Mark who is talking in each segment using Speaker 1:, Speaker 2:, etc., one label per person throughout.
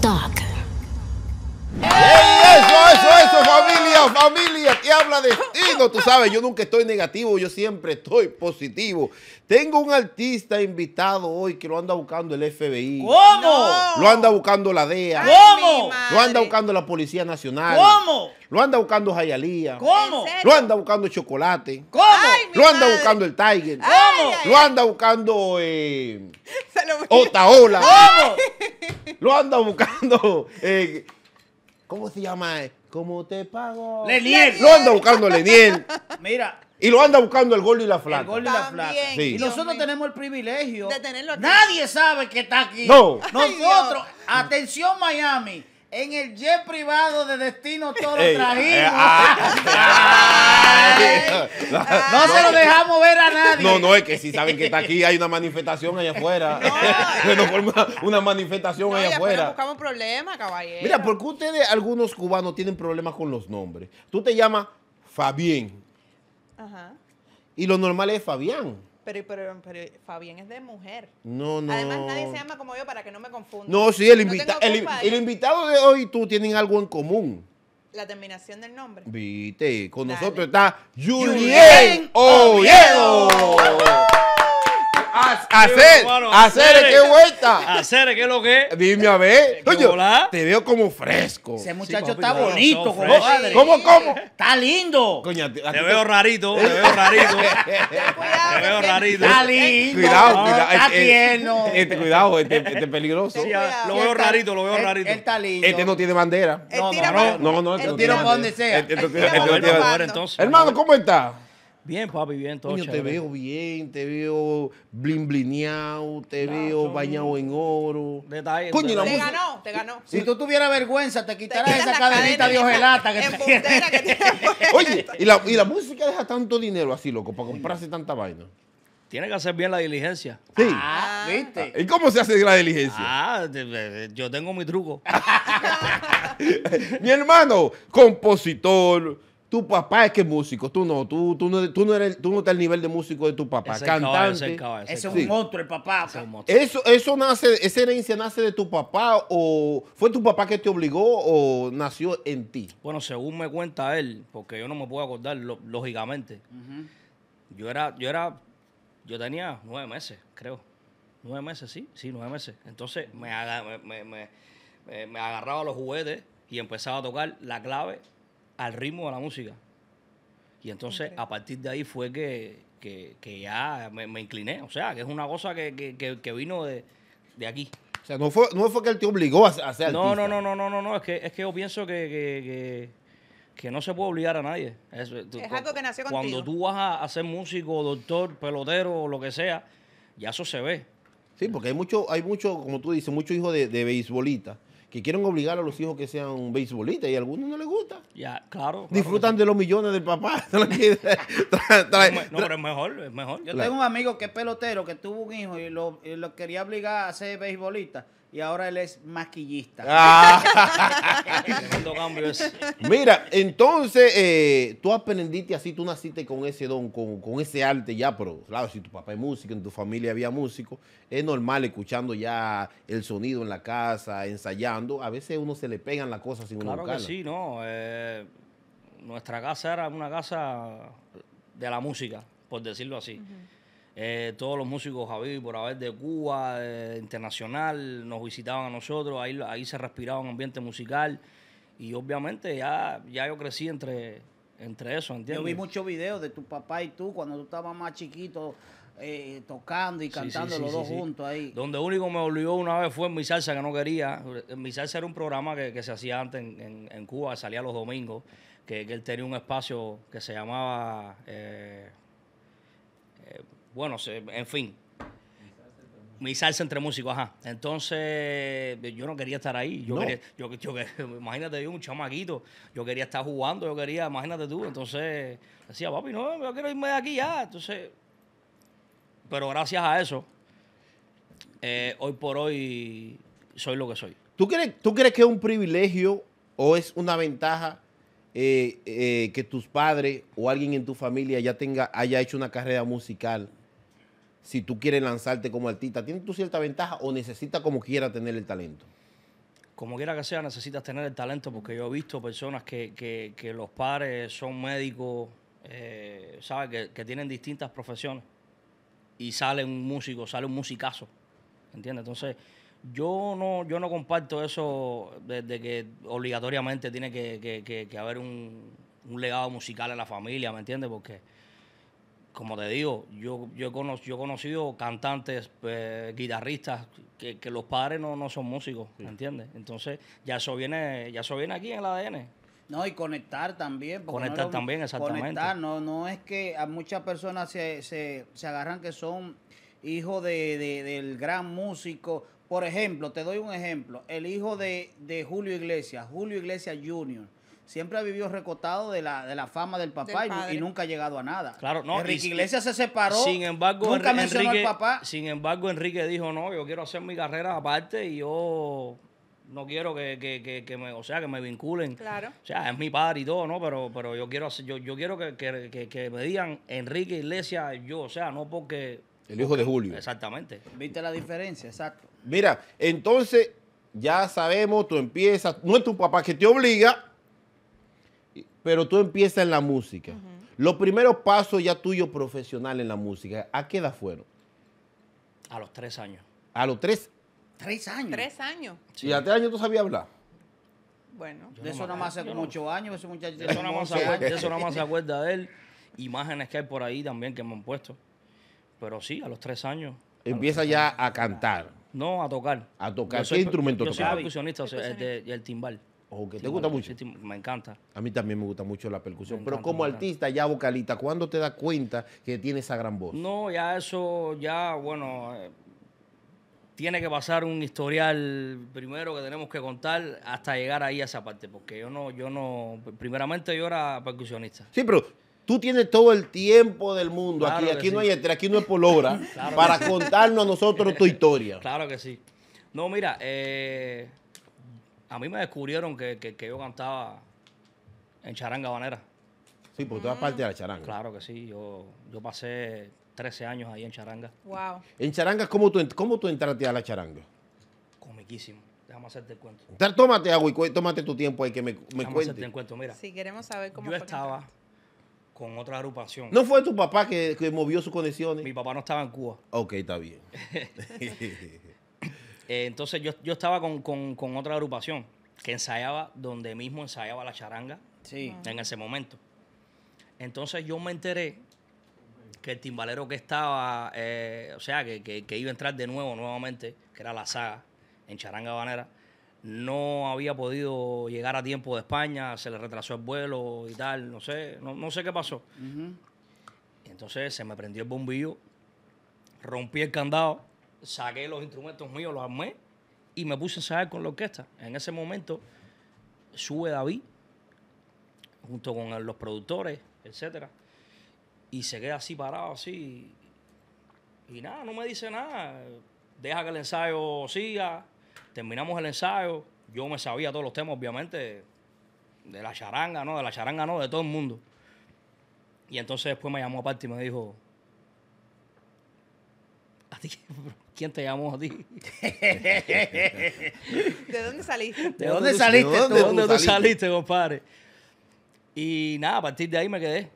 Speaker 1: dark. Y habla destino,
Speaker 2: tú sabes, yo nunca estoy negativo, yo siempre estoy positivo. Tengo un artista invitado hoy que lo anda buscando el FBI. ¿Cómo? Lo anda buscando la DEA. ¿Cómo? Lo anda buscando la Policía Nacional. ¿Cómo? Lo anda buscando Jayalía.
Speaker 3: ¿Cómo? Lo
Speaker 2: anda buscando Chocolate.
Speaker 3: ¿Cómo? lo anda buscando el Tiger. ¿Cómo?
Speaker 2: Lo anda buscando eh, Otaola. ¿Cómo? Lo anda buscando... Eh, ¿Cómo se llama? ¿Cómo te pago? Leniel. Lo anda buscando Leniel.
Speaker 3: Mira.
Speaker 2: Y lo anda buscando el gol y la flaca. El gol y la
Speaker 3: flaca. Sí. Y nosotros tenemos el privilegio. De tenerlo aquí. Nadie sabe que está aquí. No. Nosotros, atención Miami en el jet privado de Destino Toro trajimos. Eh, ah,
Speaker 2: no se lo
Speaker 3: dejamos ver a nadie.
Speaker 2: No, no, es que si saben que está aquí, hay una manifestación allá afuera. No. una manifestación allá ya afuera. buscamos
Speaker 3: problemas,
Speaker 4: caballero. Mira, porque
Speaker 2: ustedes, algunos cubanos, tienen problemas con los nombres? Tú te llamas Fabián. Ajá. Y lo normal es Fabián.
Speaker 4: Pero, pero, Fabián es de mujer.
Speaker 2: No, no. Además, nadie se
Speaker 4: llama como yo para que
Speaker 2: no me confunda. No, sí, el, invita el, invitado de hoy y tú tienen algo en común.
Speaker 4: La terminación del nombre.
Speaker 2: Viste, con nosotros está Julien Oviedo. Hacer, hacer, ¿qué vuelta?
Speaker 1: Hacer, ¿qué es lo que es? Dime a ver. te veo
Speaker 3: como fresco. Ese muchacho está bonito, ¿Cómo, cómo? Está lindo. te, veo rarito, te veo rarito. te veo rarito. Está
Speaker 1: lindo. Cuidado, cuidado. Está eh, tierno.
Speaker 2: Eh, este, cuidado, este, este peligroso. lo
Speaker 1: veo rarito, lo veo eh, rarito. Él
Speaker 3: está lindo.
Speaker 2: Este no tiene bandera. No, no, no. Él tira para donde sea. Hermano, ¿cómo está? Bien, papi, bien, todo Yo te veo bien, te veo blin te veo bañado en oro.
Speaker 1: Detalle. Coño, te ganó, te
Speaker 3: ganó. Si tú tuvieras vergüenza, te quitarás esa cadenita de ojelata. que,
Speaker 2: te que Oye, ¿y la, ¿y la música deja tanto dinero así, loco, para comprarse tanta vaina?
Speaker 1: Tiene que hacer bien la diligencia. Sí. Ah, ¿viste?
Speaker 2: Ah, ¿Y cómo se hace la diligencia? Ah, yo tengo mi truco. mi hermano, compositor, tu papá es que es músico, tú no, tú, tú, no, eres, tú no estás al nivel de músico de tu papá, ese cantante. ese, es un monstruo
Speaker 3: el
Speaker 1: papá.
Speaker 2: Eso, eso nace, esa herencia nace de tu papá o fue tu papá que te obligó o nació en ti.
Speaker 1: Bueno, según me cuenta él, porque yo no me puedo acordar lógicamente. Yo era, yo era, yo tenía nueve meses, creo. Nueve meses, sí, sí, nueve meses. Entonces me, me, me, me agarraba los juguetes y empezaba a tocar la clave al ritmo de la música. Y entonces a partir de ahí fue que, ya me, incliné. O sea, que es una cosa que, que vino de, aquí. O sea, no fue, no fue que él te obligó a, hacer no, no, no, no, no, no, no, Es que, es que yo pienso que, que no se puede obligar a nadie. Es, algo que nació cuando contigo. Cuando tú vas a, ser músico, doctor, pelotero o lo que sea, ya eso se ve.
Speaker 2: Sí, porque hay mucho, hay mucho, como tú dices, mucho hijo de, de que quieren obligar a los hijos que sean un beisbolistas y a algunos
Speaker 1: no les gusta. Ya, claro.
Speaker 2: Disfrutan de los millones del papá. no, pero es mejor, es mejor. Yo tengo un
Speaker 3: amigo que es pelotero, que tuvo un hijo y lo, y lo quería obligar a ser beisbolista y ahora él es maquillista. Ah.
Speaker 2: Mira, entonces eh, tú aprendiste así, tú naciste con ese don, con, con, ese arte ya, pero claro, si tu papá es músico, en tu familia había músico, es normal escuchando ya el sonido en la casa, ensayando, a veces uno se le pegan las cosas sin claro Claro que sí,
Speaker 1: no. Eh, nuestra casa era una casa de la música, por decirlo así. Eh, todos los músicos Javi por haber de Cuba, internacional, nos visitaban a nosotros, ahí, ahí se respiraba un ambiente musical y obviamente ya, ya yo crecí entre, entre eso, ¿entiendes? Yo vi muchos
Speaker 3: videos de tu papá y tú cuando tú estabas más chiquito eh, tocando y cantando los dos juntos ahí.
Speaker 1: Donde único me olvidó una vez fue Mi Salsa, que no quería. Mi Salsa era un programa que, se hacía antes en, Cuba, salía los domingos, que, que, él tenía un espacio que se llamaba... Eh, bueno, en fin. Mi salsa entre músicos, ajá. Entonces, yo no quería estar ahí. Yo yo, yo, imagínate, yo un chamaquito, yo quería estar jugando, yo quería, imagínate tú. Entonces, decía, papi, no, yo quiero irme de aquí ya. Entonces, pero gracias a eso, eh, hoy por hoy soy lo que soy.
Speaker 2: ¿Tú crees, ¿Tú crees que es un privilegio o es una ventaja eh, eh, que tus padres o alguien en tu familia ya tenga, haya hecho una carrera musical? si tú quieres lanzarte como artista? ¿Tienes tú cierta ventaja o necesitas como quiera tener el talento?
Speaker 1: Como quiera que sea, necesitas tener el talento porque yo he visto personas que, los padres son médicos, eh, ¿sabes? Que, tienen distintas profesiones y sale un músico, sale un musicazo, ¿entiendes? Entonces, yo no, yo no comparto eso de, que obligatoriamente tiene que, haber un, legado musical en la familia, ¿me entiendes? Porque como te digo, yo, yo, he, conocido, yo he conocido cantantes, eh, guitarristas, que, los padres no, no son músicos, ¿me ¿entiendes? Entonces, ya eso viene, ya eso viene aquí en la ADN.
Speaker 3: No, y conectar también. Conectar también, exactamente. Conectar, no, no es que a muchas personas se, se, se agarran que son hijos del gran músico. Por ejemplo, te doy un ejemplo. El hijo de, de Julio Iglesias, Julio Iglesias Jr., siempre ha vivido recotado de la, de la fama del papá y, nunca ha llegado a nada. Claro, no. Enrique Iglesias se separó. Sin embargo, Enrique,
Speaker 1: Sin embargo, Enrique dijo, no, yo quiero hacer mi carrera aparte y yo no quiero que, me, o sea, que me vinculen. Claro. O sea, es mi padre y todo, ¿no? Pero, pero yo quiero yo, yo quiero que, me digan Enrique Iglesias, yo, o sea, no porque. El hijo de Julio. Exactamente.
Speaker 2: ¿Viste la diferencia? Exacto. Mira, entonces ya sabemos, tú empiezas, no es tu papá que te obliga, pero tú empiezas en la música. Los primeros pasos ya tuyos profesional en la música, ¿a qué edad fueron?
Speaker 1: A los tres años.
Speaker 2: ¿A los tres?
Speaker 4: Tres años. Tres años.
Speaker 2: ¿Y a tres años tú sabías hablar?
Speaker 4: Bueno. de eso nada más hace como ocho años, ese muchacho.
Speaker 3: De
Speaker 2: eso nada más se
Speaker 1: acuerda de él. Imágenes que hay por ahí también que me han puesto. Pero sí, a los tres años. Empieza
Speaker 2: ya a cantar.
Speaker 1: No, a tocar. A tocar. ¿Qué instrumento yo, soy el timbal te gusta mucho. me encanta.
Speaker 2: A mí también me gusta mucho la percusión. pero como artista, ya vocalista, ¿cuándo te das cuenta que tienes esa gran voz?
Speaker 1: No, ya eso, ya, bueno, eh, tiene que pasar un historial primero que tenemos que contar hasta llegar ahí a esa parte. Porque yo no, yo no, primeramente yo era percusionista.
Speaker 2: Sí, pero Tú tienes todo el tiempo del mundo aquí. Aquí no, hay, hay, aquí no hay por para contarnos a nosotros tu historia.
Speaker 1: Claro que sí. No, mira, eh, a mí me descubrieron que, yo cantaba en charanga habanera. Sí, por todas partes de la charanga. Claro que sí. Yo, yo pasé 13 años ahí en charanga. Wow. En
Speaker 2: charanga, ¿cómo tú, tú entraste a la charanga? Comiquísimo.
Speaker 1: Déjame hacerte el cuento.
Speaker 2: tómate agua y tómate tu tiempo ahí que me, me cuente. hacerte
Speaker 1: el cuento, mira. Si queremos saber cómo Yo estaba con otra agrupación. ¿No fue tu papá que, que movió sus condiciones? Mi papá no estaba en Cuba.
Speaker 2: Ok, está bien.
Speaker 1: Eh, entonces yo, estaba con, otra agrupación que ensayaba donde mismo ensayaba la charanga sí. en ese momento. Entonces yo me enteré que el timbalero que estaba, eh, o sea, que, que, iba a entrar de nuevo, nuevamente, que era la saga en charanga habanera, no había podido llegar a tiempo de España, se le retrasó el vuelo y tal, no sé, no, sé qué pasó. Entonces se me prendió el bombillo, rompí el candado saqué los instrumentos míos, los armé y me puse a ensayar con la orquesta. En ese momento sube David junto con los productores, etcétera, y se queda así parado, así. Y, nada, no me dice nada. Deja que el ensayo siga. Terminamos el ensayo. Yo me sabía todos los temas, obviamente, de la charanga, ¿no? De la charanga, no, de todo el mundo. Y entonces después me llamó aparte y me dijo, ¿a ti qué? ¿Quién te llamó a ti?
Speaker 4: ¿De dónde saliste? ¿De
Speaker 1: dónde saliste? ¿De dónde, tú, saliste? compadre? Y nada, a partir de ahí me quedé.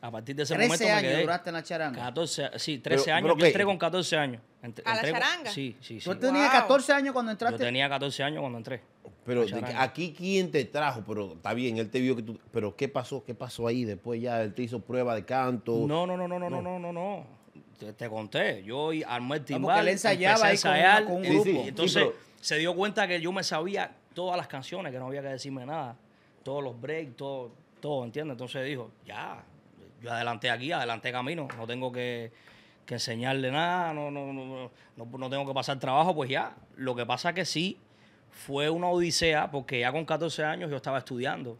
Speaker 1: A partir de ese momento años me quedé. duraste
Speaker 3: en la charanga? 14, sí, 13 años. yo entré con
Speaker 1: 14 años. ¿A la charanga? sí, sí, sí. ¿Tú tenías
Speaker 3: 14 años cuando entraste? Yo
Speaker 1: tenía 14 años cuando entré. Pero
Speaker 2: aquí, ¿quién te trajo? Pero está bien, él te vio que tú... Pero ¿qué pasó? ¿Qué pasó ahí? Después ya él te hizo prueba de canto. no,
Speaker 1: no, no, no, no, no, no. no te, conté, yo armé el ah, timbal. ensayaba con, un grupo. entonces se dio cuenta que yo me sabía todas las canciones, que no había que decirme nada, todos los breaks, todo, todo, ¿entiendes? Entonces dijo, ya, yo adelanté aquí, adelanté camino, no tengo que, enseñarle nada, no, no, no, no, tengo que pasar trabajo, pues ya. Lo que pasa que sí, fue una odisea, porque ya con 14 años yo estaba estudiando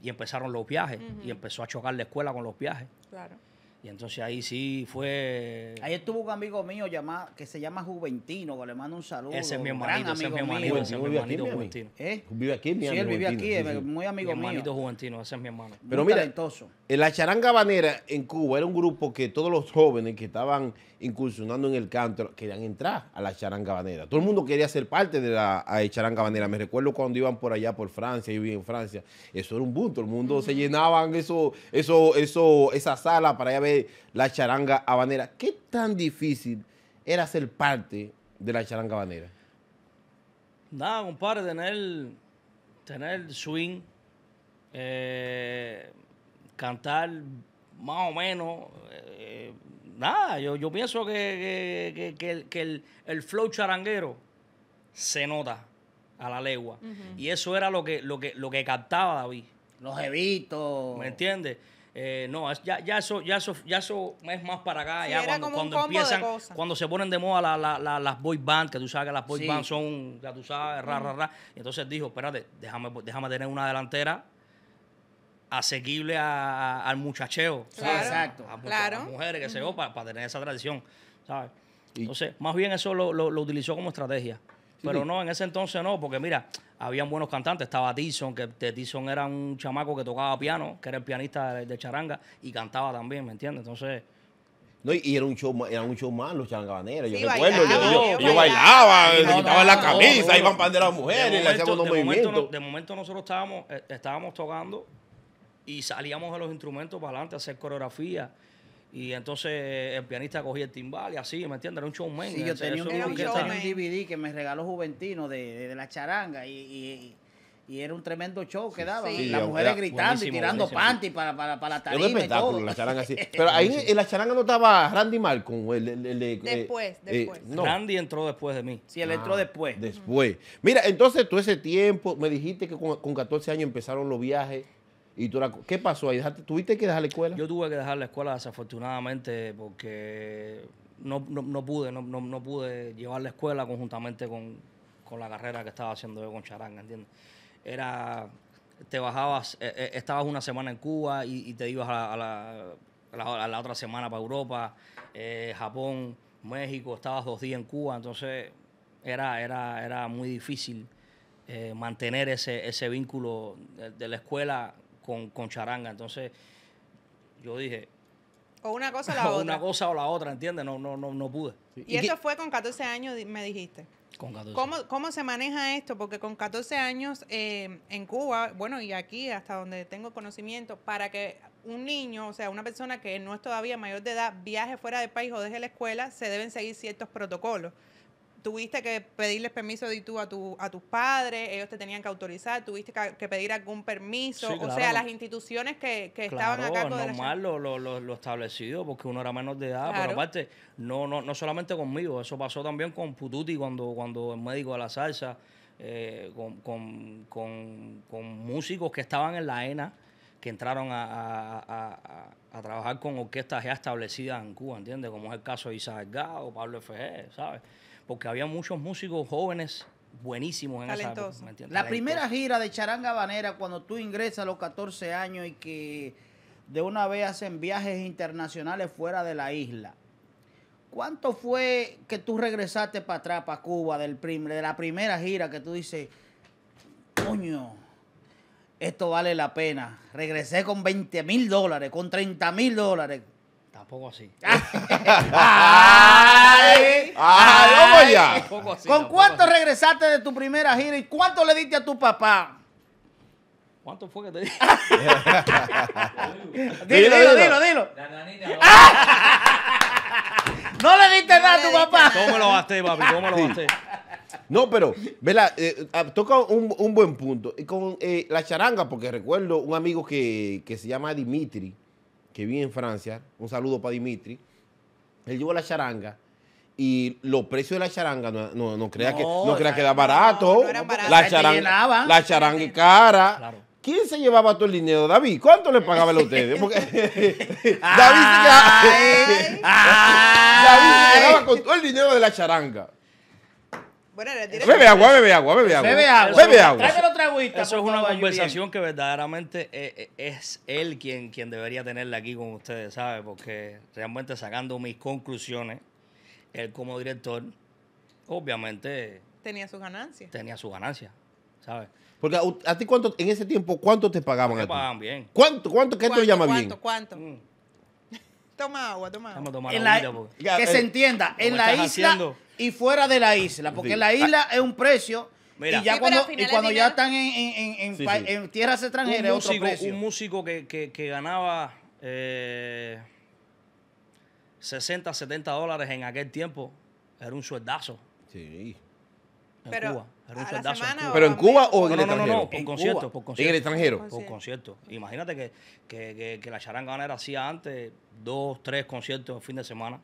Speaker 1: y empezaron los viajes y empezó a chocar la escuela con los viajes. Claro. Y entonces ahí sí fue.
Speaker 3: Ahí estuvo un amigo mío llamado, que se llama Juventino, que le mando un saludo. Ese es mi hermanito, ese es mi
Speaker 1: hermanito, ese es mi hermanito Juventino. ¿Eh? Vive
Speaker 2: aquí, mi Sí, él vive aquí, es muy amigo mío. hermanito
Speaker 1: Juventino, ese es mi hermano. Pero mira, talentoso.
Speaker 2: la charanga banera en Cuba era un grupo que todos los jóvenes que estaban incursionando en el canto, querían entrar a la charanga banera. Todo el mundo quería ser parte de la eh, charanga banera. Me recuerdo cuando iban por allá, por Francia, yo vivía en Francia. Eso era un boom. Todo el mundo se llenaban eso, eso, eso, esa sala para allá ver la charanga habanera. ¿Qué tan difícil era ser parte de la charanga habanera?
Speaker 1: Nada, compadre, tener, tener swing, eh, cantar más o menos, eh, nada, yo, yo pienso que, el, flow charanguero se nota a la legua. Y eso era lo que, lo que, lo que captaba David. Los evitos. ¿Me entiendes? Eh, no, ya, ya, eso, ya, eso, ya eso es más para acá. ya cuando, cuando empiezan, cuando se ponen de moda las boy bands, que tú sabes que las boy bands son, ya tú sabes, ra, entonces dijo, espérate, déjame, déjame tener una delantera asequible al muchacheo. Exacto. A, claro. mujeres, que se para, tener esa tradición, ¿sabes? Entonces, más bien eso lo, lo, utilizó como estrategia. Pero no, en ese entonces no, porque mira, habían buenos cantantes. Estaba Tison, que Tison era un chamaco que tocaba piano, que era el pianista de, charanga y cantaba también, ¿me entiendes? Entonces.
Speaker 2: No, y era un show, era un show más los charangabaneros. Yo recuerdo, yo, bailaba, le eh, quitaban la camisa, iban para de las mujeres, le hacíamos unos de movimientos. Momento, de
Speaker 1: momento nosotros estábamos, eh, estábamos tocando y salíamos a los instrumentos para adelante a hacer coreografía. Y entonces el pianista cogía el timbal y así, ¿me entiendes? Era un showman. y yo tenía un, DVD
Speaker 3: que me regaló Juventino de, la charanga y, y, era un tremendo show que daba. las mujeres gritando y tirando panty para, para, para la tarima Era un espectáculo, la charanga así. Pero ahí
Speaker 2: en la charanga no estaba Randy Malcolm. El, el, el, eh, después, eh, después. Randy entró
Speaker 1: después de mí. Sí, él entró ah,
Speaker 2: después. Después. Mira, entonces tú ese tiempo, me dijiste que con 14 años empezaron los viajes. ¿Y tú qué pasó ahí? ¿Tuviste que dejar la escuela? Yo
Speaker 1: tuve que dejar la escuela desafortunadamente porque no, no, pude, no, pude llevar la escuela conjuntamente con, la carrera que estaba haciendo yo con Charanga, ¿entiendes? Era, te bajabas, eh, eh, estabas una semana en Cuba y, te ibas a la, a, la, otra semana para Europa, eh, Japón, México, estabas dos días en Cuba, entonces era, era, era muy difícil mantener ese, ese vínculo de la escuela con, con charanga. Entonces, yo dije,
Speaker 4: o una cosa o la otra. Una
Speaker 1: cosa o la otra, ¿entiendes? No, no, no, no pude. Y, eso fue con
Speaker 4: 14 años, me dijiste.
Speaker 5: ¿Cómo,
Speaker 4: se maneja esto? Porque con 14 años eh, en Cuba, bueno, y aquí hasta donde tengo conocimiento, para que un niño, o sea, una persona que no es todavía mayor de edad, viaje fuera del país o deje la escuela, se deben seguir ciertos protocolos tuviste que pedirles permiso de tú a, tu, a tus padres, ellos te tenían que autorizar, tuviste que, pedir algún permiso, o sea, las instituciones que, que estaban a cargo normal,
Speaker 1: de lo, lo, lo, establecido, porque uno era menos de edad, pero aparte, no, no, no solamente conmigo, eso pasó también con Pututi cuando, cuando el médico de la salsa, eh, con, con, con, con, músicos que estaban en la ENA que entraron a, a, a, a, trabajar con orquestas ya establecidas en Cuba, ¿entiendes? Como es el caso de Isaac Gao, Pablo FG, ¿sabes? porque había muchos músicos jóvenes buenísimos en esa ¿me La primera gira
Speaker 3: de Charanga Banera, cuando tú ingresas a los 14 años y que de una vez hacen viajes internacionales fuera de la isla. ¿Cuánto fue que tú regresaste para atrás, para Cuba, de la primera gira que tú dices, coño, esto vale la pena? Regresé con 20 mil dólares, con 30 mil dólares. Poco así. ¡Ay! ¡Ay! ya! ¿Con cuánto regresaste de tu primera gira y cuánto le diste a tu papá?
Speaker 1: ¿Cuánto fue que te dije?
Speaker 3: dilo, dilo, dilo, dilo, no le diste nada a tu papá. ¿Cómo me lo
Speaker 2: gasté,
Speaker 5: papi? ¿Cómo me lo gasté?
Speaker 2: No, pero, ¿verdad? Eh, ah, toca un, buen punto. Con eh, la charanga, porque recuerdo un amigo que se llama Dimitri, que vive en Francia, un saludo para Dimitri, él llevó la charanga y los precios de la charanga no, no, crea que no crea que era barato. La charanga, la charanga cara. ¿Quién se llevaba todo el dinero? David, ¿cuánto le pagaba a ustedes? David, David se quedaba con todo el dinero de la charanga
Speaker 4: bebe agua, bebe agua, bebe
Speaker 2: agua. Bebe agua. Bebe agua. Tráeme
Speaker 1: otra Eso es una conversación que verdaderamente eh, eh, es, él quien, quien debería tenerla aquí con ustedes, ¿sabes? Porque realmente sacando mis conclusiones, él como director, obviamente...
Speaker 4: Tenía sus ganancias. Tenía
Speaker 1: sus ganancias, ¿sabes? Porque
Speaker 2: a, ti cuánto, en ese tiempo, ¿cuánto te pagaban te pagaban bien. ¿Cuánto, cuánto, qué ¿Cuánto, te llama bien? ¿Cuánto,
Speaker 1: cuánto? Mm. Toma agua, toma agua. Vamos a tomar la, Que se eh, entienda, en la isla
Speaker 3: y fuera de la isla, porque la ah. isla es un precio. y cuando, ya están en, tierras extranjeras, un músico, Un
Speaker 1: músico que, ganaba 60, eh, 70 dólares en aquel tiempo era un sueldazo. Sí. En Cuba. Era un sueldazo. En Cuba. ¿Pero en Cuba o en el extranjero? No, por concierto, por ¿En el extranjero? Ah, por concierto. Imagínate que, la charanga era hacía antes dos, tres conciertos el fin de semana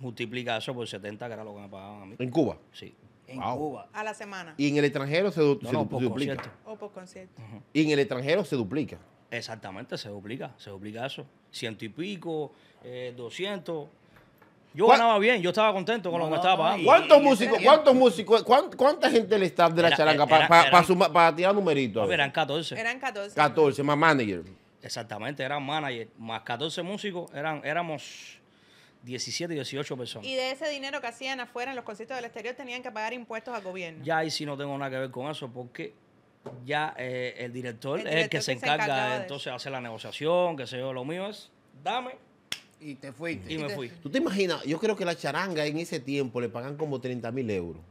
Speaker 1: multiplica eso por 70, que era lo que me pagaban a mí. ¿En Cuba? Sí. En Cuba.
Speaker 2: A la semana. ¿Y en el extranjero se, no, por duplica? Concierto.
Speaker 4: O oh, por concierto.
Speaker 1: ¿Y en el extranjero se duplica? Exactamente, se duplica, se duplica eso. Ciento y pico, eh, doscientos. yo ganaba bien, yo estaba contento con lo que me estaba pagando. ¿Cuántos músicos, cuántos
Speaker 2: músicos, cuánta, gente le está de la charanga para, para, para tirar
Speaker 1: numeritos? Eran 14. Eran 14. 14, más manager. Exactamente, eran manager. Más 14 músicos, eran, éramos 17, 18 personas. Y
Speaker 4: de ese dinero que hacían afuera en los conciertos del exterior tenían que pagar impuestos al gobierno.
Speaker 1: Ya y si no tengo nada que ver con eso porque ya eh, el, director es el que, se encarga, entonces de hacer la negociación, que se yo, lo mío es, dame.
Speaker 3: Y te
Speaker 2: fuiste. Y, me fui. ¿Tú te imaginas? Yo creo que la charanga en ese tiempo le pagan como 30 mil euros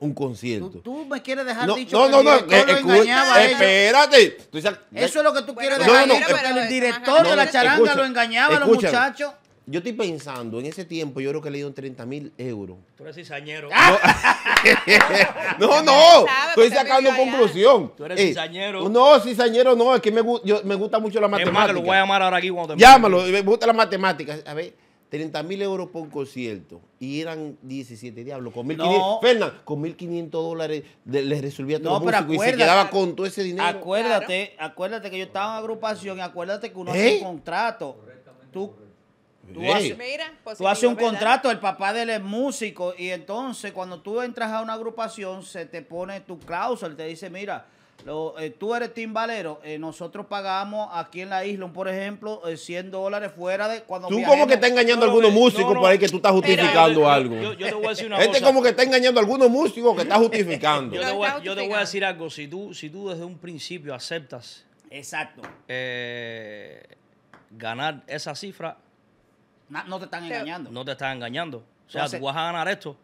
Speaker 2: un concierto.
Speaker 1: ¿Tú, me quieres dejar dicho no, no, no, no,
Speaker 2: eh, espérate. eso es lo que tú eh, quieres dejar. el director de la charanga lo engañaba a los muchachos. Yo estoy pensando, en ese tiempo yo creo que le dieron 30 mil euros.
Speaker 1: Tú eres cizañero.
Speaker 3: no, no, estoy
Speaker 2: sacando conclusión. Tú eres eh, cizañero. No, cizañero no, es que me, yo, me gusta mucho la matemática. lo voy a llamar ahora aquí cuando te Llámalo, me gusta la matemática. A ver, 30 mil euros por concierto y eran 17 diablos. Con 1500, no. con 1.500 dólares les resolvía todo el pero músico y se quedaba
Speaker 3: con todo ese dinero. Acuérdate, acuérdate que yo estaba en agrupación y acuérdate que uno ¿Eh? hace un contrato. correctamente. Pues tú, haces, Mira, tú un contrato, el papá de es músico, y entonces cuando tú entras a una agrupación, se te pone tu cláusula, te dice, mira, eh, tú eres timbalero, Valero, eh, nosotros pagamos aquí en la isla, por ejemplo, 100 eh, dólares fuera de cuando Tú como que estás engañando a algunos músicos por ahí que tú estás justificando algo. Yo, te
Speaker 2: voy a decir una este como que está engañando a algunos músicos que está justificando. yo,
Speaker 1: te voy, a decir algo, si tú, si tú desde un principio aceptas Exacto. ganar esa cifra,
Speaker 3: no, te están engañando.
Speaker 1: No te están engañando. O sea, tú vas a ganar esto.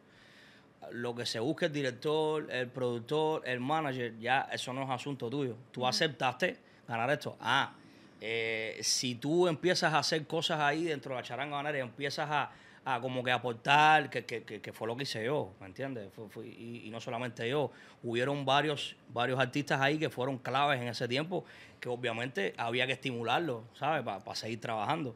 Speaker 1: Lo que se busque el director, el productor, el manager, ya eso no es asunto tuyo. Tú aceptaste ganar esto. Ah, eh, si tú empiezas a hacer cosas ahí dentro de la charanga Ganar y empiezas a, como que aportar, que, que, que, fue lo que hice yo, ¿me entiendes? y, no solamente yo, hubieron varios, varios artistas ahí que fueron claves en ese tiempo, que obviamente había que estimularlos ¿sabes? Para seguir trabajando.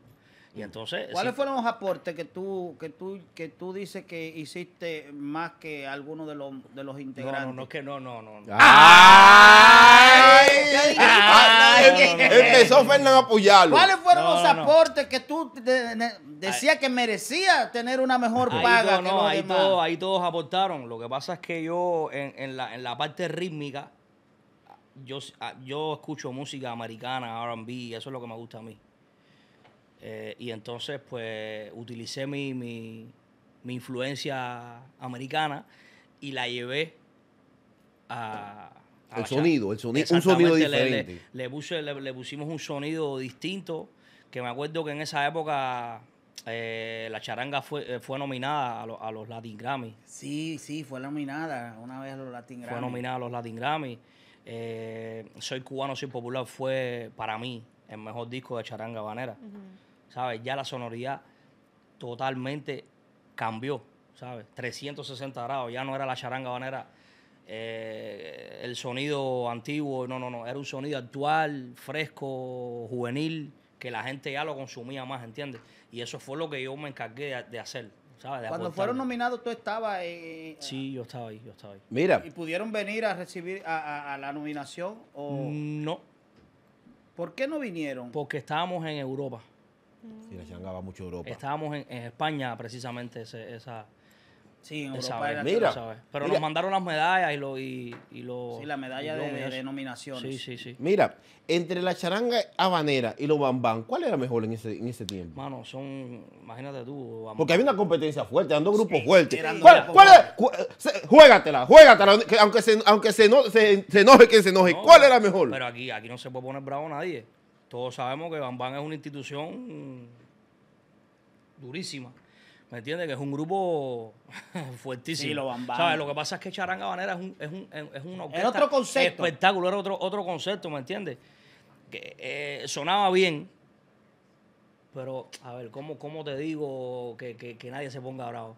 Speaker 1: ¿Cuáles
Speaker 3: fueron los aportes que tú, que, tú, que tú dices que hiciste más que alguno de los, de los integrantes? No, no, ah, ah, no, que no, no, no. Empezó Fernando a apoyarlo. ¿Cuáles fueron los aportes que tú decías que merecía tener una mejor paga? no? que ahí,
Speaker 1: ahí todos aportaron. Lo que pasa es que yo en, en, la, en la parte rítmica yo, ah, yo escucho música americana, RB, eso es lo que me gusta a mí. Eh, y entonces, pues, utilicé mi, influencia americana y la llevé a... el sonido, el sonido, un sonido diferente. Le, pusimos un sonido distinto, que me acuerdo que en esa época eh, la charanga fue, eh, fue nominada a, los Latin Grammy. Sí, sí, fue nominada una vez a los Latin Grammy. Fue nominada a los Latin Grammy. soy cubano, soy popular, fue para mí el mejor disco de charanga banera. ¿sabes? Ya la sonoridad totalmente cambió, ¿sabes? 360 grados, ya no era la charanga banera, eh, el sonido antiguo, no, no, no, era un sonido actual, fresco, juvenil, que la gente ya lo consumía más, ¿entiendes? Y eso fue lo que yo me encargué de, hacer. ¿sabes? Cuando fueron
Speaker 3: nominados, tú estabas. ahí? Eh,
Speaker 1: sí, yo estaba ahí, yo estaba ahí. Mira. ¿Y
Speaker 3: pudieron venir a recibir a, la
Speaker 1: nominación? O... No. ¿Por qué no vinieron? Porque estábamos en Europa. Sí, la charanga va mucho a Europa. Estábamos en, España precisamente esa, Sí, vez. Pero nos mandaron las medallas y lo... Y, Sí, la medalla de, denominación Sí, sí, sí.
Speaker 2: Mira, entre la charanga habanera y los bambán, ¿cuál era mejor en ese, tiempo?
Speaker 1: Mano, son... Imagínate tú. Porque
Speaker 2: había una competencia fuerte, dando grupos fuertes. ¿Cuál, cuál Juégatela, aunque se, aunque se, no se- enoje, que se enoje. ¿Cuál era mejor?
Speaker 1: Pero aquí, aquí no se puede poner bravo nadie. Todos sabemos que Bambán es una institución durísima. ¿Me entiendes? Que es un grupo fuertísimo. Sí, lo van ¿Sabes? Lo que pasa es que Charanga Banera es un, es un, es otro concepto. espectáculo, era otro, otro concepto, ¿me entiendes? Que eh, sonaba bien, pero a ver, ¿cómo, cómo te digo que, nadie se ponga bravo?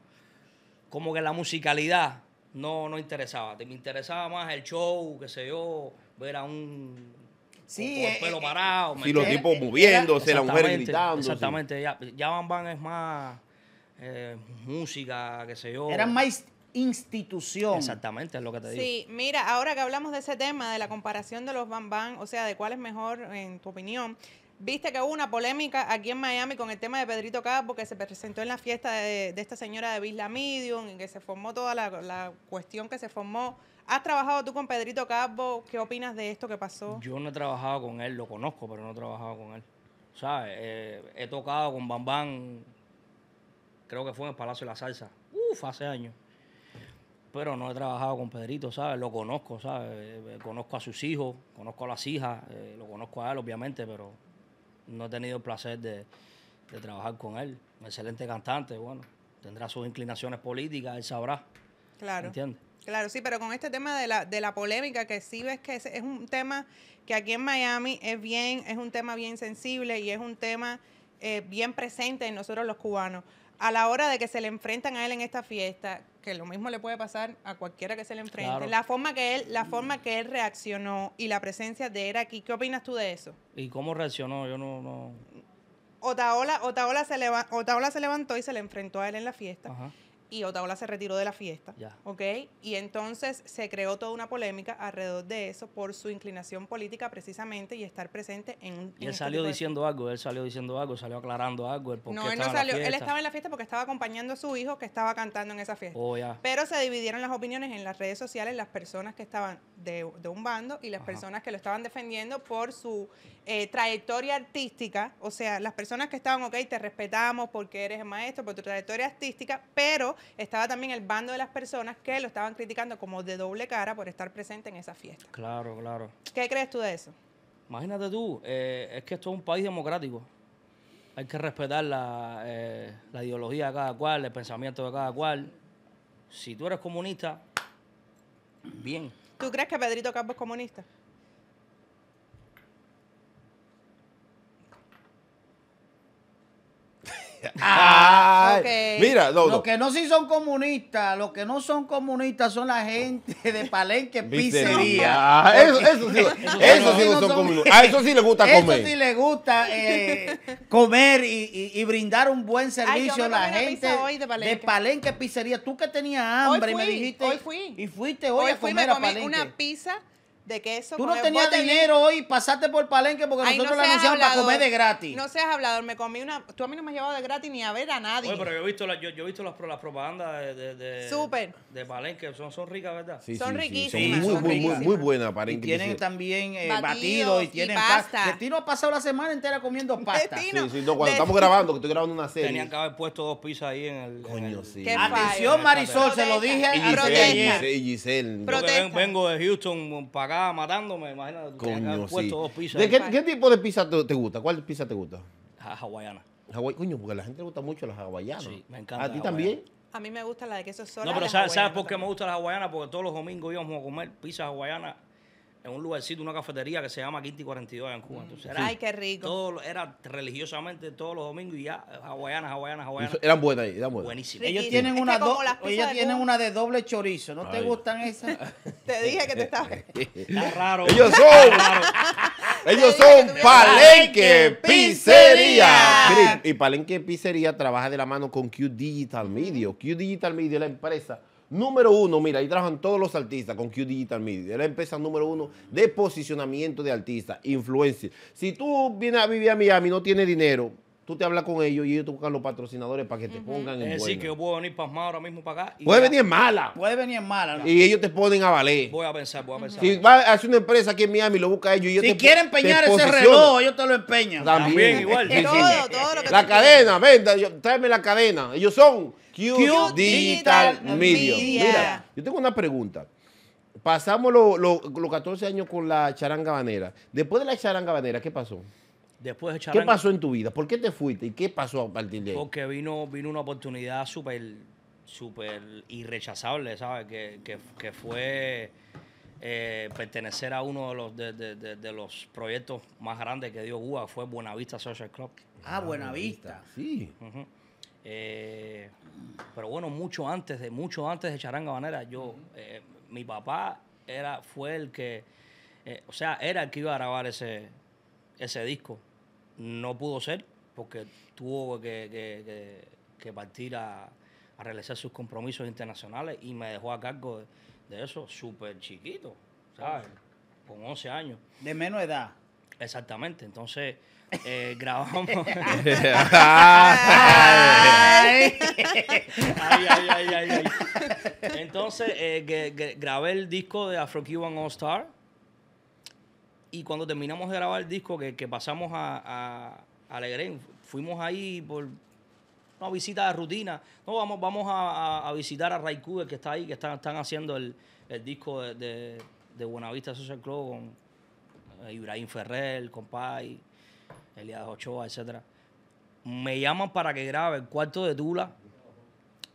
Speaker 1: Como que la musicalidad no, no interesaba. me interesaba más el show, qué sé yo, ver a un Sí, con el eh, pelo eh, parado. Eh, y los tipos moviéndose, la mujer gritando. Exactamente, ya, ya Van Van es más música, qué sé yo. Eran más institución. Exactamente, es lo que te digo. Sí,
Speaker 4: mira, ahora que hablamos de ese tema, de la comparación de los Van Van, o sea, de cuál es mejor en tu opinión, Viste que hubo una polémica aquí en Miami con el tema de Pedrito Capo, que se presentó en la fiesta de, esta señora de Villa Medium, en que se formó toda la, la, cuestión que se formó ¿Has trabajado tú con Pedrito Cabo? ¿Qué
Speaker 1: opinas de esto que pasó? Yo no he trabajado con él, lo conozco, pero no he trabajado con él. ¿Sabes? Eh, he tocado con Bambán, creo que fue en el Palacio de la Salsa, uff, hace años. Pero no he trabajado con Pedrito, ¿sabes? Lo conozco, ¿sabes? Eh, conozco a sus hijos, conozco a las hijas, eh, lo conozco a él, obviamente, pero no he tenido el placer de, trabajar con él. Un excelente cantante, bueno, tendrá sus inclinaciones políticas, él sabrá.
Speaker 4: Claro. ¿Entiendes? Claro, sí, pero con este tema de la, de la polémica, que sí ves que es, un tema que aquí en Miami es bien, es un tema bien sensible y es un tema eh, bien presente en nosotros los cubanos. A la hora de que se le enfrentan a él en esta fiesta, que lo mismo le puede pasar a cualquiera que se le enfrente, la forma que él, la forma que él reaccionó y la presencia de él aquí, ¿qué opinas tú de eso?
Speaker 1: ¿Y cómo reaccionó? Yo no, no...
Speaker 4: Otaola, Otaola, se, Otaola se levantó y se le enfrentó a él en la fiesta. Ajá y Otaola se retiró de la fiesta. ¿Ok? Y entonces se creó toda una polémica alrededor de eso por su inclinación política precisamente y estar presente en un. Y él este salió diciendo
Speaker 1: algo, él salió diciendo algo, salió aclarando algo. no, él no salió, él estaba en
Speaker 4: la fiesta porque estaba acompañando a su hijo que estaba cantando en esa fiesta. Oh, pero se dividieron las opiniones en las redes sociales, las personas que estaban de, un bando y las personas que lo estaban defendiendo por su eh, trayectoria artística. O sea, las personas que estaban, ok, te respetamos porque eres maestro, por tu trayectoria artística, pero estaba también el bando de las personas que lo estaban criticando como de doble cara por estar presente en esa fiesta.
Speaker 1: Claro, claro. ¿Qué crees tú de eso? Imagínate tú, eh, es que esto es un país democrático. Hay que respetar la, eh, la ideología de cada cual, el pensamiento de cada cual. Si tú eres comunista, bien.
Speaker 4: ¿Tú crees que Pedrito Campo es comunista?
Speaker 3: Ah, ah Mira, los que no sí son comunistas, los que no son comunistas son la gente de Palenque Pizzería. Ah, eso,
Speaker 2: eso, sí, eso, sí, no son, comunistas. A ah, eso sí le gusta comer. Eso sí
Speaker 3: le gusta eh, comer y, y, y, brindar un buen servicio a la gente de Palenque. Pizzería. Tú que tenías hambre y me dijiste. Y fuiste hoy, a comer fui, me a Palenque. una
Speaker 4: pizza de que eso... Tú no tenías dinero
Speaker 3: hoy, pasaste por Palenque porque nosotros la anunciamos
Speaker 1: para comer de gratis. No
Speaker 4: seas hablador, me comí una... Tú a mí no me has llevado de gratis ni a ver a nadie. pero yo he
Speaker 1: visto, las yo, he visto las, propagandas de, de, de, de Palenque, son, son ricas, ¿verdad? son riquísimas. muy, son muy, muy,
Speaker 2: muy buenas, eh, Y tienen
Speaker 3: también batido batidos, y tienen y pasta. Destino ha pasado la semana entera comiendo pasta. Sí,
Speaker 1: sí, cuando estamos grabando, que estoy grabando una serie. Tenían que haber puesto dos pizzas ahí en el... Coño, sí. Atención, Marisol, se lo dije
Speaker 2: a Giselle.
Speaker 1: Vengo de Houston, pagando matándome, imagínate. Coño, sí. puesto dos pizzas. ¿De qué,
Speaker 2: tipo de pizza te, gusta? ¿Cuál pizza te gusta?
Speaker 1: La hawaiana.
Speaker 2: coño, porque la gente le gusta mucho las hawaianas. Sí, me
Speaker 4: encanta ¿A ti también? A mí me gusta la de queso sola. No, pero ¿sabes,
Speaker 1: por qué me gusta las hawaianas? Porque todos los domingos íbamos a comer pizza hawaiana en un lugarcito, una cafetería que se llama Quinti 42 en Cuba. Ay, qué rico. era religiosamente todos los domingos y ya, hawaianas, hawaianas, hawaianas.
Speaker 2: Eran buenas ahí, eran buenas. Buenísimas. Ellos tienen, una, ellos
Speaker 1: tienen
Speaker 3: una de doble chorizo.
Speaker 1: ¿No te gustan esas?
Speaker 2: te dije que te estaba... Está raro. Ellos son... ellos son Palenque Pizzería. Y Palenque Pizzería trabaja de la mano con Q Digital Media. Q Digital Media es la empresa Número uno, mira, ahí trabajan todos los artistas con Q Digital Media. Es la empresa número uno de posicionamiento de artistas, influencers. Si tú vienes a vivir a Miami y no tienes dinero, tú te hablas con ellos y ellos te buscan los patrocinadores para que te pongan en el Es decir, que
Speaker 1: yo puedo venir para más ahora mismo para acá. puede venir en mala. Puede venir en mala. Y ellos te ponen a valer. Voy a pensar, voy a pensar. Si
Speaker 2: vas a hacer una empresa aquí en Miami, lo busca ellos. Y ellos si quieren empeñar ese reloj,
Speaker 3: ellos te lo empeñan. También, igual. todo,
Speaker 2: todo lo que la cadena, tráeme la cadena. Ellos son Digital, Media. Mira, yo tengo una pregunta. Pasamos los 14 años con la charanga banera. Después de la charanga banera, ¿qué pasó?
Speaker 1: Después ¿Qué pasó
Speaker 2: en tu vida? ¿Por qué te fuiste y qué pasó a partir de ahí?
Speaker 1: Porque vino, vino una oportunidad súper súper irrechazable, ¿sabes? Que, que, fue eh, pertenecer a uno de los, de, los proyectos más grandes que dio Cuba, fue Buenavista Social Club. Ah, Buenavista. Sí. Eh, pero bueno, mucho antes de mucho antes de Charanga Banera, yo, eh, mi papá era, fue el que, eh, o sea, era el que iba a grabar ese, ese disco. No pudo ser porque tuvo que, partir a, realizar sus compromisos internacionales y me dejó a cargo de, eso súper chiquito, Con 11 años. De menos edad. Exactamente, entonces grabamos. Entonces, grabé el disco de Afro Cuban All Star. Y cuando terminamos de grabar el disco, que, pasamos a, a, fuimos ahí por una visita de rutina. No, vamos, vamos a, visitar a Ray que está ahí, que están, están haciendo el, disco de, Buenavista Social Club con eh, Ibrahim Ferrer, compadre Elías Ochoa, etcétera. Me llaman para que grabe el cuarto de Tula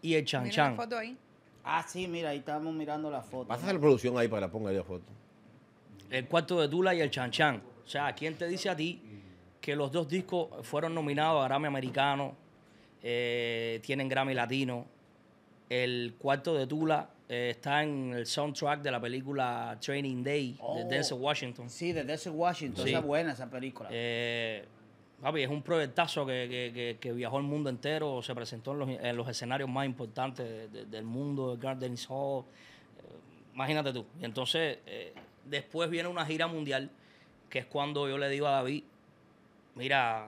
Speaker 1: y el Chan Chan. foto
Speaker 3: ahí? Ah, sí, mira, ahí estamos mirando la foto. Vas a
Speaker 1: producción ahí para
Speaker 2: ponerle ponga la foto.
Speaker 1: El cuarto de Tula y el Chan Chan. O sea, ¿quién te dice a ti que los dos discos fueron nominados a Grammy Americano? Eh, tienen Grammy Latino. El cuarto de Tula eh, está en el soundtrack de la película Training Day de oh. Denzel Washington. Sí, de Denzel Washington. Sí. Esa buena esa película. Eh, papi, es un proyectazo que, viajó el mundo entero, se presentó en los, escenarios más importantes del mundo, el Garden Hall. Eh, imagínate tú. Y entonces, después viene una gira mundial, que es cuando yo le digo a David, mira,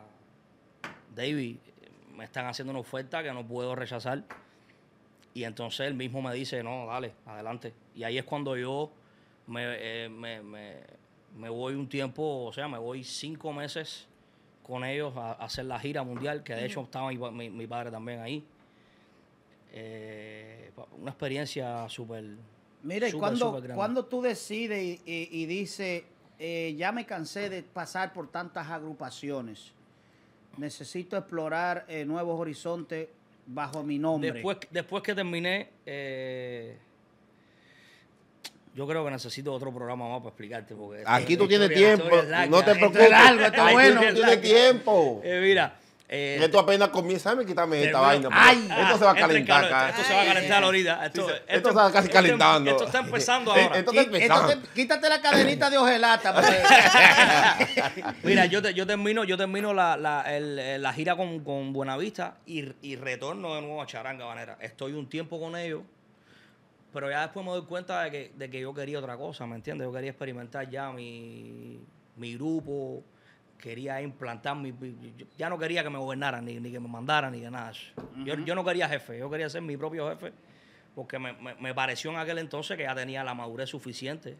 Speaker 1: David, me están haciendo una oferta que no puedo rechazar y entonces él mismo me dice, no, dale, adelante. Y ahí es cuando yo me, eh, voy un tiempo, o sea, me voy cinco meses con ellos a, hacer la gira mundial, que de hecho estaba mi, padre también ahí. Eh, una experiencia súper... Mira, y cuando, cuando
Speaker 3: tú decides y, dices, eh, ya me cansé de pasar por tantas agrupaciones, necesito explorar nuevos horizontes, bajo mi nombre. Después,
Speaker 1: después que terminé, eh, yo creo que necesito otro programa más para explicarte. Porque Aquí tú tienes tiempo. No te preocupes. Esto es está bueno. Tienes tiempo. mira.
Speaker 2: Eh, esto apenas comienza, me quítame esta vaina. esto se va a calentar. cara. esto,
Speaker 1: se va a calentar ahorita. Esto, esto, está
Speaker 2: casi calentando. Esto, está
Speaker 1: empezando ahora.
Speaker 3: quítate la cadenita de ojelata.
Speaker 1: Pues. Mira, yo, yo termino, yo termino la, la, la gira con, con Buenavista y, y, retorno de nuevo a Charanga Banera. Estoy un tiempo con ellos. Pero ya después me doy cuenta de que, de que yo quería otra cosa, ¿me entiendes? Yo quería experimentar ya mi, mi grupo, quería implantar mi, ya no quería que me gobernaran ni, que me mandaran ni que nada. yo, no quería jefe, yo quería ser mi propio jefe porque me, pareció en aquel entonces que ya tenía la madurez suficiente.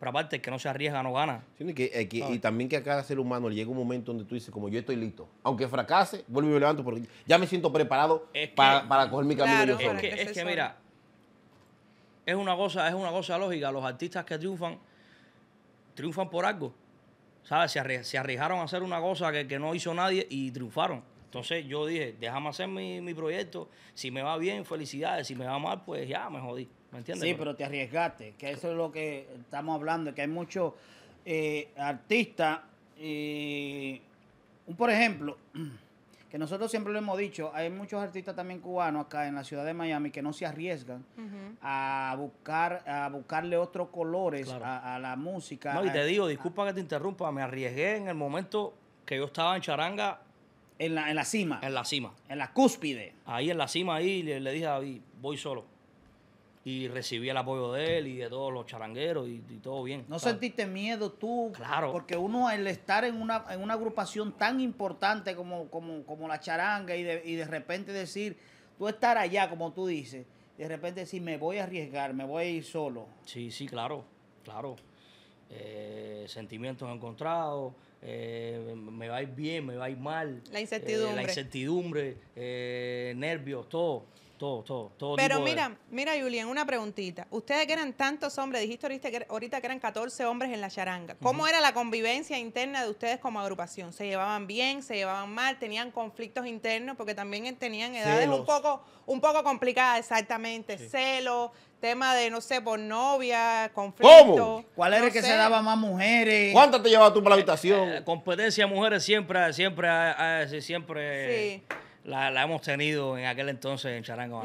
Speaker 1: Pero aparte, que no se arriesga no gana.
Speaker 2: Eh, y, también que a cada ser humano llega un momento donde tú dices, como yo estoy listo. Aunque fracase, vuelvo y me levanto porque ya me siento preparado para, coger mi camino yo solo. Es que,
Speaker 1: mira, es una, cosa, es una cosa lógica. Los artistas que triunfan, triunfan por algo ¿sabes? Se, arriesgaron a hacer una cosa que, no hizo nadie y triunfaron. Entonces yo dije, déjame hacer mi, proyecto, si me va bien, felicidades, si me va mal, pues ya me jodí, ¿me entiendes? Sí, pero
Speaker 3: te arriesgaste, que eso es lo que estamos hablando, que hay muchos eh, artistas, eh, Un por ejemplo, que nosotros siempre lo hemos dicho, hay muchos artistas también cubanos acá en la ciudad de Miami que no se arriesgan
Speaker 1: a buscar a buscarle otros colores a, la música. No, y te eh, digo, ah. disculpa que te interrumpa, me arriesgué en el momento que yo estaba en charanga. En la, en la cima. En la cima. En la cúspide. Ahí en la cima, ahí le, le dije a David, voy solo y recibí el apoyo de él y de todos los charangueros y, todo bien. ¿No sentiste
Speaker 3: miedo tú? Claro. Porque uno, el estar en una, en una agrupación tan importante como, como, la charanga y de, repente decir, tú estar allá, como tú dices, de repente
Speaker 1: decir, me voy a arriesgar, me voy a ir solo. Sí, sí, claro, claro. Eh, sentimientos encontrados, eh, me va a ir bien, me va a ir mal. La incertidumbre. Eh, la incertidumbre, nervios, todo todo, todo, todo. Pero mira,
Speaker 4: mira, Julián, una preguntita. Ustedes que eran tantos hombres, dijiste ahorita que, er, eran 14 hombres en la charanga. ¿Cómo era la convivencia interna de ustedes como agrupación? ¿Se llevaban bien? ¿Se llevaban mal? ¿Tenían conflictos internos? Porque también tenían edades un poco, un poco complicadas, exactamente. Celo, tema de, no sé, por novia, conflicto.
Speaker 1: ¿Cuál era el que se daba más mujeres? ¿Cuántas te llevabas tú para la habitación? Eh, eh, competencia mujeres siempre, siempre, eh, siempre. Sí la, la hemos tenido en aquel entonces en Charango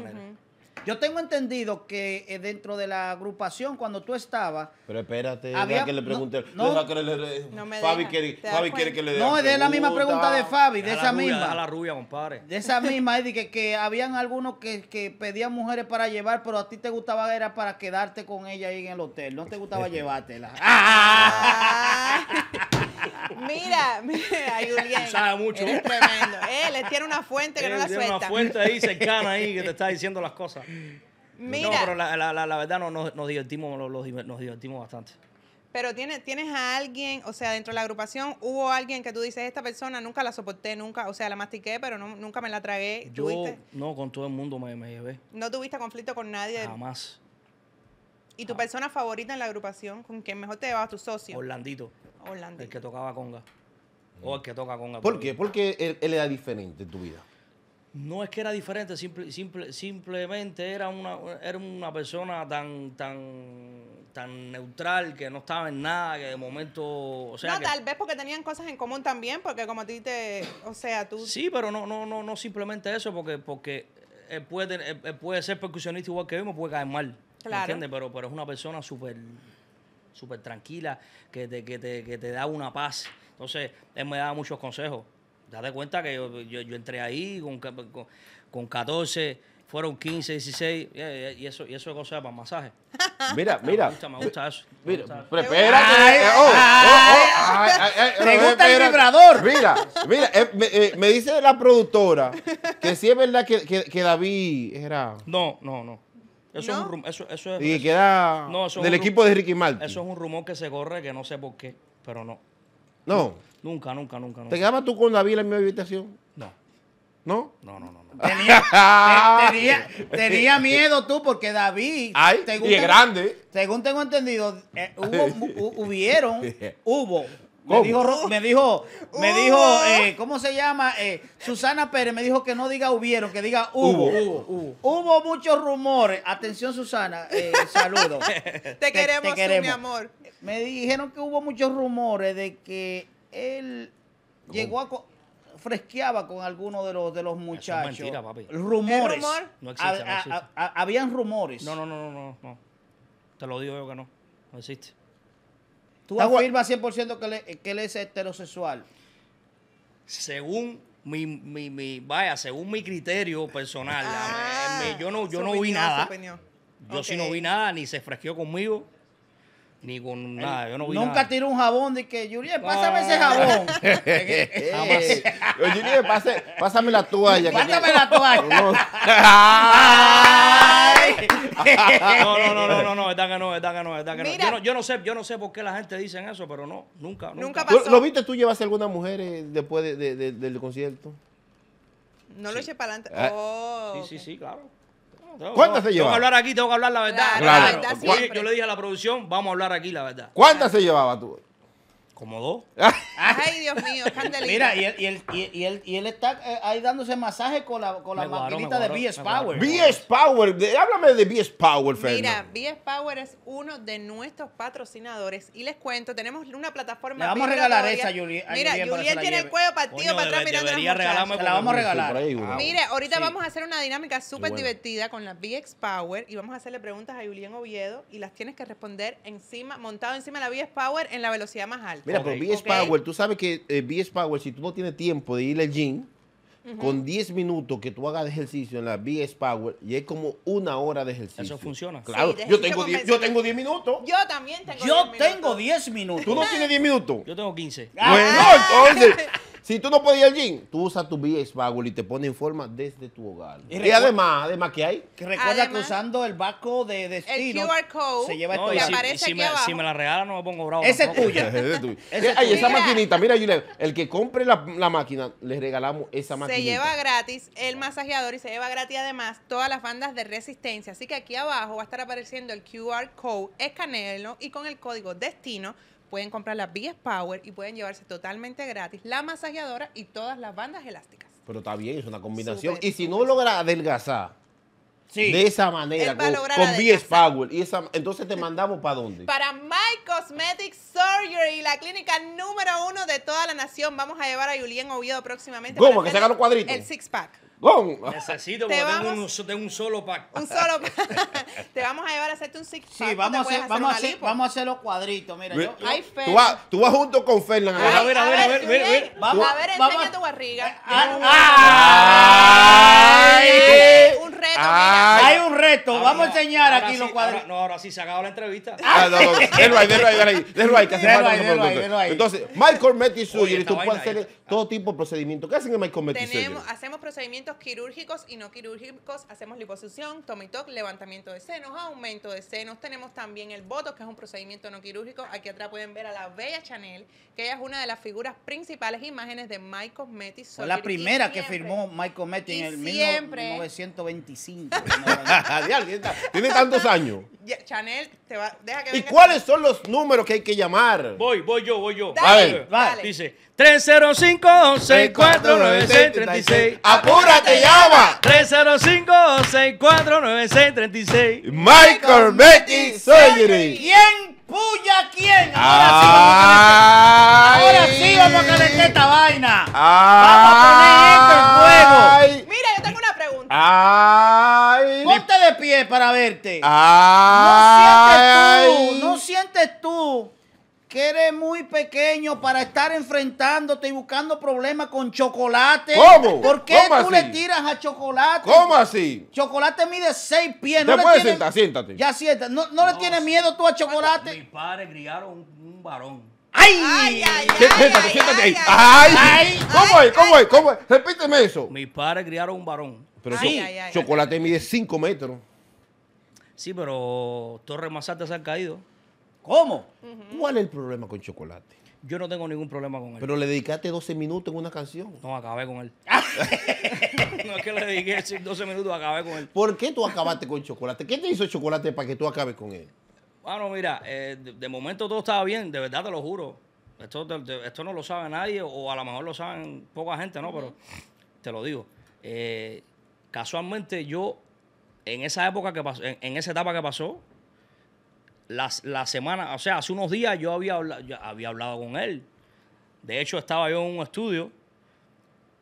Speaker 1: Yo tengo entendido
Speaker 3: que eh, dentro de la agrupación, cuando tú estabas.
Speaker 1: Pero espérate, había, que le pregunte. No, Fabi, quiere, Fabi quiere, que le dé. No, es de la misma pregunta de Fabi, de esa misma. A la rubia, compadre.
Speaker 3: De esa misma, Eddie, eh, que, habían algunos que, que, pedían mujeres para llevar, pero a ti te gustaba era para quedarte con ella ahí en el hotel. No te gustaba llevártela. ¡Ah! Mira, mira, Julián. Sabe mucho. tremendo.
Speaker 4: Él eh, tiene una fuente que no eh, la tiene una fuente ahí
Speaker 1: cercana ahí que te está diciendo las cosas. Mira. No, pero la, verdad nos, divertimos, nos, bastante.
Speaker 4: Pero tienes, tienes a alguien, o sea, dentro de la agrupación hubo alguien que tú dices, esta persona nunca la soporté, nunca, o sea, la mastiqué, pero nunca me la tragué. Yo,
Speaker 1: no, con todo el mundo me, llevé.
Speaker 4: ¿No tuviste conflicto con nadie? Jamás. ¿Y tu ah. persona favorita en la agrupación? ¿Con quien mejor te llevabas? ¿Tu socio?
Speaker 1: Orlandito. El que tocaba conga. Mm. O el que toca conga. ¿Por qué? porque él, era
Speaker 2: diferente en tu vida?
Speaker 1: No es que era diferente, simplemente era una, era una persona tan, tan, tan neutral que no estaba en nada, que de momento. sea, no, tal vez
Speaker 4: porque tenían cosas en común también, porque como a ti te. O sea, tú. Sí,
Speaker 1: pero no, no, no, no simplemente eso, porque, porque él, puede, puede ser percusionista igual que yo, puede caer mal. ¿Entiendes? Pero, pero es una persona súper súper tranquila, que te, que, te, que te da una paz. Entonces, él me da muchos consejos. Date cuenta que yo, entré ahí con, con, 14, fueron 15, 16, y, eso, y eso es cosa para masaje. Mira, mira. Me gusta, eso. mira, gusta el vibrador?
Speaker 2: Mira, mira, eh, me, eh, me, dice la productora que sí es verdad que, que David era... No, no, no.
Speaker 1: Eso es un rumor. Eso, y queda del equipo de Ricky Martin. Eso es un rumor que se corre que no sé por qué, pero no. No. Nunca, nunca, nunca. ¿Te quedabas
Speaker 2: tú con David en mi habitación?
Speaker 1: No. ¿No? No, no, no. no.
Speaker 2: Tenía, miedo
Speaker 3: tú porque David. Ay, y es grande. Según tengo entendido, eh, hubo, hubieron, hubo me dijo, me dijo, eh, ¿cómo se llama? Eh, Susana Pérez me dijo que no diga hubieron, que diga hubo. Hubo, muchos rumores. Atención, Susana, Saludos. Eh, saludo. te, queremos, mi amor. Me dijeron que hubo muchos rumores de que él llegó a fresqueaba con alguno de los de los muchachos. Rumores. No existen, habían rumores. No,
Speaker 1: no, no, no, no. Te lo digo yo que no. No existe. ¿Tú afirmas 100%
Speaker 3: que, que él es heterosexual?
Speaker 1: Según mi, mi, mi, vaya, según mi criterio personal, ah, eh, yo no, yo no vi nada. Yo sí no vi nada, ni se fresqueó conmigo, ni yo no vi Nunca
Speaker 3: tiró un jabón de que, Yuriel, pásame ese jabón.
Speaker 1: Eh, pase-
Speaker 2: pásame la toalla. Pásame la toalla.
Speaker 1: No, No, no, no, no, no, no, que no, está que no, que no. Yo, no. sé, yo no sé por qué la gente dice eso, pero no, nunca, nunca.
Speaker 2: ¿Lo viste tú llevaste algunas mujeres eh, después de- del concierto?
Speaker 1: No lo eché para adelante. Ah. Oh, Sí, sí, sí, claro. ¿Cuántas se llevaban? Tengo que hablar aquí, tengo que hablar la verdad. la verdad yo, le dije a la producción, vamos a hablar aquí la verdad. ¿Cuántas
Speaker 2: se llevaba tú? como dos.
Speaker 1: Ay, Dios mío, candelita. Mira, y él, y él, y él, y está eh,
Speaker 3: ahí dándose masaje con la, con la maquinita de BS Power.
Speaker 2: BS Power, háblame de BS Power, Fernando.
Speaker 4: Mira, BS Power es uno de nuestros patrocinadores. Y les cuento, tenemos una plataforma. Le vamos a regalar esa, Julián. Mira, Julián tiene el cuello partido
Speaker 1: para atrás mirando la regalarme La
Speaker 3: vamos a regalar. Ahí, Mira,
Speaker 4: ahorita vamos a hacer una dinámica súper divertida con la BS Power y vamos a hacerle preguntas a Julián Oviedo y las tienes que responder encima, montado encima de la BS Power en la velocidad más alta. Mira, pero BS Power, tú
Speaker 2: sabes que eh, BS Power, si tú no tienes tiempo de ir al gym, con 10 minutos que tú hagas de ejercicio en la BS Power, y es como una hora de ejercicio. Eso funciona. Claro, yo, tengo 10, yo tengo 10 minutos. Yo también tengo 10 minutos. Yo tengo 10 minutos. ¿Tú no tienes 10 minutos?
Speaker 1: Yo tengo 15. Bueno, ah.
Speaker 2: entonces... Si tú no puedes ir al gym, tú usas tu BS Bagul y te pones en forma desde tu hogar. Y, además, además que hay. Que recuerda que usando el barco
Speaker 3: de destino.
Speaker 2: El QR code. Se lleva a esto y si, me, la regalan, no me pongo bravo. Ese es tuyo. esa maquinita. Mira, el que compre la, máquina, le regalamos esa maquinita. Se lleva
Speaker 4: gratis el masajeador y se lleva gratis además todas las bandas de resistencia. Así que aquí abajo va a estar apareciendo el QR code, escanearlo y con el código destino pueden comprar las BS Power y pueden llevarse totalmente gratis la masajeadora y todas las bandas elásticas.
Speaker 3: Pero
Speaker 2: está bien, es una combinación. y si no logra adelgazar, De esa manera, con, BS Power. Y entonces te mandamos para dónde?
Speaker 4: Para My Cosmetic Surgery, la clínica número uno de toda la nación. Vamos a llevar a Julián Oviedo próximamente.
Speaker 1: ¿Cómo? que se haga los cuadritos. El six pack. Necesito porque un, un, solo pack. Un solo
Speaker 4: pack. te vamos a llevar a hacerte un six pack. Sí, vamos, a, hacer, vamos, vamos a hacer los cuadritos. Mira, yo. Ay,
Speaker 1: Tú vas,
Speaker 2: tú vas junto con Fernan. A ver, a ver, a ver. A ver,
Speaker 4: enseña tu
Speaker 3: barriga.
Speaker 1: ¡Ay! Hay un reto. Vamos a enseñar aquí los cuadros. no, ahora sí se acabado la entrevista. Ah, ah, ahí, déjalo ahí, déjalo ahí. ahí,
Speaker 2: Entonces, Michael Cosmetic y tú puedes hacer todo tipo de procedimientos. ¿Qué hacen en Michael Cosmetic
Speaker 4: Hacemos procedimientos quirúrgicos y no quirúrgicos. Hacemos liposucción, tomitoc, levantamiento de senos, aumento de senos. Tenemos también el voto, que es un procedimiento no quirúrgico. Aquí atrás pueden ver a la bella Chanel, que ella es una de las figuras principales imágenes de Michael Cosmetic la primera que
Speaker 3: firmó Michael Cosmetic en el 1925. Tiene
Speaker 2: tantos años. Chanel, ¿Y cuáles son los números que hay que llamar?
Speaker 1: Voy, voy yo, voy yo. Dice 305 649636 36 ¡Apúrate, llama! 305 649636 36 Michael Betty Surgery.
Speaker 3: ¿Quién puya quién? Ahora sí sí vamos a calentar esta vaina. Vamos a no sientes tú, que eres muy pequeño para estar enfrentándote y buscando problemas con chocolate. ¿Cómo? ¿Por qué tú le tiras a chocolate? ¿Cómo así? Chocolate mide seis pies. ¿No le siéntate. Ya siéntate. ¿No, le tienes miedo tú a chocolate? Mis
Speaker 1: padres criaron un
Speaker 3: varón. ¡Ay! ¡Ay,
Speaker 2: ay, ay! cómo es? ¿Cómo es? ¿Cómo es? Repíteme eso.
Speaker 1: Mi padres criaron un varón.
Speaker 2: Pero chocolate mide cinco metros.
Speaker 1: Sí, pero Torre Masate se ha caído.
Speaker 2: ¿Cómo? ¿Cuál es el problema con Chocolate?
Speaker 1: Yo no tengo ningún problema con él.
Speaker 2: Pero le dedicaste 12 minutos en una canción. No, acabé con él. Ah.
Speaker 1: no es que le dediqué 12 minutos, acabé con él. ¿Por qué tú acabaste con Chocolate? ¿Qué te hizo
Speaker 2: Chocolate para que tú acabes con él?
Speaker 1: Bueno, mira, eh, de, momento todo estaba bien, de verdad te lo juro. Esto, no lo sabe nadie, o a lo mejor lo saben poca gente, ¿no? Pero te lo digo. Eh, casualmente yo en esa época que en, esa etapa que pasó, la semana, o sea, hace unos días yo había, hablado, había hablado con él. De hecho, estaba yo en un estudio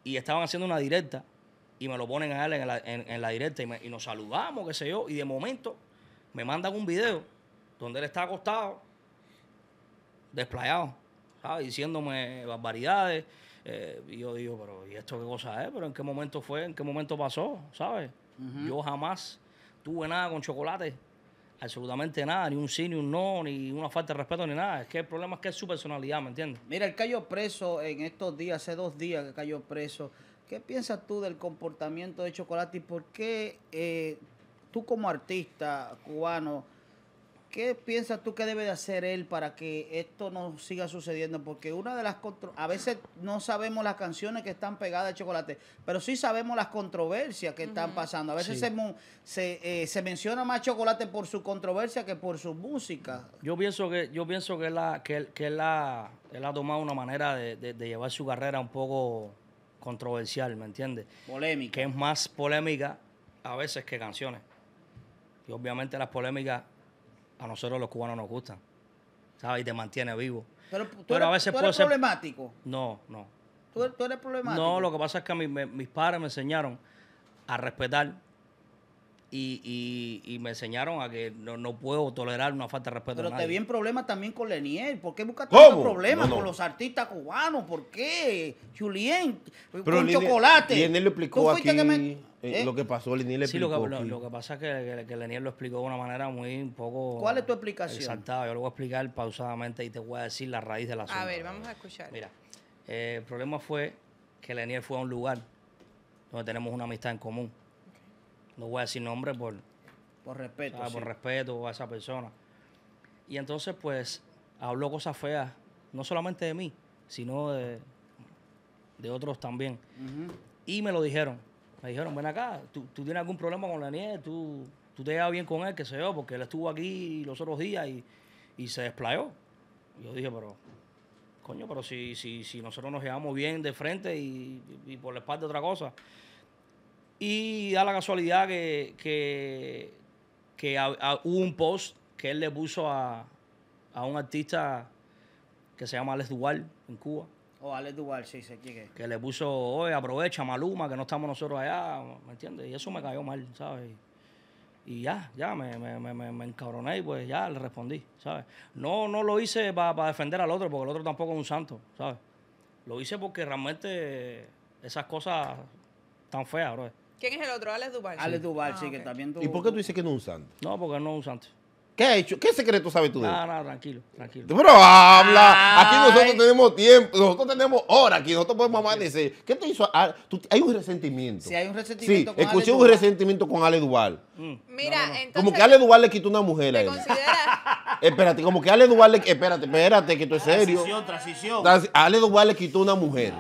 Speaker 1: y estaban haciendo una directa y me lo ponen a él en la, directa y, nos saludamos, qué sé yo, y de momento me mandan un video donde él está acostado, desplayado, ¿sabes? diciéndome barbaridades. Eh, y yo digo, pero ¿y esto qué cosa es? ¿Pero en qué momento fue? ¿En qué momento pasó? ¿Sabes? Yo jamás tuve nada con chocolate, absolutamente nada, ni un sí, ni un no, ni una falta de respeto, ni nada. Es que el problema es que es su personalidad, ¿me entiendes?
Speaker 3: Mira, el cayó preso en estos días, hace dos días que cayó preso. ¿Qué piensas tú del comportamiento de Chocolate y por qué eh, tú como artista cubano ¿Qué piensas tú que debe de hacer él para que esto no siga sucediendo? Porque una de las a veces no sabemos las canciones que están pegadas de chocolate, pero sí sabemos las controversias que están pasando. A veces eh, se, menciona más chocolate por su controversia que por su música.
Speaker 1: Yo pienso que yo pienso que él ha, que tomado una manera de, de, llevar su carrera un poco controversial, ¿me entiendes? Polémica. Que es más polémica a veces que canciones. Y obviamente las polémicas a nosotros los cubanos nos gustan, ¿Sabes? Y te mantiene vivo. Pero, ¿tú a veces eres puede ser... problemático? No, no.
Speaker 3: ¿Tú, eres problemático? No, lo
Speaker 1: que pasa es que mis padres me enseñaron a respetar y, me enseñaron a que no, puedo tolerar una falta de respeto. Pero te vi en
Speaker 3: problemas también con Leniel ¿Por qué buscas tantos problemas con los artistas cubanos? ¿Por qué? Julien, Pero con chocolate. Lenier
Speaker 2: le explicó aquí que eh, ¿Eh? lo que pasó. le sí, lo,
Speaker 1: que pasa es que, Leniel lo explicó de una manera muy un poco. ¿Cuál es tu explicación? Exaltada. Yo lo voy a explicar pausadamente y te voy a decir la raíz de la asunto. A ver,
Speaker 4: vamos a escuchar. Mira,
Speaker 1: eh, el problema fue que Leniel fue a un lugar donde tenemos una amistad en común no voy a decir nombre por, por respeto. Por respeto a esa persona. Y entonces, pues, habló cosas feas, no solamente de mí, sino de, otros también. Y me lo dijeron. Me dijeron, ven acá, tú, tienes algún problema con la nieve, tú, tú te llevas bien con él, qué sé yo, porque él estuvo aquí los otros días y, y se desplayó. Yo dije, pero, coño, pero si, si, si nosotros nos llevamos bien de frente y, y por la espalda otra cosa. Y da la casualidad que, que, hubo un post que él le puso a, un artista que se llama Alex Duval en Cuba.
Speaker 3: O oh, Alex Duval, sí, se quién
Speaker 1: Que le puso, oye, aprovecha Maluma, que no estamos nosotros allá, ¿me entiendes? Y eso me cayó mal, ¿sabes? Y ya, ya me, me, me, me encabroné y pues ya le respondí, ¿sabes? No, no lo hice para defender al otro, porque el otro tampoco es un santo, ¿sabes? Lo hice porque realmente esas cosas están feas, bro.
Speaker 3: ¿Quién es el otro? Alex Duval. Alex Duval, ah, sí, que también
Speaker 1: tú. ¿Y por qué tú dices que no es un santo? No, porque
Speaker 2: no es un santo. ¿Qué ha hecho? ¿Qué secreto sabes tú de él? Ah, no, tranquilo, tranquilo. Pero habla. Ah. Aquí nosotros tenemos tiempo, nosotros tenemos hora aquí, nosotros podemos amanecer. ¿Qué te hizo? Ah, hay un resentimiento. Sí,
Speaker 3: hay un resentimiento. Sí, escuché un
Speaker 2: resentimiento con Ale Duval. Mm.
Speaker 3: Mira, entonces. Como que Ale Duval
Speaker 2: le quitó una mujer a él. Consideras... espérate, como que Ale Duval le. Espérate, espérate, que esto es serio.
Speaker 3: Transición, transición.
Speaker 2: Ale Duval le quitó una mujer.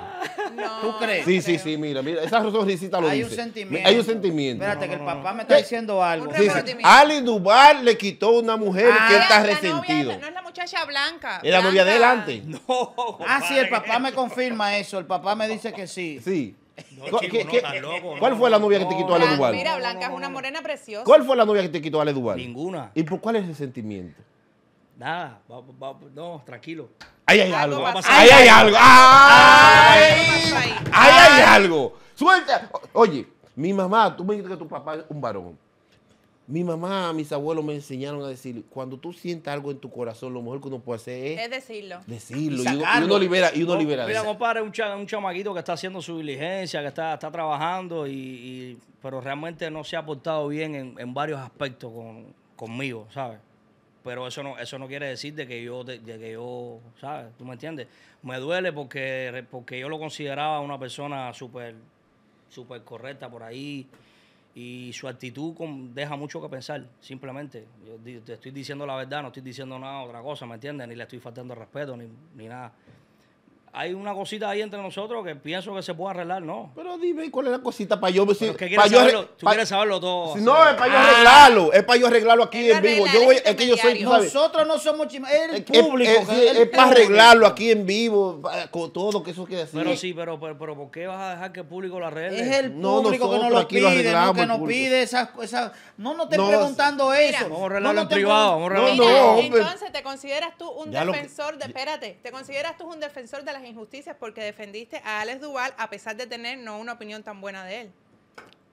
Speaker 3: ¿Tú crees? Sí,
Speaker 2: sí, sí, mira, mira, esa sonrisita lo dice. Hay un sentimiento. Hay un sentimiento. Espérate,
Speaker 3: que el papá me está
Speaker 2: diciendo algo. Sí, sí. Ali Duval le quitó una mujer que ah, él está resentido. no es la muchacha blanca. ¿Es la novia de él antes? No.
Speaker 3: Ah, sí, el papá me confirma eso. El papá me dice que sí. Sí. No,
Speaker 1: ¿Cuál fue la novia que te quitó a Ale
Speaker 2: Duval? Mira,
Speaker 4: Blanca es una morena preciosa. ¿Cuál fue
Speaker 2: la novia que te quitó Ale Duval? Ninguna. ¿Y por cuál es el sentimiento?
Speaker 1: Nada, no, tranquilo. Ahí hay algo. Ahí hay algo. Ahí hay algo.
Speaker 2: Suelta. Oye, mi mamá, tú me dijiste que tu papá es un varón. Mi mamá, mis abuelos me enseñaron a decir, cuando tú sientas algo en tu corazón, lo mejor que uno puede hacer es, es decirlo. Decirlo. Y, uno, libera. Y uno libera mira,
Speaker 1: compadre, un, un chamaquito que está haciendo su diligencia, que está, trabajando, y, pero realmente no se ha portado bien en, varios aspectos conmigo, ¿sabes? pero eso no, eso no quiere decir de que yo, de, que yo, ¿sabes? ¿Tú me entiendes? Me duele porque, porque yo lo consideraba una persona súper, súper correcta por ahí y su actitud deja mucho que pensar, simplemente. Yo te estoy diciendo la verdad, no estoy diciendo nada otra cosa, ¿me entiendes? Ni le estoy faltando respeto, ni, ni nada hay una cosita ahí entre nosotros que pienso que se puede arreglar, ¿no? Pero dime cuál es
Speaker 2: la cosita para yo. para yo tú quieres
Speaker 1: saberlo todo. Si no, es para ah. yo arreglarlo.
Speaker 2: Es para yo arreglarlo aquí en vivo. Yo es que yo soy. Nosotros
Speaker 3: no somos Es El público. Es, para
Speaker 2: arreglarlo aquí
Speaker 1: en vivo. Con todo que eso quiere decir. Pero sí, pero, pero, ¿por qué vas a dejar que el público lo arregle? Es el público que nos lo pide, que nos pide
Speaker 3: esas cosas. No no estoy preguntando eso. Vamos a arreglarlo en privado. Vamos a arreglarlo Entonces,
Speaker 4: ¿te consideras tú un
Speaker 1: defensor
Speaker 3: de. Espérate, ¿te
Speaker 4: consideras tú un defensor de las injusticias porque defendiste a Alex Duval a pesar de tener no una opinión tan buena de él.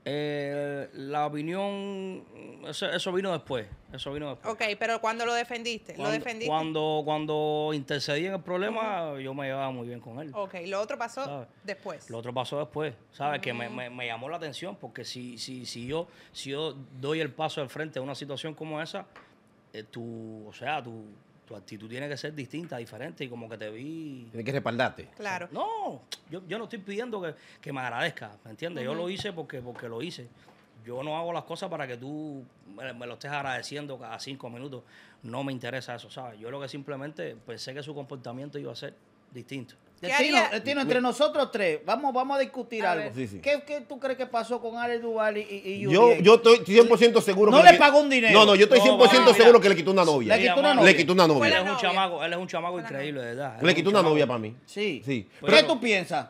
Speaker 1: Eh, la opinión, eso, vino después, eso vino después.
Speaker 4: Ok, pero cuando lo defendiste, cuando, lo defendiste.
Speaker 1: Cuando, cuando intercedí en el problema, yo me llevaba muy bien con él.
Speaker 4: Ok, lo otro pasó después.
Speaker 1: Lo otro pasó después, ¿sabes? Que mm. me, llamó la atención porque si, si, si, yo, si yo doy el paso al frente a una situación como esa, eh, tú... o sea, tú tu actitud tiene que ser distinta, diferente y como que te vi.
Speaker 2: Tienes que respaldarte.
Speaker 1: Claro. No, yo, no estoy pidiendo que, me agradezca, ¿me entiendes? Yo lo hice porque, porque lo hice. Yo no hago las cosas para que tú me, me, lo estés agradeciendo cada cinco minutos. No me interesa eso, ¿sabes? Yo lo que simplemente pensé que su comportamiento iba a ser distinto. Eh, Tino, entre
Speaker 3: nosotros tres, vamos, vamos a discutir algo. ¿Qué, ¿Qué, tú crees que pasó con Ale Duval y, y Yo, yo
Speaker 2: estoy 100% seguro. No le pagó un dinero. No, no, yo estoy 100% seguro que le quitó una novia. Le quitó una novia. Le quitó una novia. Él es
Speaker 1: un chamaco, él es un increíble, de verdad. Le quitó
Speaker 2: una novia para mí. Sí. sí. ¿Qué
Speaker 1: tú piensas?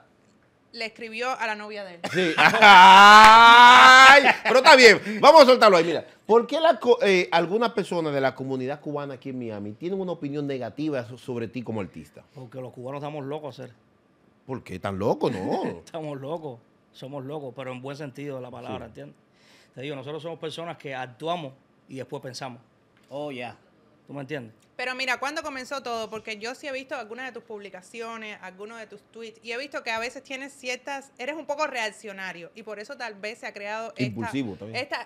Speaker 4: le escribió a la novia de él.
Speaker 2: Sí. Ay, pero está bien. Vamos a soltarlo ahí. Mira, ¿por qué eh, algunas personas de la comunidad cubana aquí en Miami tienen una opinión negativa sobre ti como artista?
Speaker 1: Porque los cubanos estamos locos, ser.
Speaker 2: ¿Por qué tan locos, no?
Speaker 1: estamos locos. Somos locos, pero en buen sentido de la palabra, ¿entiendes? Te digo, nosotros somos personas que actuamos y después pensamos. Oh, ya. ¿Tú me entiendes?
Speaker 4: Pero mira, ¿cuándo comenzó todo? Porque yo sí he visto algunas de tus publicaciones, algunos de tus tweets, y he visto que a veces tienes ciertas, eres un poco reaccionario, y por eso tal vez se ha creado esta,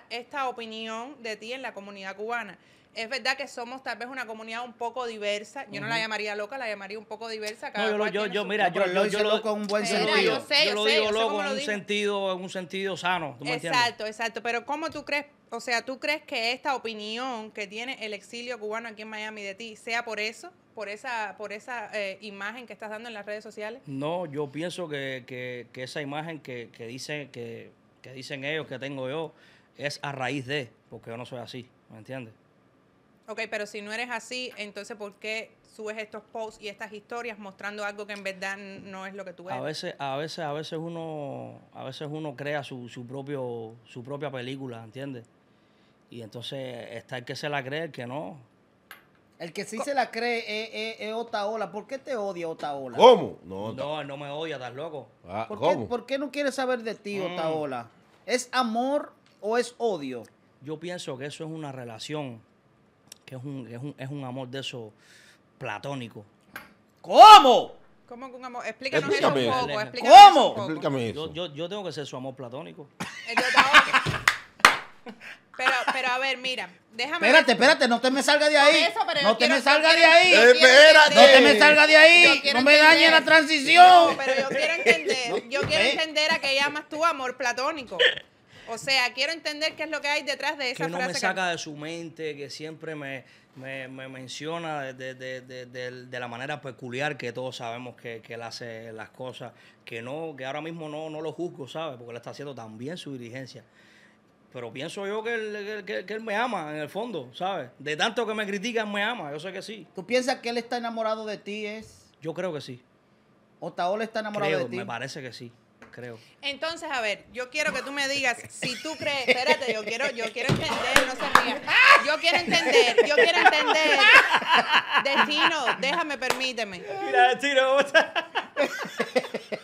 Speaker 4: esta, opinión de ti en la comunidad cubana es verdad que somos tal vez una comunidad un poco diversa. Yo no la llamaría loca, la llamaría un poco diversa. no,
Speaker 1: yo, mira, yo, lo digo con un buen sentido. yo, lo digo loco en un sentido, un sentido sano. exacto,
Speaker 4: exacto. Pero ¿cómo tú crees o sea, ¿tú crees que esta opinión que tiene el exilio cubano aquí en Miami de ti sea por eso? ¿Por esa, por esa eh, imagen que estás dando en las redes sociales?
Speaker 1: No, yo pienso que, esa imagen que, dicen, que, dicen ellos, que tengo yo, es a raíz de, porque yo no soy así, ¿me entiendes?
Speaker 4: Ok, pero si no eres así, entonces ¿por qué subes estos posts y estas historias mostrando algo que en verdad no es lo que tú eres? A
Speaker 1: veces, a veces, a veces uno, a veces uno crea su, su propio, su propia película, ¿entiendes? Y entonces está el que se la cree, el que no.
Speaker 3: El que sí se la cree es, Otaola. ¿Por qué te odia Otaola?
Speaker 1: ¿Cómo? No, no, él no me odia, estás loco. Ah, ¿Por, Qué, ¿Por,
Speaker 3: Qué, no quiere saber de ti, mm. Otaola?
Speaker 1: ¿Es amor o es odio? Yo pienso que eso es una relación, que es un, es es un amor de eso platónico. ¿Cómo?
Speaker 4: ¿Cómo con amor? Explícanos eso un poco. ¿Cómo? Explícame
Speaker 1: eso. Yo, yo, tengo que ser su amor platónico.
Speaker 4: Pero, pero a ver, mira, déjame. Espérate, espérate, no
Speaker 3: te me salga de ahí. no, te me salga de ahí. no te me salga de ahí. No me dañe la transición.
Speaker 1: pero yo quiero entender. yo quiero entender a
Speaker 4: qué llamas tú amor platónico. O sea, quiero entender qué es lo que hay detrás de esa que No me saca
Speaker 1: de su mente, que siempre me, me, me menciona de, la manera peculiar que todos sabemos que, él hace las cosas, que no, que ahora mismo no, no lo juzgo, ¿sabes? Porque le está haciendo también su dirigencia. Pero pienso yo que él, me ama en el fondo, ¿sabes? De tanto que me critican, me ama. Yo sé que sí. ¿Tú piensas que él está enamorado de ti? es? Yo creo que sí. ¿Otaola está enamorado de ti? Me parece que sí. Creo.
Speaker 3: Entonces, a ver, yo
Speaker 4: quiero que tú me digas si tú crees, espérate, yo quiero, yo quiero entender, no se ría. Yo quiero entender, yo quiero entender. Destino, déjame, permíteme. Mira,
Speaker 5: destino,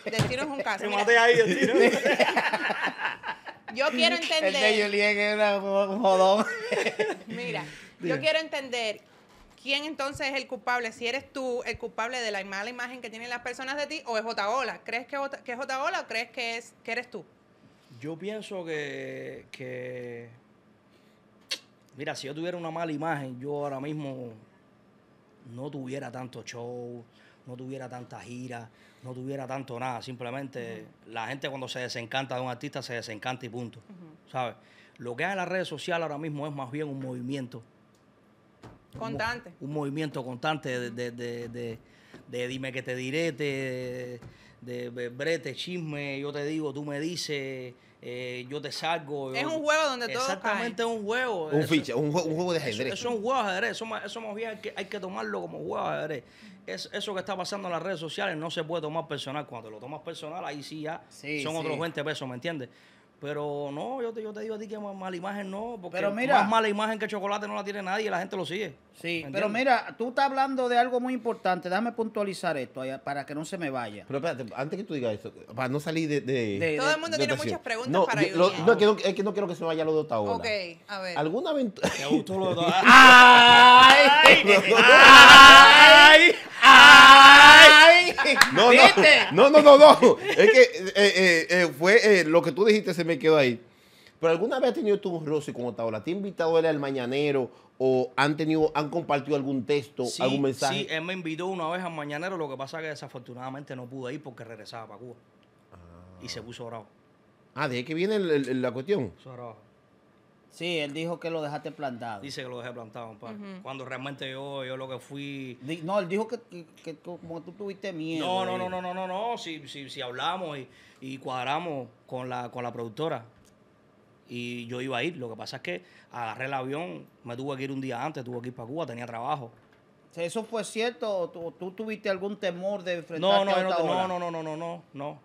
Speaker 5: Destino
Speaker 3: es un
Speaker 4: caso. Te maté
Speaker 5: ahí, destino.
Speaker 3: yo quiero entender. El de un jodón. Mira, yo
Speaker 4: quiero entender quién entonces es el culpable. Si eres tú el culpable de la mala imagen que tienen las personas de ti o es Ola. ¿Crees que, que es Ola o crees que, es, que eres tú?
Speaker 1: Yo pienso que, que. Mira, si yo tuviera una mala imagen, yo ahora mismo no tuviera tanto show, no tuviera tanta gira no tuviera tanto nada. Simplemente la gente cuando se desencanta de un artista se desencanta y punto. ¿Sabes? Lo que hay en las redes sociales ahora mismo es más bien un movimiento. Constante. Un, movimiento constante de, dime que te diré, de, brete, chisme, yo te digo, tú me dices. Eh, yo te salgo. es un juego
Speaker 2: donde todo. Exactamente,
Speaker 1: es un juego.
Speaker 2: Un, ficha, un, juego, un juego de ajedrez. Eso, es
Speaker 1: un juego ajedrez. Eso, más bien hay que, hay que tomarlo como juego ajedrez eso que está pasando en las redes sociales no se puede tomar personal. Cuando lo tomas personal, ahí sí ya son otros 20 pesos, ¿me entiendes? Pero no, yo te, yo te digo a ti que mala imagen no, porque pero más mala imagen que chocolate no la tiene nadie, y la gente lo sigue. Sí, pero mira,
Speaker 3: tú estás hablando de algo muy importante, déjame puntualizar esto para que no se me vaya. Pero espérate, antes que tú digas eso, para no salir de... Todo el mundo tiene muchas preguntas para yo. no,
Speaker 2: es que no, quiero que se vaya lo de Ok, a ver. ¿Alguna aventura?
Speaker 3: ¡Ay! ¡Ay! ¡Ay!
Speaker 2: No, no, no, no, Es que eh, eh, eh, fue lo que tú dijiste, se me quedó ahí. Pero alguna vez has tenido un roce con Otaola, ¿te ha invitado él al mañanero o han tenido, han compartido algún texto, algún mensaje? Sí,
Speaker 1: él me invitó una vez al mañanero, lo que pasa es que desafortunadamente no pude ir porque regresaba para Cuba. Ah. Y se puso bravo.
Speaker 2: Ah, de ahí que viene la cuestión.
Speaker 1: Sí, él dijo que lo dejaste plantado. Dice que lo dejé plantado, Cuando realmente yo, yo lo que fui. no, él dijo que, que, como tú tuviste miedo. No, no, eh. no, no, no, no, no. Si, si, si hablamos y, cuadramos con la, con la productora. Y yo iba a ir. Lo que pasa es que agarré el avión, me tuve que ir un día antes, tuve que ir para Cuba, tenía trabajo.
Speaker 3: ¿Eso fue cierto? tú, tuviste algún temor de enfrentarte no, no, a no, no, no, no, no, no,
Speaker 1: no.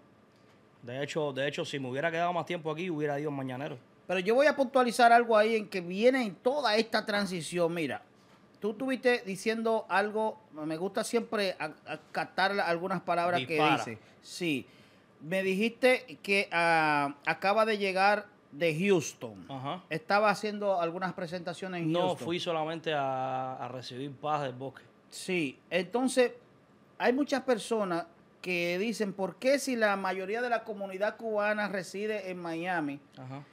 Speaker 1: De hecho, de hecho, si me hubiera quedado más tiempo aquí, hubiera ido mañanero.
Speaker 3: Pero yo voy a puntualizar algo ahí en que viene en toda esta transición. Mira, tú estuviste diciendo algo, me gusta siempre acatar algunas palabras que dices. Sí, me dijiste que ah, acaba de llegar de Houston. Ajá. Estaba haciendo algunas presentaciones en no, Houston. No, fui
Speaker 1: solamente a, a, recibir paz del bosque. Sí, entonces hay muchas
Speaker 3: personas que dicen, ¿por qué si la mayoría de la comunidad cubana reside en Miami? Ajá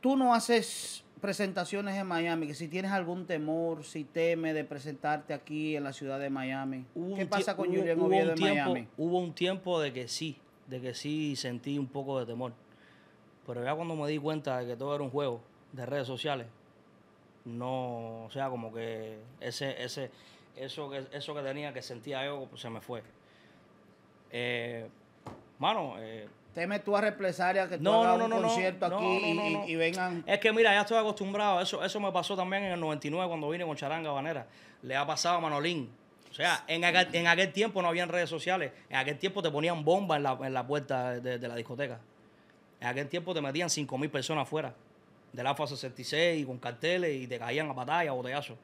Speaker 3: tú no haces presentaciones en Miami, que si tienes algún temor, si teme de presentarte aquí en la ciudad de Miami, ¿qué pasa con Julian Oviedo en Miami?
Speaker 1: Hubo un tiempo de que sí, de que sí sentí un poco de temor. Pero ya cuando me di cuenta de que todo era un juego de redes sociales, no, o sea, como que ese, ese, eso que, eso que tenía que sentía algo pues, se me fue. Eh, mano, eh, Teme
Speaker 3: tú a represalia que tú no, hagas no, no, un concierto aquí y,
Speaker 1: vengan. Es que mira, ya estoy acostumbrado. Eso, eso me pasó también en el 99 cuando vine con Charanga Banera. Le ha pasado a Manolín. O sea, en aquel, tiempo no habían redes sociales. En aquel tiempo te ponían bombas en la, puerta de, la discoteca. En aquel tiempo te metían 5.000 personas afuera del fase 66 y con carteles y te caían a batalla, botellazo.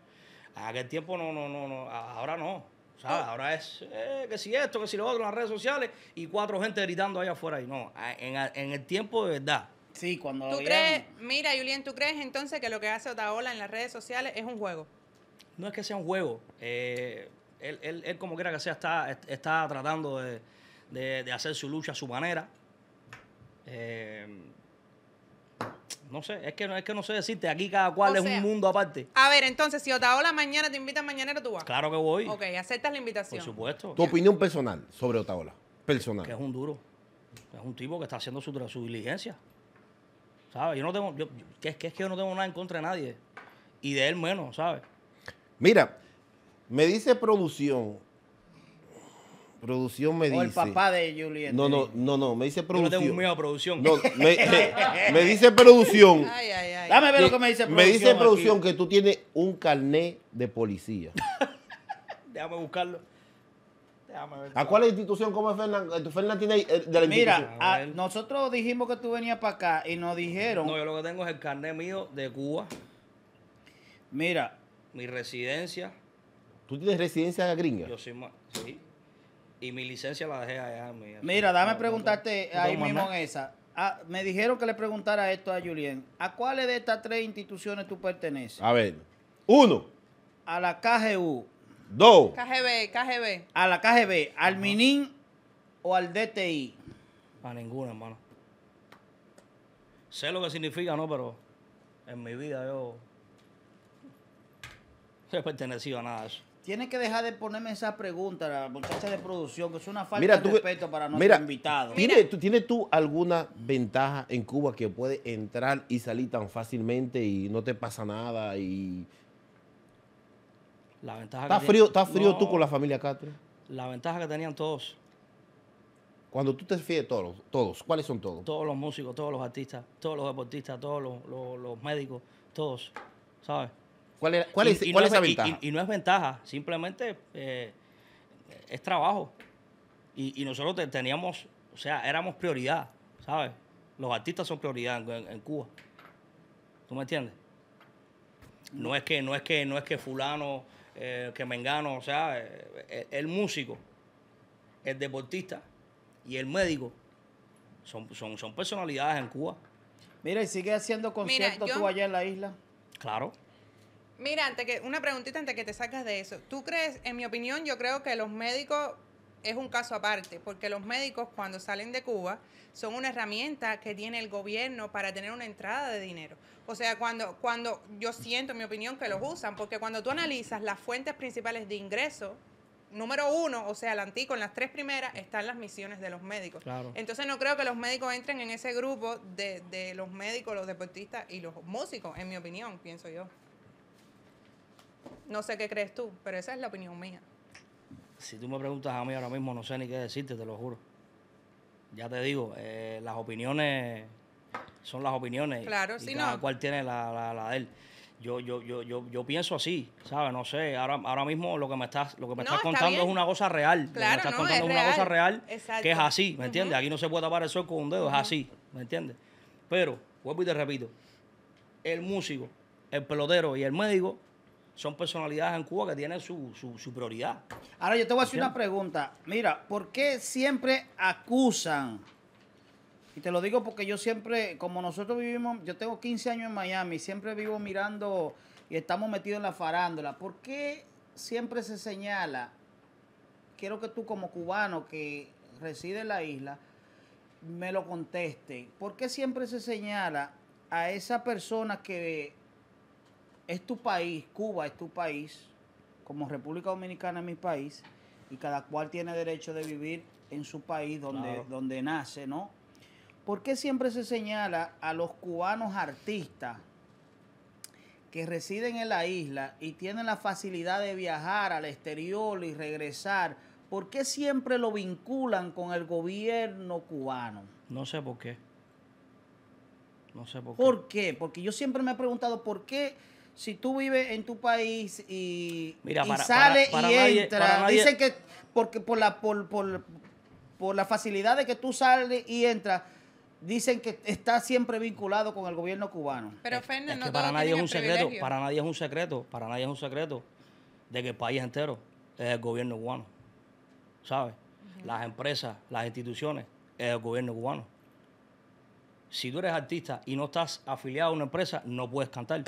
Speaker 1: En aquel tiempo no, no, no, no. Ahora no. O sea, Ahora es eh, que si esto, que si lo otro, las redes sociales y cuatro gente gritando allá afuera. Y no, en, el tiempo de verdad. Sí, cuando. ¿Tú crees,
Speaker 4: mira, Julián, ¿tú crees entonces que lo que hace Otaola en las redes sociales es un juego?
Speaker 1: No es que sea un juego. Eh, él, como quiera que sea, está, está tratando de, hacer su lucha a su manera. Eh, no sé, es que, es que no sé decirte. Aquí cada cual es un mundo aparte.
Speaker 4: A ver, entonces, si Otaola mañana te invita mañanero, tú vas.
Speaker 1: Claro que voy. Ok,
Speaker 4: aceptas la invitación.
Speaker 1: Por supuesto. Tu
Speaker 2: opinión personal sobre Otaola. Personal. Que
Speaker 1: es un duro. Es un tipo que está haciendo su, diligencia. ¿Sabes? Yo no tengo. que es que yo no tengo nada en contra de nadie. Y de él menos, ¿sabes?
Speaker 2: Mira, me dice producción Producción me dice. O el papá de Julieta. No, no, no, no, me dice producción. Yo no tengo miedo a producción.
Speaker 1: me,
Speaker 2: dice producción. Ay,
Speaker 1: ay, ay. Dame ver lo que me dice producción. Me dice producción
Speaker 2: que tú tienes un carné de policía.
Speaker 1: Déjame buscarlo. Déjame ver. ¿A
Speaker 2: cuál institución como es Fernández? Eh, Fernando tiene eh, de la institución? Mira,
Speaker 3: nosotros dijimos que tú venías para acá y nos dijeron.
Speaker 1: No, yo lo que tengo es el carné mío de Cuba. Mira. Mi residencia. ¿Tú tienes residencia gringa? Yo soy más. Sí. Y mi licencia la dejé allá. Mira, dame
Speaker 3: preguntarte ahí mismo en esa. Ah, me dijeron que le preguntara esto a Julien. ¿A cuáles de estas tres instituciones tú perteneces? A ver. Uno. A la KGU. Dos. KGB, KGB.
Speaker 1: A la KGB. ¿Al MININ o al DTI? A ninguna, hermano. Sé lo que significa, ¿no? Pero en mi vida yo no he pertenecido a nada de eso. Tiene que dejar de ponerme esa
Speaker 3: pregunta la muchacha de producción, que es una falta de respeto para nuestro mira,
Speaker 1: tú, ¿Tienes tú alguna
Speaker 2: ventaja en Cuba que puede entrar y salir tan fácilmente y no te pasa nada? y
Speaker 1: la ¿Está frío, ¿Estás frío tú con la familia Castro? La ventaja que tenían todos.
Speaker 2: Cuando tú te fíes todos, todos, ¿cuáles son
Speaker 1: todos? Todos los músicos, todos los artistas, todos los deportistas, todos los médicos, todos, ¿sabes? ¿Cuál, es, y, es ventaja? Y, no es ventaja, simplemente eh, es trabajo. Y, nosotros teníamos, o sea, éramos prioridad, ¿sabes? Los artistas son prioridad en, Cuba. ¿Tú me entiendes? No es que, no es que, no es que fulano, eh, que mengano, o sea, eh, el, músico, el deportista y el médico son, son, son personalidades en Cuba. Mira, ¿y sigue haciendo conciertos tú allá en la isla? Claro.
Speaker 4: Mira, antes que, una preguntita antes que te sacas de eso. ¿Tú crees, en mi opinión, yo creo que los médicos es un caso aparte, porque los médicos cuando salen de Cuba son una herramienta que tiene el gobierno para tener una entrada de dinero. O sea, cuando, cuando yo siento, en mi opinión, que los usan, porque cuando tú analizas las fuentes principales de ingreso, número uno, o sea, el antico, en las tres primeras, están las misiones de los médicos. Claro. Entonces no creo que los médicos entren en ese grupo de, de los médicos, los deportistas y los músicos, en mi opinión, pienso yo. No sé qué crees tú, pero esa es la opinión mía.
Speaker 1: Si tú me preguntas a mí ahora mismo, no sé ni qué decirte, te lo juro. Ya te digo, eh, las opiniones son las opiniones. Claro, y cada cual tiene la, la, de él. Yo, yo, yo, yo, yo pienso así, ¿sabes? No sé, ahora, ahora mismo lo que me estás, lo que me contando es una cosa real. lo que me estás contando es, una cosa real que es así, ¿me entiendes? Aquí no se puede tapar el sol con un dedo, es así, ¿me entiendes? Pero, vuelvo y te repito, el músico, el pelotero y el médico son personalidades en Cuba que tienen su, su, prioridad. Ahora yo te voy a hacer una pregunta. Mira, ¿por qué siempre acusan? Y
Speaker 3: te lo digo porque yo siempre, como nosotros vivimos, yo tengo 15 años en Miami, siempre vivo mirando y estamos metidos en la farándula. ¿Por qué siempre se señala, quiero que tú como cubano que reside en la isla, me lo conteste, ¿por qué siempre se señala a esa persona que es tu país, Cuba es tu país, como República Dominicana es mi país, y cada cual tiene derecho de vivir en su país donde, donde nace, ¿no? ¿Por qué siempre se señala a los cubanos artistas que residen en la isla y tienen la facilidad de viajar al exterior y regresar? ¿Por qué siempre lo vinculan con el gobierno cubano? No sé por qué. No sé por qué. ¿Por qué? Porque yo siempre me he preguntado por qué si tú vives en tu país y, Mira, y entras, sale y entra, dicen que porque por la, por, la facilidad de que tú sales y entras, dicen que está siempre vinculado con el gobierno cubano.
Speaker 4: Pero para nadie es un secreto,
Speaker 3: para
Speaker 1: nadie es un secreto, para nadie es un secreto de que el país entero es el gobierno cubano. ¿Sabes? Las empresas, las instituciones, es el gobierno cubano. Si tú eres artista y no estás afiliado a una empresa, no puedes cantar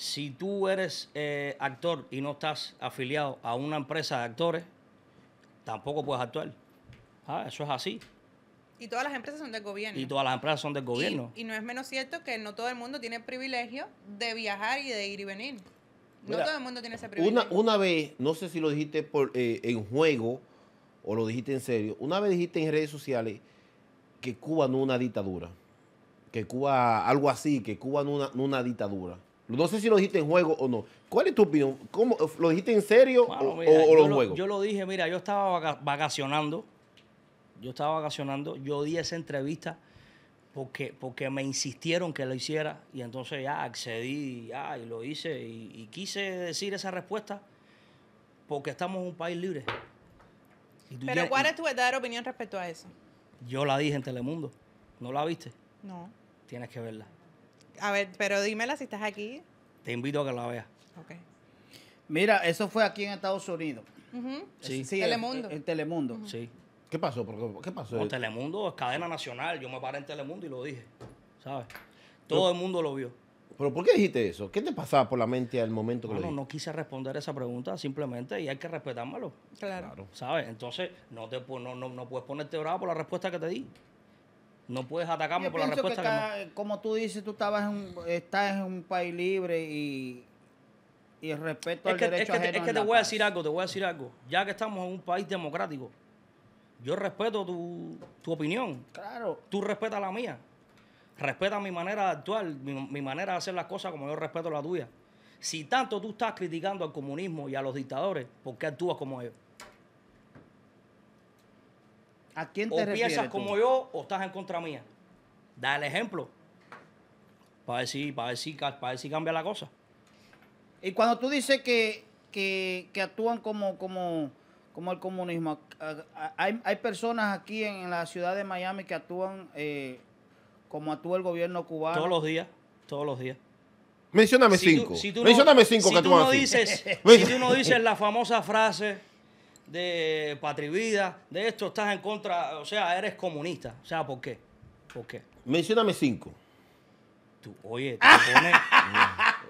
Speaker 1: si tú eres eh, actor y no estás afiliado a una empresa de actores, tampoco puedes actuar. Ah, eso es así.
Speaker 4: Y todas las empresas son del gobierno. Y
Speaker 1: todas las empresas son del gobierno.
Speaker 4: Y, no es menos cierto que no todo el mundo tiene el privilegio de viajar y de ir y venir. no todo el mundo tiene ese privilegio.
Speaker 2: Una, vez, no sé si lo dijiste por, eh, en juego o lo dijiste en serio, una vez dijiste en redes sociales que Cuba no es una dictadura. Que Cuba, algo así, que Cuba no es una dictadura. No sé si lo dijiste en juego o no. ¿Cuál es tu opinión? ¿Cómo, ¿Lo dijiste en serio o, juego? Yo
Speaker 1: lo dije, mira, yo estaba vacacionando. Yo estaba vacacionando. Yo di esa entrevista porque, porque me insistieron que lo hiciera y entonces ya accedí ya, ah, y lo hice y, quise decir esa respuesta porque estamos en un país libre. Pero ¿cuál es
Speaker 4: tu verdadera opinión respecto a eso?
Speaker 1: Yo la dije en Telemundo. ¿No la viste? No. Tienes que verla.
Speaker 4: A ver, pero dímela si estás aquí.
Speaker 1: Te invito a que la veas. Ok. Mira, eso fue aquí en Estados
Speaker 3: Unidos. Sí. sí Telemundo. En Telemundo. Sí. ¿Qué pasó? ¿Qué pasó? En
Speaker 1: Telemundo es cadena nacional. Yo me paré en Telemundo y lo dije.
Speaker 3: ¿Sabes? Todo el mundo
Speaker 1: lo vio. ¿Pero por qué dijiste eso?
Speaker 2: ¿Qué te pasaba por la mente al momento que lo dijiste?
Speaker 1: No quise responder esa pregunta simplemente y hay que respetármelo. Claro. ¿Sabes? Entonces, no, te, no puedes ponerte bravo por la respuesta que te di. No puedes atacarme por la respuesta
Speaker 3: que, Como tú dices, tú estabas estás en
Speaker 1: un país libre y,
Speaker 3: el respeto
Speaker 1: al que, derecho es que, Es que te voy a decir algo, te voy a decir algo. Ya que estamos en un país democrático, yo respeto tu, opinión. Claro. Tú respetas la mía. Respeta mi manera de actuar, mi, mi, manera de hacer las cosas como yo respeto la tuya. Si tanto tú estás criticando al comunismo y a los dictadores, ¿por qué actúas como ellos? ¿A quién te piensas como yo o estás en contra mía. Da el ejemplo. Para ver, si, para, cambia la cosa. Y cuando tú dices que, que, actúan
Speaker 3: como, como, como el comunismo, hay, personas aquí en, la ciudad de Miami que actúan eh, como actúa el gobierno cubano. Todos los
Speaker 1: días, todos los días.
Speaker 2: Mencióname cinco. Mencióname cinco que tú si tú no dices
Speaker 1: la famosa frase de Vida, de esto, estás en contra, o sea, eres comunista. O sea, ¿por qué? ¿Por qué?
Speaker 2: Mencióname cinco.
Speaker 1: Tú, oye, te pones...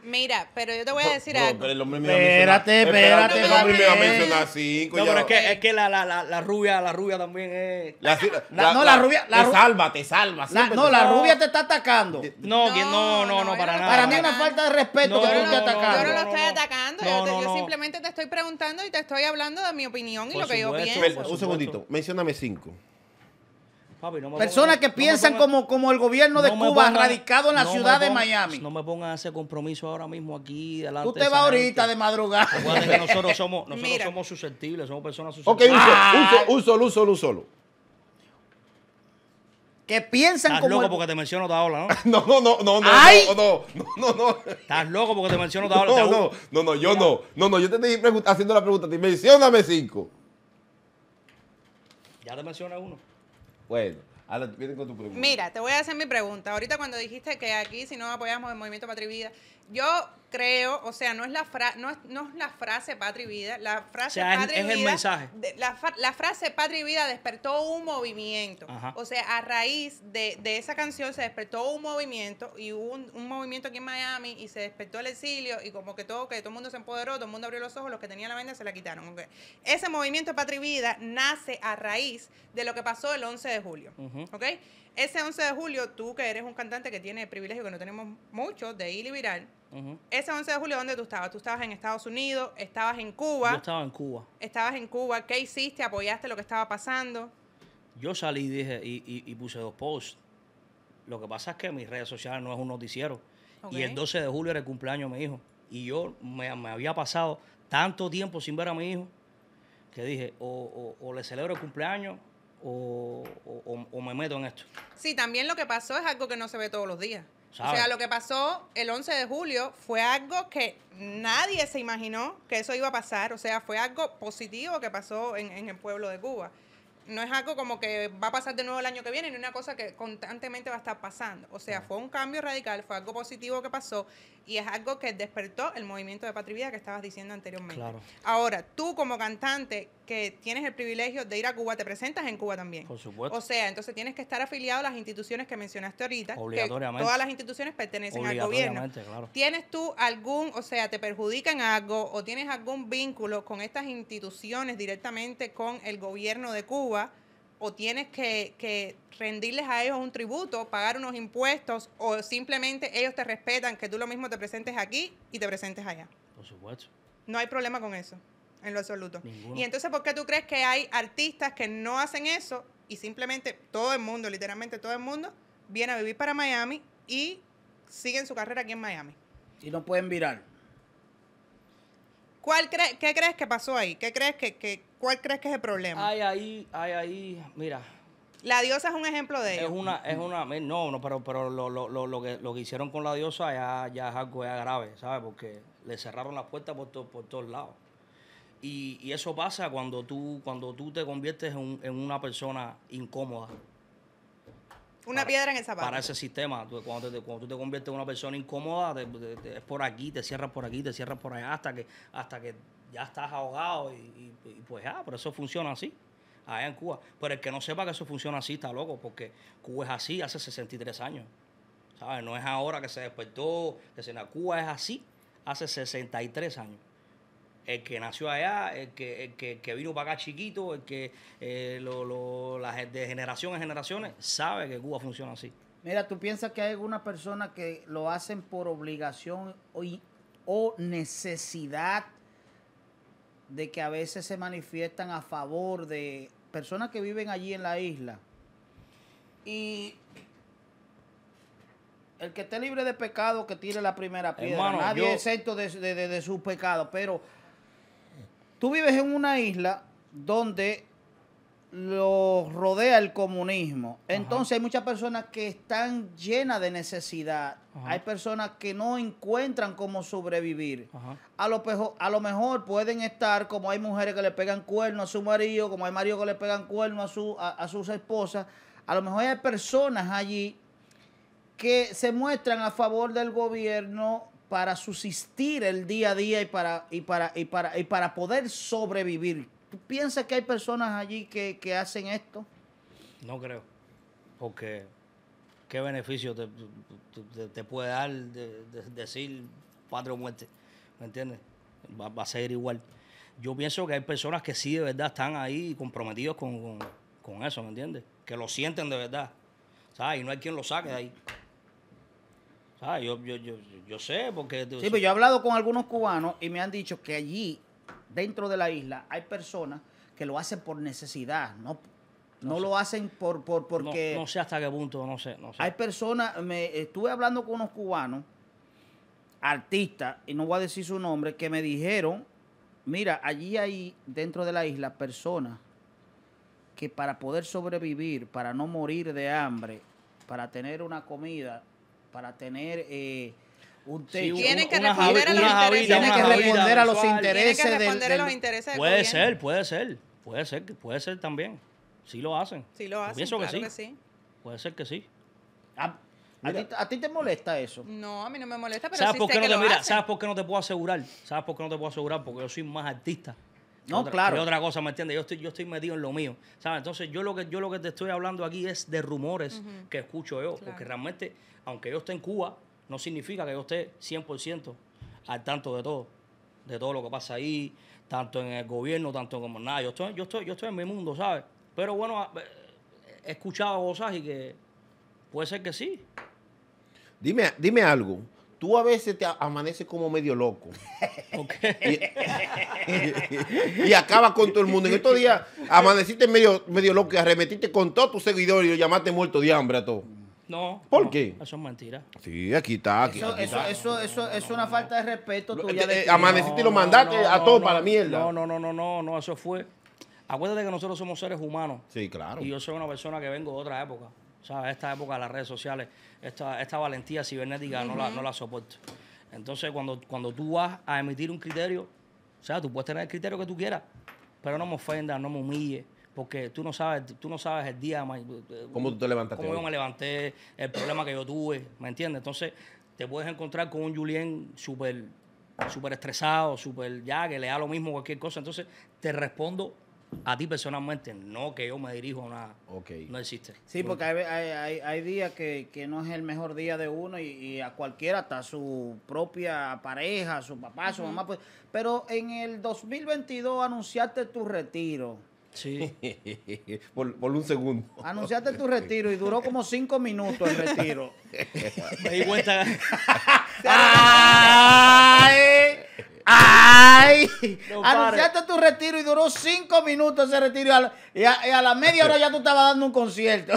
Speaker 1: Mira, pero yo te voy a decir algo. Pero el hombre espérate, espérate, espérate. me va a mencionar cinco. pero es que, la, la, la, rubia, la rubia también es. Ah, no, la, rubia. La, te
Speaker 3: salva, te salva.
Speaker 1: no, la rubia
Speaker 3: te está atacando.
Speaker 1: No, no, no, no, para nada. Para
Speaker 3: mí es una falta de respeto que tú estés atacando. Yo no lo estoy
Speaker 2: atacando.
Speaker 3: Yo
Speaker 4: simplemente te estoy preguntando y te estoy hablando de mi opinión y lo que yo
Speaker 2: pienso. Un segundito, mencioname cinco.
Speaker 1: Personas que piensan
Speaker 3: como, como el gobierno de Cuba, radicado en la ciudad de Miami.
Speaker 1: No me pongan ese compromiso ahora mismo aquí. Delante Tú te vas ahorita de madrugada. nosotros somos, susceptibles, somos personas susceptibles. Ok, ah.
Speaker 2: un, solo, un solo, un solo.
Speaker 1: Que piensan Estás como. Estás loco porque te menciono Taola, ¿no? no, no, no, no, no no, no, no, Estás loco porque te menciono la ahora no, no, no, yo no. No, no, yo te estoy haciendo la pregunta.
Speaker 2: Mencióname cinco.
Speaker 1: Ya te menciona uno.
Speaker 2: Bueno, ahora con tu pregunta. Mira,
Speaker 4: te voy a hacer mi pregunta. Ahorita cuando dijiste que aquí si no apoyamos el movimiento Patria Vida, yo creo, o sea, no es la, frase no es, no la frase patria vida, la frase o es, el mensaje. la, frase patria vida despertó un movimiento. O sea, a raíz de, esa canción se despertó un movimiento y hubo un, movimiento aquí en Miami y se despertó el exilio y como que todo, que todo el mundo se empoderó, todo el mundo abrió los ojos, los que tenían la venda se la quitaron. Ese movimiento patria vida nace a raíz de lo que pasó el 11 de julio. Ese 11 de julio, tú que eres un cantante que tiene el privilegio que no tenemos mucho de ir y viral, ese 11 de julio, ¿dónde tú estabas? Tú estabas en Estados Unidos, estabas en Cuba. Yo estaba en Cuba. Estabas en Cuba. ¿Qué hiciste? ¿Apoyaste lo que estaba pasando?
Speaker 1: Yo salí dije, y, y, y puse dos posts. Lo que pasa es que mis redes sociales no es un noticiero. Y el 12 de julio era el cumpleaños de mi hijo. Y yo me, había pasado tanto tiempo sin ver a mi hijo que dije, o, le celebro el cumpleaños o, me meto en esto.
Speaker 4: Sí, también lo que pasó es algo que no se ve todos los días. O sea, lo que pasó el 11 de julio fue algo que nadie se imaginó que eso iba a pasar. O sea, fue algo positivo que pasó en, en el pueblo de Cuba. No es algo como que va a pasar de nuevo el año que viene, ni una cosa que constantemente va a estar pasando. O sea, fue un cambio radical, fue algo positivo que pasó y es algo que despertó el movimiento de Patria Vida que estabas diciendo anteriormente. Ahora, tú como cantante que tienes el privilegio de ir a Cuba, te presentas en Cuba también. Por supuesto. O sea, entonces tienes que estar afiliado a las instituciones que mencionaste ahorita. Obligatoriamente. todas las instituciones pertenecen al gobierno. Claro. ¿Tienes tú algún, o sea, te perjudican algo o tienes algún vínculo con estas instituciones directamente con el gobierno de Cuba? o tienes que, rendirles a ellos un tributo, pagar unos impuestos o simplemente ellos te respetan que tú lo mismo te presentes aquí y te presentes allá. Por supuesto. No hay problema con eso, en lo absoluto. Ninguno. Y entonces, ¿por qué tú crees que hay artistas que no hacen eso y simplemente todo el mundo, literalmente todo el mundo, viene a vivir para Miami y siguen su carrera aquí en Miami? Y no pueden virar. ¿Cuál ¿Qué crees que pasó ahí? ¿Qué crees que, que, ¿Cuál crees que es el problema? Hay ahí, hay ahí, mira. La
Speaker 1: diosa es un ejemplo de ello. Es una, es una, no, no, pero, pero lo, que, lo que hicieron con la diosa ya, es algo grave, ¿sabes? Porque le cerraron las puertas por, por todos lados. Y, eso pasa cuando tú, cuando tú te conviertes en, una persona incómoda. Una piedra en el zapato. Para ese sistema. cuando, cuando, tú te conviertes en una persona incómoda, es por aquí, te cierras por aquí, te cierras por allá, hasta que, hasta que ya estás ahogado y, pues ya, ah, pero eso funciona así allá en Cuba. Pero el que no sepa que eso funciona así está loco, porque Cuba es así hace 63 años. ¿Sabes? No es ahora que se despertó, que se Cuba es así hace 63 años. El que nació allá, el que, vino para acá chiquito, el que eh, lo, la, de generación en generaciones, sabe que Cuba funciona así.
Speaker 3: Mira, ¿tú piensas que hay alguna persona que lo hacen por obligación o necesidad de que a veces se manifiestan a favor de personas que viven allí en la isla. Y el que esté libre de pecado, que tire la primera piedra. Nadie de, de, de, sus pecados. Pero tú vives en una isla donde lo rodea el comunismo. Entonces hay muchas personas que están llenas de necesidad. Hay personas que no encuentran cómo sobrevivir. A lo, a lo mejor pueden estar como hay mujeres que le pegan cuerno a su marido, como hay maridos que le pegan cuerno a, su, a sus esposas. A lo mejor hay personas allí que se muestran a favor del gobierno para subsistir el día a día y para, y para, y para, y para poder sobrevivir. ¿Tú piensas que hay personas allí que, hacen esto?
Speaker 1: No creo. Porque, ¿qué beneficio te, puede dar decir padre o muerte? ¿Me entiendes? Va, a ser igual. Yo pienso que hay personas que sí de verdad están ahí comprometidos con, eso, ¿me entiendes? Que lo sienten de verdad. ¿Sabes? Y no hay quien lo saque de ahí. ¿Sabes? Yo, yo, yo, yo sé, porque. Sí, pero yo he
Speaker 3: hablado con algunos cubanos y me han dicho que allí dentro de la isla hay personas que lo hacen por necesidad, no, no, lo hacen por, por porque... No, sé hasta qué punto, no sé, Hay personas, me, estuve hablando con unos cubanos, artistas, y no voy a decir su nombre, que me dijeron, mira, allí hay dentro de la isla personas que para poder sobrevivir, para no morir de hambre, para tener una comida, para tener... Eh, tiene
Speaker 4: Tienen que responder a los intereses. que responder Puede
Speaker 1: ser, puede ser. Puede ser, puede ser también. Sí lo hacen. Sí lo hacen. Pienso que, sí. Puede ser que sí. Ah, ¿A, ti, te molesta eso?
Speaker 4: No, a mí no me molesta, pero ¿sabes
Speaker 1: por qué no te, ¿Sabes por qué no te puedo asegurar? ¿Sabes por qué no te puedo asegurar? Porque yo soy más artista. No, claro. Y otra cosa, ¿me entiendes? Yo estoy, yo estoy metido en lo mío. Entonces, yo lo, que, yo lo que te estoy hablando aquí es de rumores que escucho yo. Porque realmente, aunque yo esté en Cuba, no significa que yo esté 100% al tanto de todo, de todo lo que pasa ahí, tanto en el gobierno, tanto como nada. Yo estoy, yo estoy, yo estoy en mi mundo, ¿sabes? Pero bueno, eh, he escuchado cosas y que puede ser que sí.
Speaker 2: Dime, dime algo. Tú a veces te amaneces como medio loco. Y, y, acabas con todo el mundo. En estos días amaneciste medio, medio loco y arremetiste con todos tus seguidores y llamaste muerto de hambre a todos. No. ¿Por qué?
Speaker 1: Eso es mentira.
Speaker 2: Sí, aquí está. Aquí, eso, está.
Speaker 1: Eso,
Speaker 3: es una falta de respeto tuya. Eh, eh, amaneciste y lo mandaste a todo para la mierda. No,
Speaker 1: no, no, no, no, eso fue. Acuérdate que nosotros somos seres humanos. Sí, claro. Y yo soy una persona que vengo de otra época. O sea, Esta época de las redes sociales, esta, esta valentía cibernética no, la, no la soporto. Entonces, cuando, cuando tú vas a emitir un criterio, o sea, tú puedes tener el criterio que tú quieras, pero no me ofendas, no me humille porque tú no sabes, tú no sabes el día. Eh,
Speaker 2: ¿Cómo tú te levantaste? Cómo yo me
Speaker 1: levanté, el problema que yo tuve, ¿me entiendes? Entonces, te puedes encontrar con un Julien súper estresado, súper ya, que le da lo mismo cualquier cosa. Entonces, te respondo a ti personalmente, no que yo me dirijo a nada, No existe. Sí, porque
Speaker 3: hay, hay, días que, no es el mejor día de uno y, a cualquiera, hasta su propia pareja, su papá, su mamá. Pues. pero en el 2022 anunciaste tu retiro.
Speaker 2: Sí. por, un segundo.
Speaker 3: Anunciaste tu retiro y duró como cinco minutos el retiro. Me di cuenta. ¡Ay! ¡Ay! Anunciaste tu retiro y duró cinco minutos ese retiro. Y a, la, media hora ya tú estabas dando un concierto.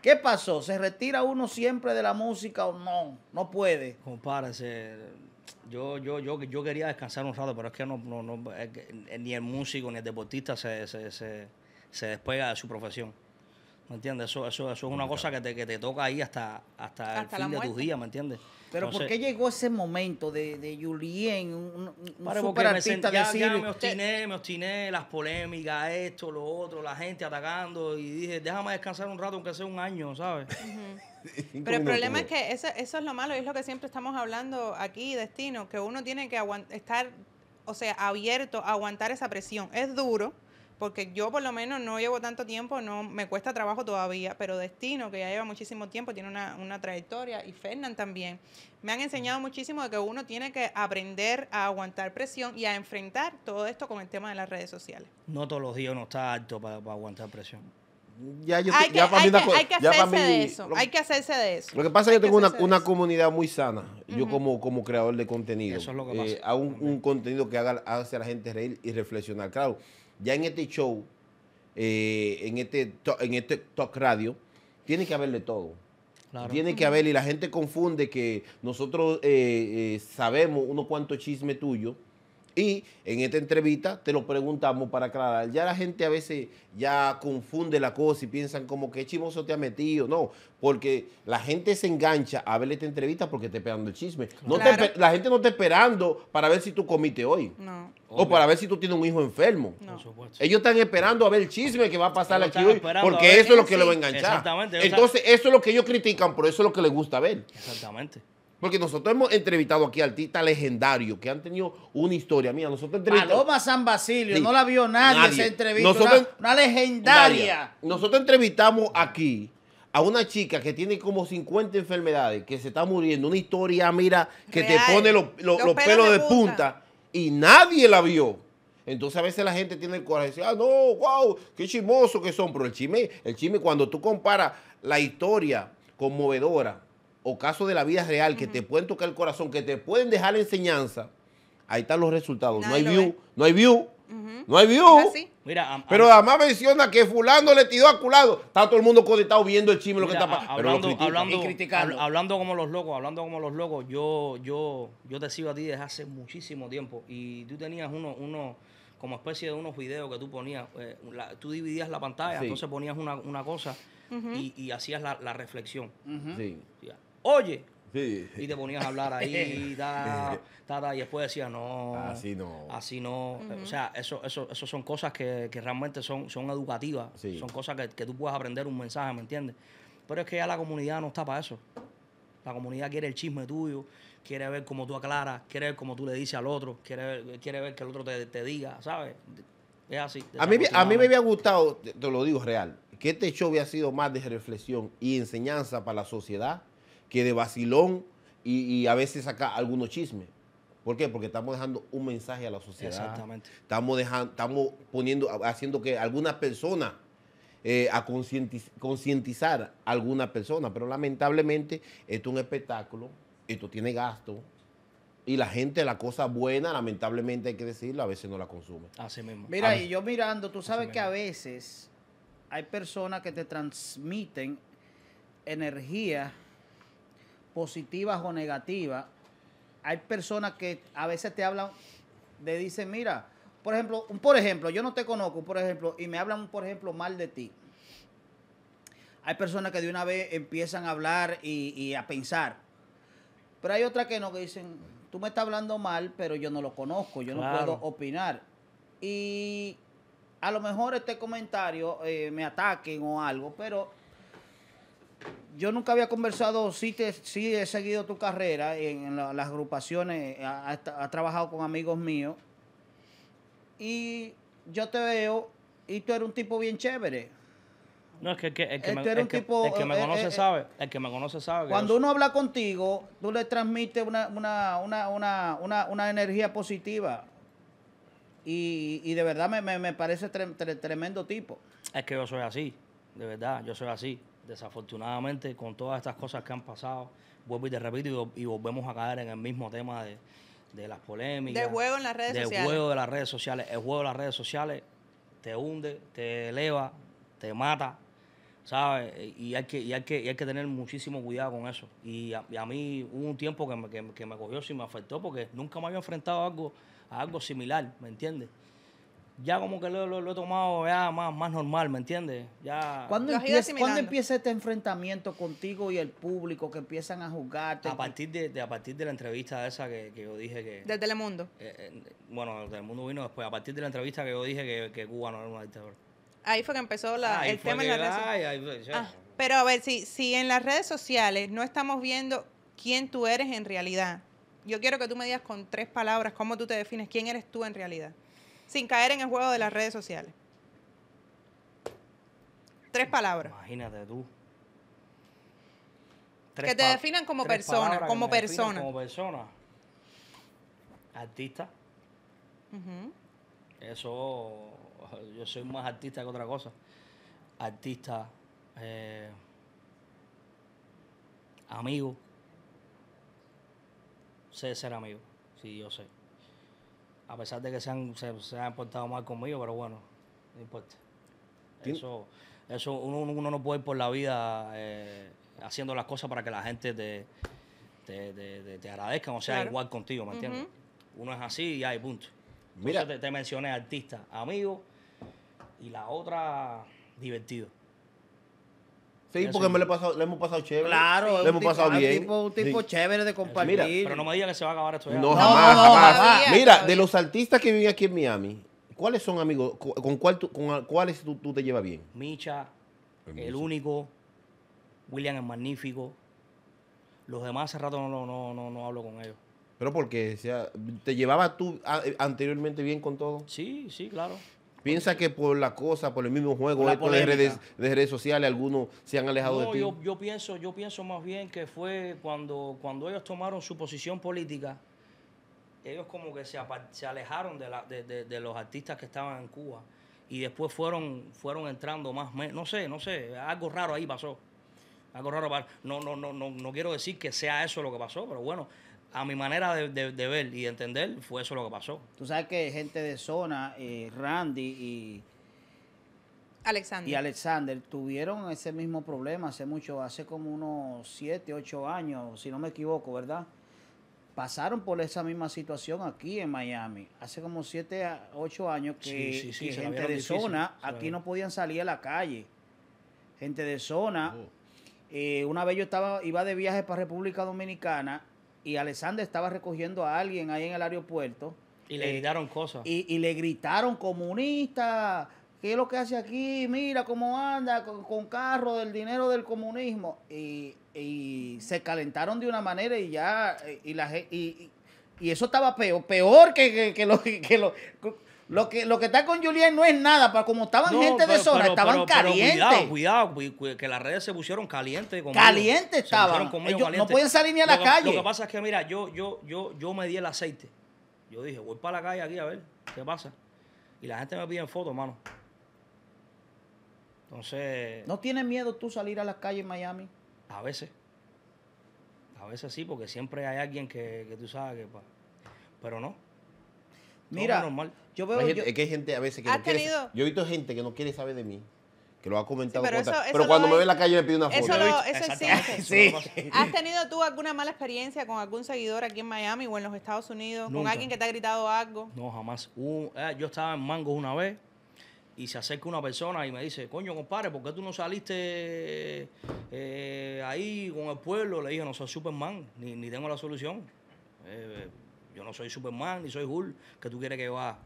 Speaker 3: ¿Qué pasó? ¿Se retira uno siempre de la música o no? No puede.
Speaker 1: Compárese yo, yo, yo, yo quería descansar un rato, pero es que no, no, ni el músico ni el deportista se, se, se, se despega de su profesión. ¿Me entiendes? Eso, eso, es una cosa que te, toca ahí hasta, hasta, el fin de tus días, ¿me entiendes? Pero ¿por qué llegó
Speaker 3: ese momento de, de Julien, un, un me me
Speaker 1: obstiné, me obstiné, las polémicas, esto, lo otro, la gente atacando, y dije, déjame descansar un rato, aunque sea un año, ¿sabes? Pero el problema es
Speaker 4: que eso, eso, es lo malo y es lo que siempre estamos hablando aquí, Destino, que uno tiene que estar, o sea, abierto a aguantar esa presión. Es duro, porque yo por lo menos no llevo tanto tiempo, no me cuesta trabajo todavía, pero Destino, que ya lleva muchísimo tiempo, tiene una, trayectoria, y Fernán también, me han enseñado mm. muchísimo de que uno tiene que aprender a aguantar presión y a enfrentar todo esto con el tema de las redes sociales.
Speaker 1: No todos los días uno está alto para aguantar presión hay, que,
Speaker 4: hacerse de eso. Lo, hay que hacerse de eso. Lo que pasa es que yo tengo una,
Speaker 2: comunidad muy sana. Yo como, como creador de contenido. Eso hago eh, un, contenido que haga, hace a la gente reír y reflexionar. Claro, ya en este show, eh, en, este, en este talk radio, tiene que haberle todo.
Speaker 1: Tiene que haber, y la
Speaker 2: gente confunde que nosotros eh, sabemos unos cuantos chisme tuyo, y en esta entrevista te lo preguntamos para aclarar. Ya la gente a veces ya confunde la cosa y piensan como que chimoso te ha metido. No, porque la gente se engancha a ver esta entrevista porque te esperando el chisme. No la gente no está esperando para ver si tú comiste hoy.
Speaker 5: No. O para
Speaker 2: ver si tú tienes un hijo enfermo. No. Ellos están esperando a ver el chisme que va a pasar aquí hoy porque eso es lo que lo va a enganchar. Exactamente. Entonces, eso es lo que ellos critican, por eso es lo que les gusta ver.
Speaker 1: Exactamente.
Speaker 2: Porque nosotros hemos entrevistado aquí a artistas legendarios que han tenido una historia. Mía, nosotros entrevistamos. Paloma
Speaker 3: San Basilio, no la vio nadie, esa entrevista. una, legendaria.
Speaker 2: Nosotros entrevistamos aquí a una chica que tiene como 50 enfermedades, que se está muriendo. Una historia, mira, que te pone los, pelos, de, punta. Y nadie la vio. Entonces a veces la gente tiene el coraje de decir, ah, no, wow, qué chimoso que son. Pero el chisme, el chisme, cuando tú comparas la historia conmovedora o caso de la vida real que te pueden tocar el corazón, que te pueden dejar enseñanza, ahí están los resultados. no hay, view, no hay view, no hay view, Pero además menciona que fulano le tiró a culado. Está todo el mundo conectado viendo el chisme lo que está pasando. Hablando, hablando,
Speaker 1: hablando como los locos, hablando como los locos, yo, yo, yo te sigo a ti desde hace muchísimo tiempo. Y tú tenías uno, como especie de unos videos que tú ponías, eh, tú dividías la pantalla, entonces ponías una, cosa y, hacías la, reflexión. sí oye. Y te ponías a hablar ahí, y después decías, no. Así no. Así no. O sea, eso, eso, eso son cosas que, realmente son, son educativas. Son cosas que, tú puedes aprender un mensaje, ¿me entiendes? Pero es que ya la comunidad no está para eso. La comunidad quiere el chisme tuyo, quiere ver cómo tú aclaras, quiere ver cómo tú le dices al otro, quiere ver, quiere ver que el otro te, diga, ¿sabes? Es así. A mí, a mí me había
Speaker 2: gustado, te, lo digo real, que este show hubiera sido más de reflexión y enseñanza para la sociedad que de vacilón y, a veces saca algunos chismes. ¿Por qué? Porque estamos dejando un mensaje a la sociedad. Exactamente. Estamos, dejando, estamos poniendo, haciendo que algunas personas eh, a concientizar a alguna persona, pero lamentablemente esto es un espectáculo, esto tiene gasto y la gente la cosa buena, lamentablemente hay que decirlo, a veces no la consume.
Speaker 1: Así mismo.
Speaker 3: Mira, y yo mirando, tú sabes que a veces hay personas que te transmiten energía positivas o negativas, hay personas que a veces te hablan, te dicen, mira, por ejemplo, por ejemplo, yo no te conozco, por ejemplo, y me hablan, por ejemplo, mal de ti. Hay personas que de una vez empiezan a hablar y, a pensar. Pero hay otras que no, que dicen, tú me estás hablando mal, pero yo no lo conozco, yo no puedo opinar. Y a lo mejor este comentario eh, me ataquen o algo, pero yo nunca había conversado, sí, te, sí he seguido tu carrera en, las agrupaciones, eh, has trabajado con amigos míos. Y yo te veo y tú eres un tipo bien chévere.
Speaker 1: No, es que el que, me, conoce sabe. El que me conoce sabe. Cuando uno
Speaker 3: habla contigo, tú le transmites una, energía positiva. Y, de verdad me, parece tremendo tipo.
Speaker 1: Es que yo soy así, de verdad, yo soy así desafortunadamente, con todas estas cosas que han pasado, vuelvo y te repito, y, volvemos a caer en el mismo tema de, las polémicas. de juego
Speaker 4: en las redes sociales. juego
Speaker 1: de las redes sociales. El juego de las redes sociales te hunde, te eleva, te mata, ¿sabes? Y hay que, hay que, hay que tener muchísimo cuidado con eso. Y a, mí hubo un tiempo que me, cogió, y me afectó, porque nunca me había enfrentado algo, a algo similar, ¿me entiendes? ya como que lo, lo, he tomado ya más, normal, ¿me entiendes? Ya. ¿Cuándo, empieza,
Speaker 3: este enfrentamiento contigo y el público que empiezan a juzgarte?
Speaker 1: A partir de, a partir de la entrevista esa que, yo dije que... ¿Del Telemundo? Eh, eh, bueno, del Telemundo vino después. A partir de la entrevista que yo dije que, Cuba no era un
Speaker 4: Ahí fue que empezó la, el tema en las redes sociales. Ah, pero a ver, si, si en las redes sociales no estamos viendo quién tú eres en realidad, yo quiero que tú me digas con tres palabras cómo tú te defines, quién eres tú en realidad sin caer en el juego de las redes sociales.
Speaker 1: Tres palabras. Imagínate tú. que te definan como persona, como persona. Como persona. Artista. Eso, yo soy más artista que otra cosa. Artista, eh, amigo. Sé ser amigo, sí, yo sé a pesar de que se han, se, portado mal conmigo, pero bueno, no importa. Eso, eso uno, no puede ir por la vida eh, haciendo las cosas para que la gente te, te, agradezca, o sea, igual contigo, ¿me entiendes? Uno es así y hay punto. Mira. te, mencioné artista, amigo, y la otra divertido. Sí, porque me le, hemos pasado chévere. Claro, le hemos pasado ah, bien. Tipo, un tipo chévere de compartir. pero no me digas que se va a acabar esto. No, jamás, jamás. Mira, de
Speaker 2: los artistas que viven aquí en Miami, ¿cuáles son amigos? ¿Con, cuál con cuáles tú, te llevas bien?
Speaker 1: Micha, el, único, William el magnífico. Los demás hace rato no, no, no, hablo con ellos.
Speaker 2: Pero porque, o sea, ¿te llevabas tú ah, eh, anteriormente bien con todo? Sí, sí, claro. ¿Piensa que por la cosa, por el mismo juego de, redes, de redes, sociales, algunos se han alejado de ti? Yo,
Speaker 1: yo, pienso, yo pienso más bien que fue cuando, cuando ellos tomaron su posición política, ellos como que se, se alejaron de, la, de, de, de, los artistas que estaban en Cuba y después fueron, fueron entrando más, no sé, no sé, algo raro ahí pasó. Algo raro, no, no, no, no, no quiero decir que sea eso lo que pasó, pero bueno, a mi manera de, ver y entender, fue eso lo que pasó. Tú sabes que
Speaker 3: gente de zona, eh, Randy y Alexander. tuvieron ese mismo problema hace mucho, hace como unos 7, 8 años, si no me equivoco, ¿verdad? Pasaron por esa misma situación aquí en Miami, hace como 7, 8 años que, gente de zona aquí no podían salir a la calle. Gente de zona. Oh. Eh, una vez yo estaba, iba de viaje para República Dominicana y Alexander estaba recogiendo a alguien ahí en el aeropuerto.
Speaker 1: Y le gritaron eh, cosas. Y,
Speaker 3: le gritaron comunista, ¿qué es lo que hace aquí? Mira cómo anda con, carro del dinero del comunismo. Y, se calentaron de una manera y ya, eh, y, la, y, eso estaba peor, peor que, Que lo Lo que, lo que está con Julián no es nada, para como estaban gente de zona, estaban calientes.
Speaker 1: Cuidado, cuidado, que las redes se pusieron calientes. calientes estaban. Ellos no pueden salir ni a la calle. lo que pasa es que, mira, yo, yo, yo, yo me di el aceite. Yo dije, voy para la calle aquí a ver qué pasa. Y la gente me pide fotos, mano. Entonces. ¿No tienes miedo tú salir a las calles en Miami? A veces. A veces sí, porque siempre hay alguien que, que tú sabes que. Pero no. Mira, normal. yo veo. que hay gente a veces que no quiere, Yo
Speaker 2: he visto gente que no quiere saber de mí que lo ha comentado. pero, cuando me ve en la calle me pide una
Speaker 4: foto. Eso, existe. ¿Has tenido tú alguna mala experiencia con algún seguidor aquí en Miami o en los Estados Unidos? ¿Con alguien que te ha gritado algo?
Speaker 1: No, jamás. Eh, yo estaba en Mangos una vez y se acerca una persona y me dice, coño, compadre, ¿por qué tú no saliste eh, ahí con el pueblo? Le dije, no soy Superman, ni, ni tengo la solución. Eh, yo no soy Superman ni soy Hulk, que tú quieres que yo haga.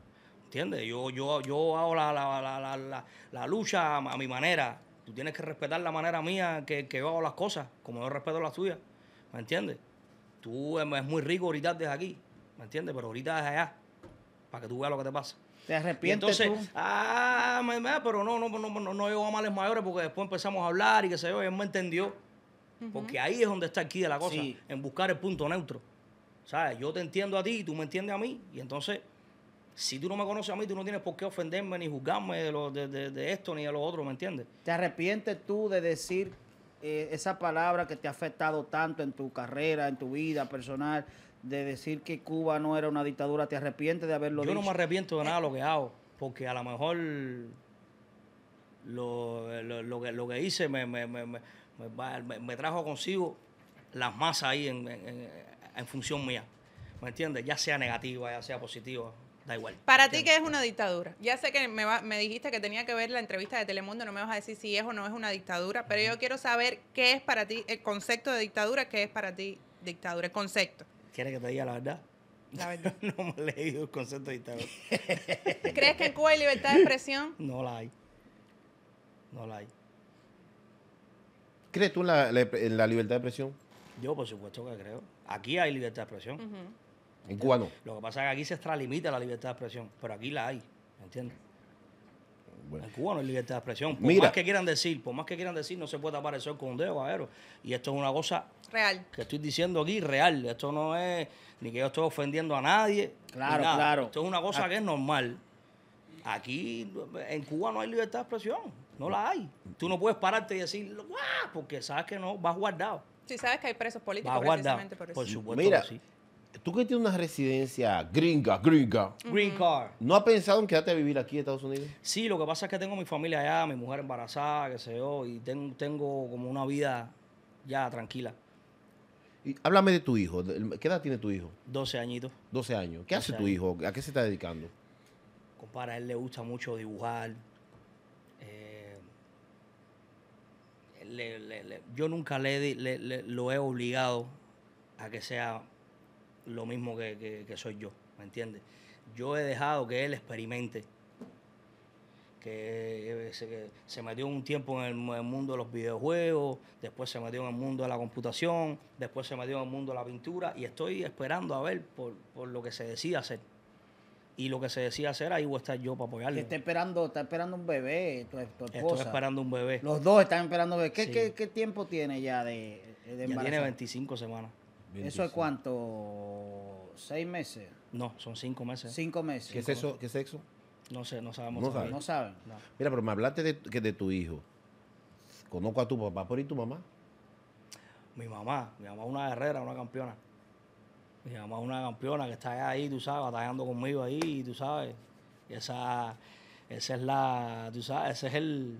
Speaker 1: ¿Entiendes? Yo, yo, yo hago la, la, la, la lucha a, mi manera. Tú tienes que respetar la manera mía que, que yo hago las cosas, como yo respeto las tuyas. ¿Me entiendes? Tú es muy rico ahorita desde aquí, ¿me entiendes? Pero ahorita desde allá, para que tú veas lo que te pasa. Te arrepientes. tú? ah, pero no, no, no, no, no llego a males mayores porque después empezamos a hablar y que se yo, y él me entendió.
Speaker 3: Porque ahí es donde
Speaker 1: está aquí de la cosa, en buscar el punto neutro. ¿Sabes? Yo te entiendo a ti y tú me entiendes a mí. Y entonces, si tú no me conoces a mí, tú no tienes por qué ofenderme ni juzgarme de, esto ni de lo otro, ¿me entiendes? ¿Te arrepientes tú de decir
Speaker 3: eh, esa palabra que te ha afectado tanto en tu carrera, en tu vida personal, de decir que Cuba no era una dictadura? ¿Te arrepientes de haberlo dicho? Yo no me
Speaker 1: arrepiento de nada de lo que hago, porque a lo mejor lo, que, lo que hice me, me, me, me, trajo consigo las masas ahí en en función mía. ¿Me entiendes? Ya sea negativa, ya sea positiva, da igual. Para ti,
Speaker 4: ¿qué es una dictadura? Ya sé que me, me, dijiste que tenía que ver la entrevista de Telemundo, no me vas a decir si es o no es una dictadura, pero yo quiero saber qué es para ti, el concepto de dictadura, qué es para ti dictadura, el concepto.
Speaker 1: ¿Quieres que te diga la verdad? La verdad. no, hemos leído el concepto de dictadura. ¿Crees que
Speaker 4: en Cuba hay libertad de expresión?
Speaker 1: No la hay. No la hay.
Speaker 2: ¿Crees tú en la libertad de expresión?
Speaker 1: Yo, por supuesto que creo. Aquí hay libertad de expresión. ¿En Cuba no? Lo que pasa es que aquí se extralimita la libertad de expresión, pero aquí la hay, ¿me entiendes? En Cuba no hay libertad de expresión. Por más que quieran decir, por más que quieran decir, no se puede aparecer con un dedo, aero. Y esto es una cosa real. Que estoy diciendo aquí, real. Esto no es ni que yo estoy ofendiendo a nadie. Claro, claro. Esto es una cosa ah. que es normal. Aquí en Cuba no hay libertad de expresión. No la hay. Tú no puedes pararte y decir, ¡guau! Porque sabes que no, vas guardado si sabes que hay presos políticos precisamente por eso. supuesto, Mira,
Speaker 2: tú que tienes una residencia gringa, gringa. Green ¿No has pensado en quedarte a vivir aquí en Estados
Speaker 1: Unidos? Sí, lo que pasa es que tengo mi familia allá, mi mujer embarazada, qué sé yo, y tengo, tengo como una vida ya tranquila.
Speaker 2: háblame de tu hijo. ¿Qué edad tiene tu hijo? 12 añitos. 12 años. ¿Qué hace tu hijo? ¿A qué se está dedicando?
Speaker 1: Compara, a él le gusta mucho dibujar, yo nunca le, lo he obligado a que sea lo mismo que, soy yo, ¿me entiendes? Yo he dejado que él experimente, que eh, se, metió un tiempo en el, mundo de los videojuegos, después se metió en el mundo de la computación, después se metió en el mundo de la pintura y estoy esperando a ver por, por lo que se decida hacer y lo que se decía hacer, ahí voy a estar yo para apoyarle Está
Speaker 3: esperando, está esperando un bebé, tu, Estoy esperando
Speaker 1: un bebé. Los dos están esperando un bebé.
Speaker 3: ¿Qué, tiempo tiene ya de, embarazo? Ya tiene
Speaker 1: 25 semanas. ¿Eso
Speaker 3: es cuánto? ¿Seis meses?
Speaker 1: No, son cinco meses. Cinco meses. ¿Qué, eso? ¿Qué sexo?
Speaker 3: No sé, no sabemos.
Speaker 2: No saben. Mira, pero me hablaste de, que de tu hijo. Conozco a tu papá, por ahí tu
Speaker 1: mamá. Mi mamá, mi mamá es una guerrera, una campeona. Mi una campeona que está ahí, tú sabes, batallando conmigo ahí, tú sabes. esa, esa es la, tú sabes, ese es el...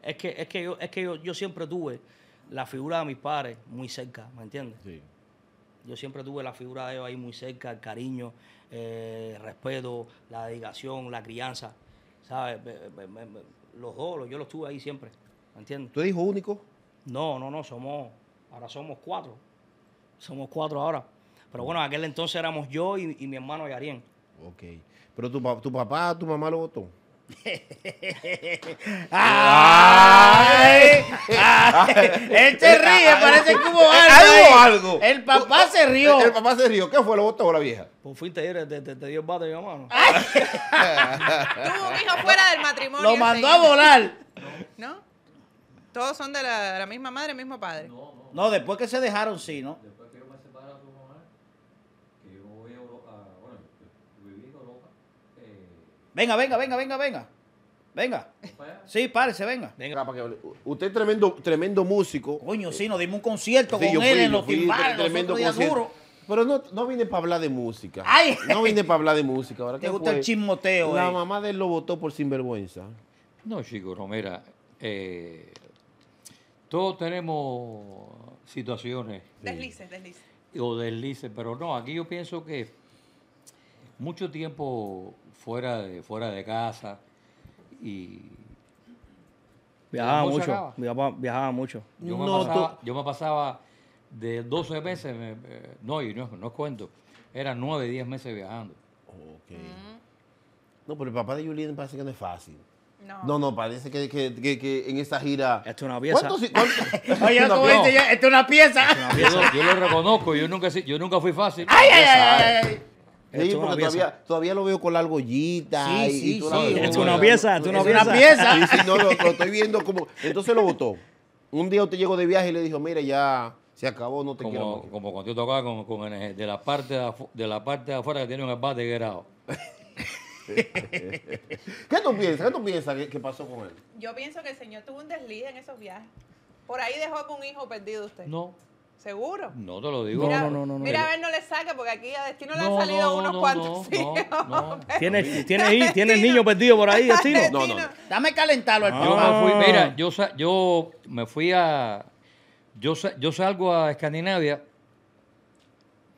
Speaker 1: Es que, es que, yo, es que yo, siempre tuve la figura de mis padres muy cerca, ¿me entiendes? Sí. Yo siempre tuve la figura de ellos ahí muy cerca, el cariño, el eh, respeto, la dedicación, la crianza, ¿sabes? los dos, yo los tuve ahí siempre, ¿me entiendes? ¿Tú eres hijo único? No, no, no, somos, ahora somos cuatro. Somos cuatro ahora. Pero bueno, aquel entonces éramos yo y, y mi hermano Yarien. Ok. Pero tu,
Speaker 2: tu papá, tu mamá lo votó.
Speaker 3: ay, él se ríe, parece que hubo algo. algo. El papá se rió. El, papá se rió.
Speaker 1: ¿Qué fue? ¿Lo votó la vieja? Pues fuiste ayer, te, te, dio el bate, mi mamá. Tuvo un hijo fuera
Speaker 4: del matrimonio. Lo mandó a volar. ¿No? ¿Todos son de la, misma madre, mismo padre?
Speaker 3: no, después que se dejaron, sí, ¿no? Venga, venga, venga, venga, venga. Venga. Sí, párese, venga. Venga, para que usted es tremendo, tremendo músico. Coño, sí, nos dimos un concierto con él en los timbales, tremendo Pero no,
Speaker 2: no vine para hablar de música. No vine para hablar de música. ¿Te gusta el chismoteo? La eh? mamá de él lo
Speaker 5: votó por sinvergüenza. No, chico, Romera. Eh, todos tenemos situaciones. deslices, deslices. O deslices, pero no, aquí yo pienso que mucho tiempo fuera de, fuera de casa y... Viajaba mucho, viajaba, mucho. Yo me, pasaba, yo me pasaba de 12 meses, eh, no, y no, cuento, eran 9, 10 meses viajando. Ok. Mm. No, pero el papá de
Speaker 2: Julián parece que no es fácil. No. no, parece que, que, que, en esta gira. Esto es una pieza. Oye,
Speaker 5: esto es
Speaker 3: una pieza.
Speaker 2: Yo,
Speaker 5: lo reconozco, yo nunca, yo nunca fui fácil.
Speaker 2: ¡Ay, ay, ay! ay. Sí, porque todavía, todavía, lo veo con la argollita. Sí, y, sí, tú sí. es una pieza, es una pieza. Sí, sí, no, lo, estoy viendo como... Entonces lo votó. Un día usted llegó de viaje y le dijo, mire, ya se acabó, no te quiero
Speaker 5: Como cuando yo tocaba con, de, la parte de, la parte de afuera que tiene un de guerrado. ¿Qué tú piensas? ¿Qué tú piensas que, pasó con él?
Speaker 4: Yo pienso que el señor tuvo un desliz en esos viajes. Por ahí dejó con un hijo perdido usted. No, ¿Seguro?
Speaker 5: No te lo digo. Mira, a
Speaker 4: ver, no le saque porque aquí
Speaker 5: a Destino le han salido unos cuantos hijos. ¿Tienes, ¿tienes, ¿Tienes niño perdido por ahí, Destino? No, no.
Speaker 3: Dame calentarlo al ah. yo fui,
Speaker 5: Mira, yo, yo me fui a. Yo, yo salgo a Escandinavia,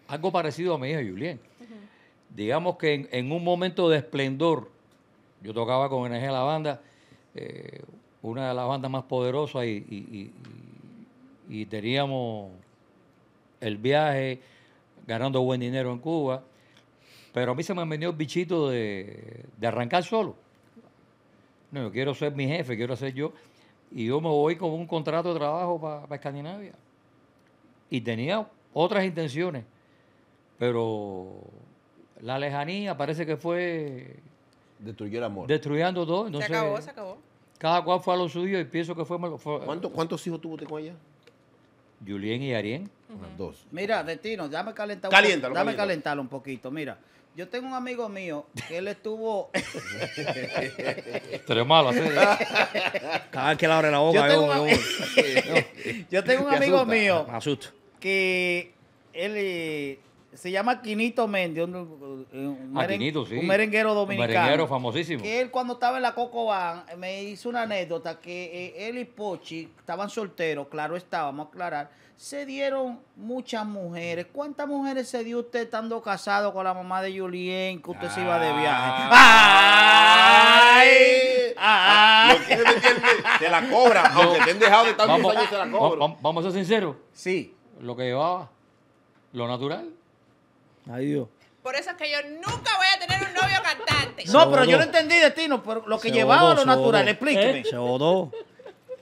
Speaker 5: algo parecido a mi hija Julián. Digamos que en, un momento de esplendor, yo tocaba con Energía La Banda, eh, una de las bandas más poderosas y, y, y, y teníamos el viaje, ganando buen dinero en Cuba, pero a mí se me venido el bichito de, arrancar solo. No, yo quiero ser mi jefe, quiero ser yo. Y yo me voy con un contrato de trabajo para Escandinavia. Y tenía otras intenciones, pero la lejanía parece que fue... Destruyó amor. Destruyendo todo. Entonces, se acabó, se acabó. Cada cual fue a lo suyo y pienso que fue... malo ¿Cuánto, ¿Cuántos hijos tuvo usted con ella? Julien y Arién. dos.
Speaker 3: Mira, Destino, ya me caliéntalo, un, dame calentarlo un poquito. Mira, yo tengo un amigo mío que él estuvo. Estoy malo, así. Cada vez que le abre la boca, yo tengo, yo, un, yo, tengo un amigo mío. Me Que él eh, se llama Quinito Méndez, ah, un, merenguero dominicano. merenguero
Speaker 5: famosísimo. Que
Speaker 3: él cuando estaba en la Coco me hizo una anécdota que eh, él y Pochi estaban solteros, claro está, vamos a aclarar. Se dieron muchas mujeres. ¿Cuántas mujeres se dio usted estando casado con la mamá de Julien que usted se iba de viaje? ¡Ay! ¡Ay! ay. la
Speaker 2: cobra. aunque te han dejado de estar
Speaker 5: años, la cobra. vamos a ser sinceros. Sí. Lo que llevaba, lo natural. Dios.
Speaker 3: Por eso es que yo nunca voy a tener un
Speaker 5: novio cantante. No, pero yo no entendí,
Speaker 3: Destino, pero lo que llevaba a lo natural, explíqueme. Se
Speaker 1: bodó.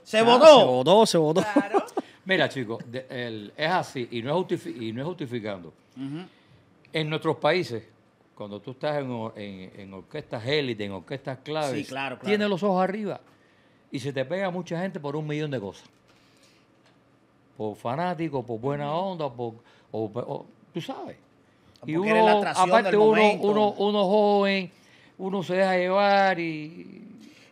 Speaker 1: Se ah, botó Se bodó, se bodó.
Speaker 5: Mira, chicos, es así, y no es, justificando. En nuestros países, cuando tú estás en, orquestas élite, en orquestas claves, tienes los ojos arriba y se te pega mucha gente por un millón de cosas. Por fanático, por buena onda, por, tú sabes y uno, aparte uno, uno, uno joven, uno se deja llevar
Speaker 3: y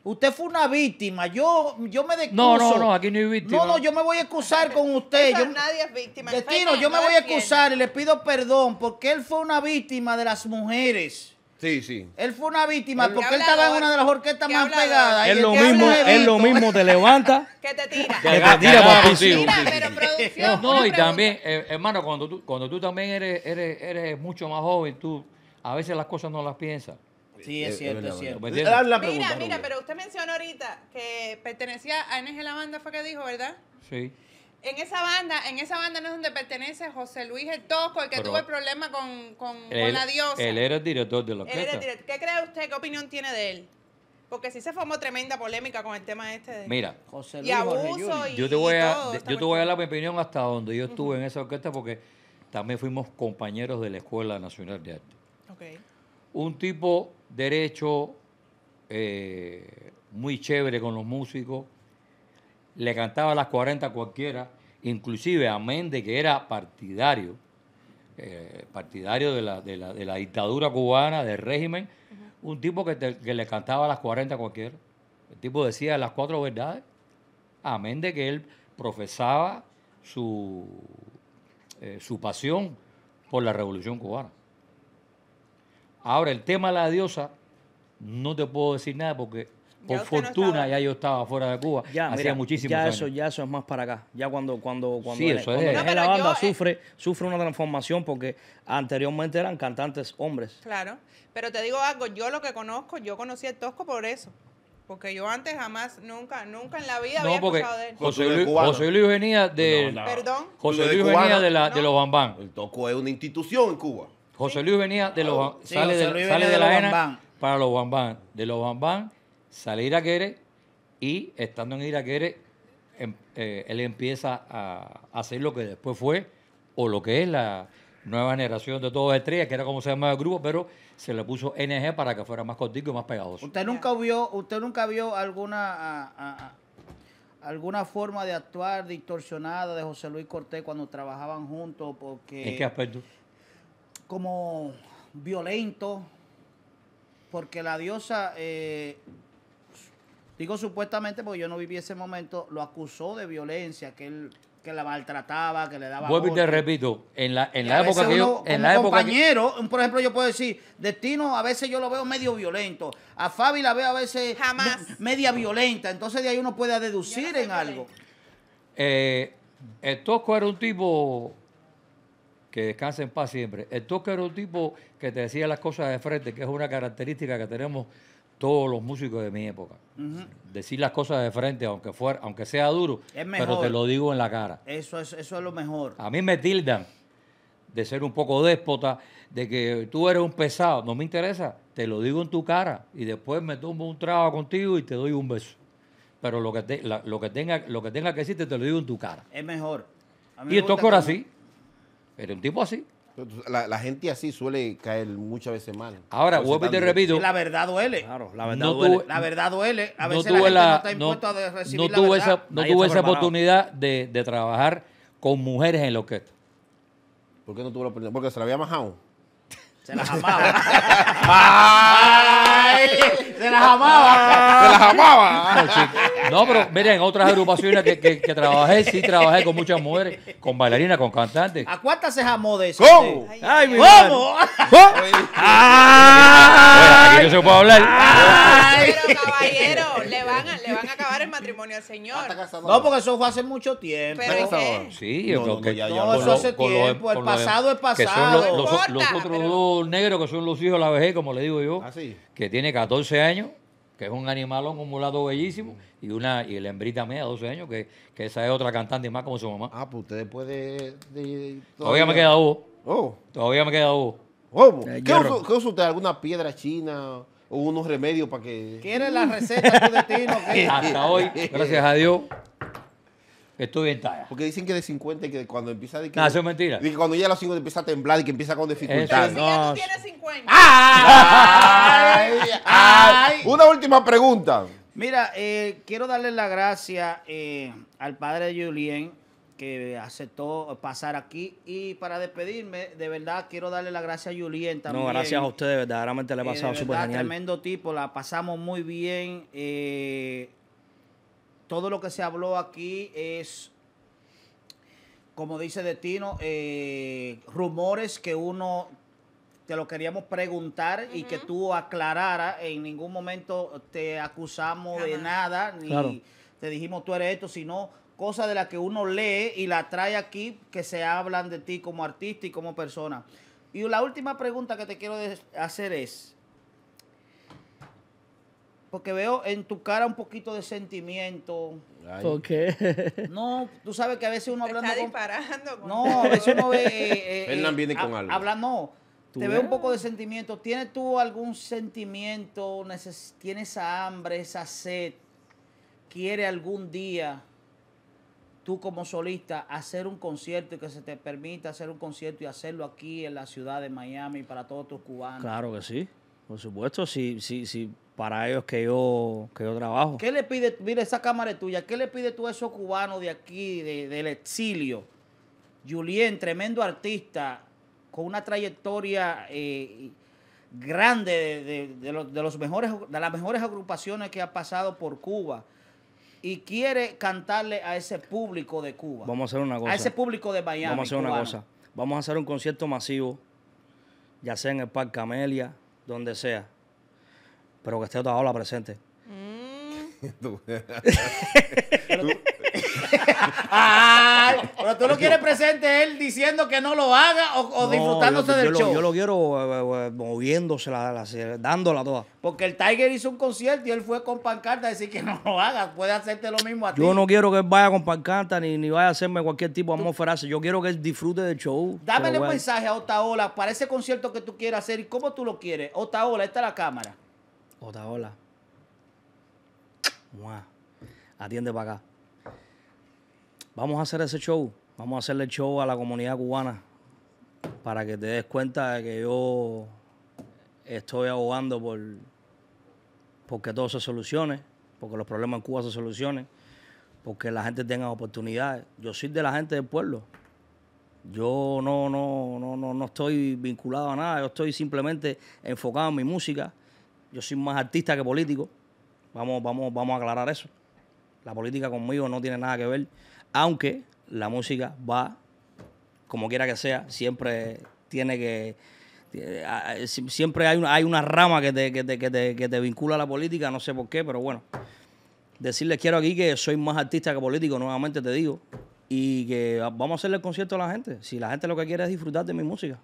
Speaker 3: Usted fue una víctima. Yo, yo me decuso. No, no, no, aquí no hay víctima. No, no, yo me voy a excusar con usted. yo, nadie
Speaker 4: es víctima. Destino, yo me voy a excusar y
Speaker 3: le pido perdón porque él fue una víctima de las mujeres. Sí, sí. Él fue una víctima porque él estaba en una de las orquestas más pegadas. Es lo,
Speaker 1: mismo, es lo mismo, te levanta. que te tira. Que te tira para piso.
Speaker 5: pero No, y también, eh, hermano, cuando tú, cuando tú también eres, eres, eres mucho más joven, tú a veces las cosas no las piensas. Sí, es cierto, es cierto. mira, mira, pero
Speaker 4: usted mencionó ahorita que pertenecía a NG La Banda, fue que dijo, ¿verdad? Sí en esa banda, en esa banda no es donde pertenece José Luis el Tosco, el que tuvo el problema con, con, la diosa. Él
Speaker 5: era el director de la orquesta.
Speaker 4: ¿Qué cree usted? ¿Qué opinión tiene de él? Porque sí se formó tremenda polémica con el tema este de Mira,
Speaker 3: abuso yo te voy
Speaker 5: a, yo te voy a dar mi opinión hasta donde yo estuve en esa orquesta porque también fuimos compañeros de la Escuela Nacional de Arte. Un tipo derecho eh, muy chévere con los músicos, le cantaba las 40 cualquiera, inclusive amén de que era partidario, eh, partidario de la, de, la, de la, dictadura cubana, del régimen, un tipo que, le cantaba las 40 cualquiera. El tipo decía las cuatro verdades, amén de que él profesaba su, eh, su pasión por la revolución cubana. Ahora, el tema de la diosa, no te puedo decir nada porque por fortuna ya yo estaba fuera de Cuba. Ya, hacía muchísimo ya eso, ya eso es más para
Speaker 1: acá. Ya cuando cuando cuando, la banda eh, sufre sufre una transformación porque anteriormente eran cantantes hombres.
Speaker 4: Claro, pero te digo algo, yo lo que conozco, yo conocí el Tosco por eso. Porque yo antes jamás, nunca, nunca en la vida había
Speaker 5: escuchado de él. José Luis, venía de. Perdón. José Luis venía de, los Bambán. El Tosco es una institución en Cuba. José Luis venía de los. Sí, sale, de, sale de, la ENA para los Bambán. De los Bambán sale Iraquere y estando en Iraquere, em, eh, él empieza a hacer lo que después fue o lo que es la nueva generación de los estrellas, que era como se llamaba el grupo, pero se le puso NG para que fuera más cortico y más pegajoso. ¿Usted nunca
Speaker 3: vio, usted nunca vio alguna, alguna forma de actuar distorsionada de José Luis Cortés cuando trabajaban juntos? Porque, ¿En qué aspecto? Como violento, porque la diosa... Eh, digo supuestamente porque yo no viví ese momento, lo acusó de violencia, que él que la maltrataba, que le daba Vuelvo y te
Speaker 5: repito, en la, en la época que yo... En la época que...
Speaker 3: por ejemplo, yo puedo decir, Destino, a veces yo lo veo medio violento. A Fabi la veo a veces Jamás. media violenta. Entonces de ahí uno puede deducir en algo.
Speaker 5: Eh, el Tosco era un tipo... Que descansa en paz siempre. El Tosco era un tipo que te decía las cosas de frente, que es una característica que tenemos todos los músicos de mi época. Decir las cosas de frente, aunque fuera, aunque sea duro, pero te lo digo en la cara.
Speaker 3: Eso es, eso es lo mejor.
Speaker 5: A mí me tildan de ser un poco déspota, de que tú eres un pesado, no me interesa, te lo digo en tu cara y después me tomo un trago contigo y te doy un beso. Pero lo que, te, lo que, tenga, lo que tenga que decirte te lo digo en tu cara.
Speaker 3: Es mejor. y esto ahora así
Speaker 5: Eres un tipo así. La, la,
Speaker 2: gente así suele caer muchas veces mal. Ahora, vuelvo y te repito. La
Speaker 3: verdad duele. Claro, la verdad duele. la verdad duele. A veces no tuve la, gente no está impuesta a recibir la Esa, no tuve esa oportunidad
Speaker 5: de, trabajar con mujeres en los que... ¿Por qué no tuvo la oportunidad? Porque se la había majado.
Speaker 3: Se las amaba. se las
Speaker 5: amaba. se las amaba. No, pero miren, en otras agrupaciones que, que, trabajé, sí trabajé con muchas mujeres, con bailarinas, con cantantes.
Speaker 3: ¿A cuántas se jamó de eso? ¿Cómo? Ay, mi ¿Cómo?
Speaker 5: ¿Cómo? Ay, bueno, aquí no se puede hablar. Ay. Pero caballero,
Speaker 4: le van, a, le van a acabar el
Speaker 3: matrimonio al señor. No, porque eso fue hace mucho tiempo. ¿Pero ¿qué?
Speaker 5: Sí, yo no, que ya, ya, no, eso hace tiempo. el pasado es pasado. Los, los, los, otros dos negros que son los hijos de la vejez, como le digo yo, ¿Así? Ah, que tiene 14 años que es un animalón, un mulato bellísimo, y una y la hembrita mía, 12 años, que, que esa es otra cantante más como su mamá. Ah, pues usted después
Speaker 2: de... Todavía me queda
Speaker 5: vos oh. Todavía me queda vos oh, pues, eh, ¿Qué, uso
Speaker 2: usted? ¿Alguna piedra china o unos remedios para que...?
Speaker 3: ¿Quieres la receta de Hasta
Speaker 5: hoy, gracias a Dios, Estoy
Speaker 2: en talla. Porque dicen que de 50 y que cuando empieza de que, No, eso es mentira. Y que cuando ya los 50 empieza a temblar y que empieza con dificultad. Si ya tú 50.
Speaker 3: Ay,
Speaker 2: Una última pregunta.
Speaker 3: Mira, eh, quiero darle la gracia eh, al padre de Julien que aceptó pasar aquí. Y para despedirme, de verdad quiero darle la gracia a Julien también. No, gracias a
Speaker 1: ustedes, verdaderamente le he eh, pasado súper genial. Tremendo
Speaker 3: tipo, la pasamos muy bien. eh, todo lo que se habló aquí es, como dice Destino, eh, rumores que uno te lo queríamos preguntar y que tú aclararas. En ningún momento te acusamos de nada, ni te dijimos tú eres esto, sino cosas de las que uno lee y la trae aquí que se hablan de ti como artista y como persona. Y la última pregunta que te quiero hacer es, porque veo en tu cara un poquito de sentimiento. ¿Por qué? No, tú sabes que a veces uno hablando. Está disparando. no, a veces uno ve.
Speaker 5: Eh, eh, viene con algo. Habla,
Speaker 3: no. Te veo un poco de sentimiento. ¿Tienes tú algún sentimiento? ¿Tienes esa hambre, esa sed? ¿Quiere algún día tú como solista hacer un concierto y que se te permita hacer un concierto y hacerlo aquí en la ciudad de Miami para todos tus cubanos? Claro
Speaker 1: que sí. Por supuesto, sí, sí, si para ellos que yo, que yo trabajo.
Speaker 3: ¿Qué le pide, mira esa cámara tuya, qué le pide tú a esos cubanos de aquí, del exilio? Julien, tremendo artista, con una trayectoria eh, grande de, los, mejores, de las mejores agrupaciones que ha pasado por Cuba y quiere cantarle a ese público de Cuba.
Speaker 1: Vamos a hacer una cosa. A ese
Speaker 3: público de Miami. Vamos a hacer una cosa.
Speaker 1: Vamos a hacer un concierto masivo, ya sea en el Parque Amelia, donde sea pero que esté otra ola presente. tú, pero
Speaker 3: tú lo quieres presente él diciendo que no lo haga o, disfrutándose del show. Yo
Speaker 1: lo quiero eh, eh, eh, moviéndose, dándola toda.
Speaker 3: Porque el Tiger hizo un concierto y él fue con pancarta a decir que no lo haga. Puede hacerte lo mismo a ti. Yo no
Speaker 1: quiero que vaya con pancarta ni, vaya a hacerme cualquier tipo de atmósfera. Yo quiero que él disfrute del show. Dámele un mensaje
Speaker 3: a Otaola para ese concierto que tú quieras hacer y cómo tú lo quieres. Otaola, es la cámara
Speaker 1: hola. Mua. Atiende para acá. Vamos a hacer ese show. Vamos a hacerle el show a la comunidad cubana. Para que te des cuenta de que yo estoy ahogando por porque todo se solucione, porque los problemas en Cuba se solucionen, porque la gente tenga oportunidades. Yo soy de la gente del pueblo. Yo no, no, no, no, no estoy vinculado a nada, yo estoy simplemente enfocado en mi música yo soy más artista que político. Vamos, vamos, vamos a aclarar eso. La política conmigo no tiene nada que ver. Aunque la música va, como quiera que sea, siempre tiene que. Eh, siempre hay una, hay una rama que te, vincula a la política, no sé por qué, pero bueno. Decirles quiero aquí que soy más artista que político, nuevamente te digo. Y que vamos a hacerle el concierto a la gente. Si la gente lo que quiere es disfrutar de mi música.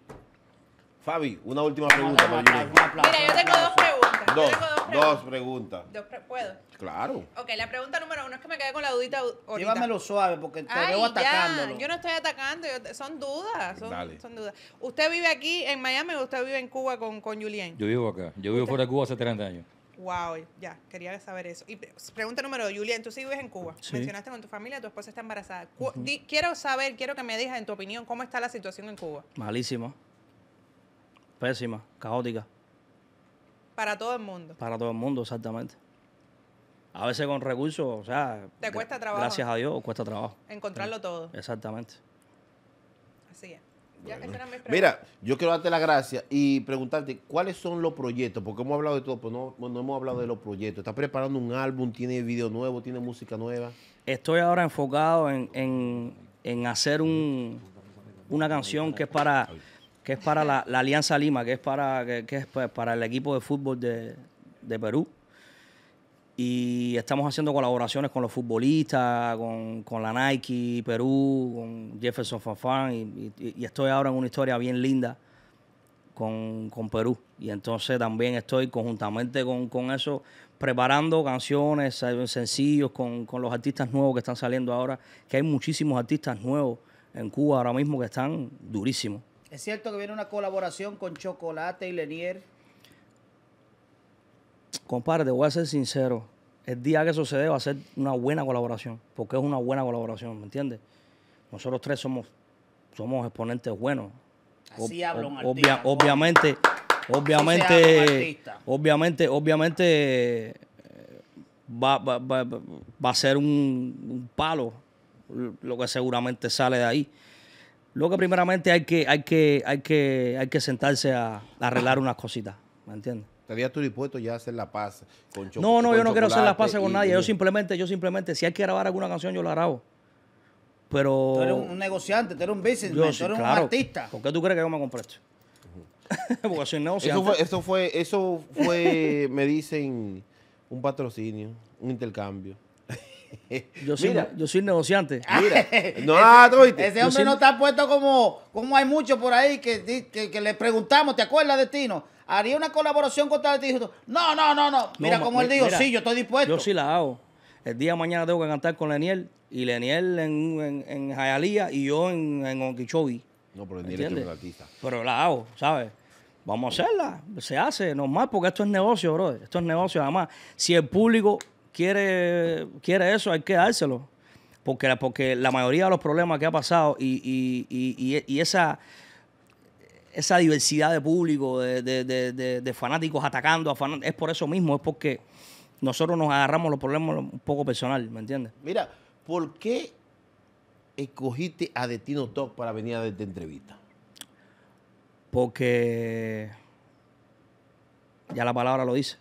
Speaker 1: Fabi, una última pregunta. Mira,
Speaker 2: yo
Speaker 4: Dos,
Speaker 1: preguntas.
Speaker 4: ¿Puedo? Claro. Ok, la pregunta número uno es que me quedé con la dudita ahorita.
Speaker 3: suave porque te veo
Speaker 4: atacando. Yo no estoy atacando, son dudas. Son, dudas. ¿Usted vive aquí en Miami o usted vive en Cuba con, con Julián?
Speaker 5: Yo vivo acá. Yo vivo fuera de Cuba hace 30 años.
Speaker 4: Wow, ya, quería saber eso. Y pregunta número dos, Julián, tú sí vives en Cuba. Mencionaste con tu familia, tu esposa está embarazada. quiero saber, quiero que me digas en tu opinión cómo está la situación en Cuba.
Speaker 1: Malísima. Pésima, caótica.
Speaker 4: Para todo el mundo.
Speaker 1: Para todo el mundo, exactamente. A veces con recursos, o sea. Te cuesta trabajo. Gracias a Dios, cuesta trabajo. Encontrarlo todo. Exactamente.
Speaker 4: Así es. Mira,
Speaker 1: yo quiero darte la
Speaker 2: gracia y preguntarte cuáles son los proyectos, porque hemos hablado de todo, pero no, hemos hablado de los proyectos. ¿Estás
Speaker 1: preparando un álbum? ¿Tiene video nuevo? ¿Tiene música nueva? Estoy ahora enfocado en, hacer una canción que es para que es para la, Alianza Lima, que es para, para el equipo de fútbol de, Perú y estamos haciendo colaboraciones con los futbolistas, con, la Nike Perú, con Jefferson Fanfan, y, estoy ahora en una historia bien linda con, Perú. Y entonces también estoy conjuntamente con, eso preparando canciones, sencillos con, los artistas nuevos que están saliendo ahora, que hay muchísimos artistas nuevos en Cuba ahora mismo que están durísimos.
Speaker 3: Es cierto que viene una colaboración con Chocolate y Lenier.
Speaker 1: Compadre, te voy a ser sincero. El día que sucede va a ser una buena colaboración, porque es una buena colaboración, ¿me entiendes? Nosotros tres somos, somos exponentes buenos. Así obviamente, obviamente, obviamente, obviamente va, a ser un palo lo que seguramente sale de ahí. Luego que primeramente hay que, hay que, hay que, hay que sentarse a, arreglar unas cositas, ¿me entiendes? ¿Estarías tú dispuesto ya a hacer la paz con chocolate? No, no, yo no quiero hacer la paz con nadie. Yo simplemente, yo simplemente, si hay que grabar alguna canción, yo la grabo.
Speaker 3: Pero.
Speaker 2: Tú
Speaker 1: eres
Speaker 3: un negociante, tú eres un businessman, tú eres un artista. ¿Por qué tú crees
Speaker 1: que yo me compré esto? Porque soy negociante. fue,
Speaker 2: eso fue, eso fue me dicen, un patrocinio, un intercambio. Yo soy,
Speaker 1: yo soy negociante. Mira.
Speaker 2: No, ah, ese, ese hombre no está
Speaker 3: puesto como, como hay muchos por ahí que, que, le preguntamos, ¿te acuerdas de Tino? Haría una colaboración con tal de no, no, no, no. Mira como él dijo, sí, yo
Speaker 1: estoy dispuesto. Yo sí la hago. El día de mañana tengo que cantar con Leniel y Leniel en, en, y yo en, en No, pero Leniel es artista. Pero la hago, ¿sabes? Vamos a hacerla, se hace, normal, porque esto es negocio, bro. Esto es negocio, además. Si el público quiere, quiere eso, hay que dárselo. Porque, porque la mayoría de los problemas que ha pasado y, esa, esa diversidad de público, de, fanáticos atacando a fanáticos, es por eso mismo, es porque nosotros nos agarramos los problemas un poco personal, ¿me entiendes? Mira, ¿por qué escogiste a Destino top para venir a esta entrevista?
Speaker 2: Porque ya la palabra lo dice.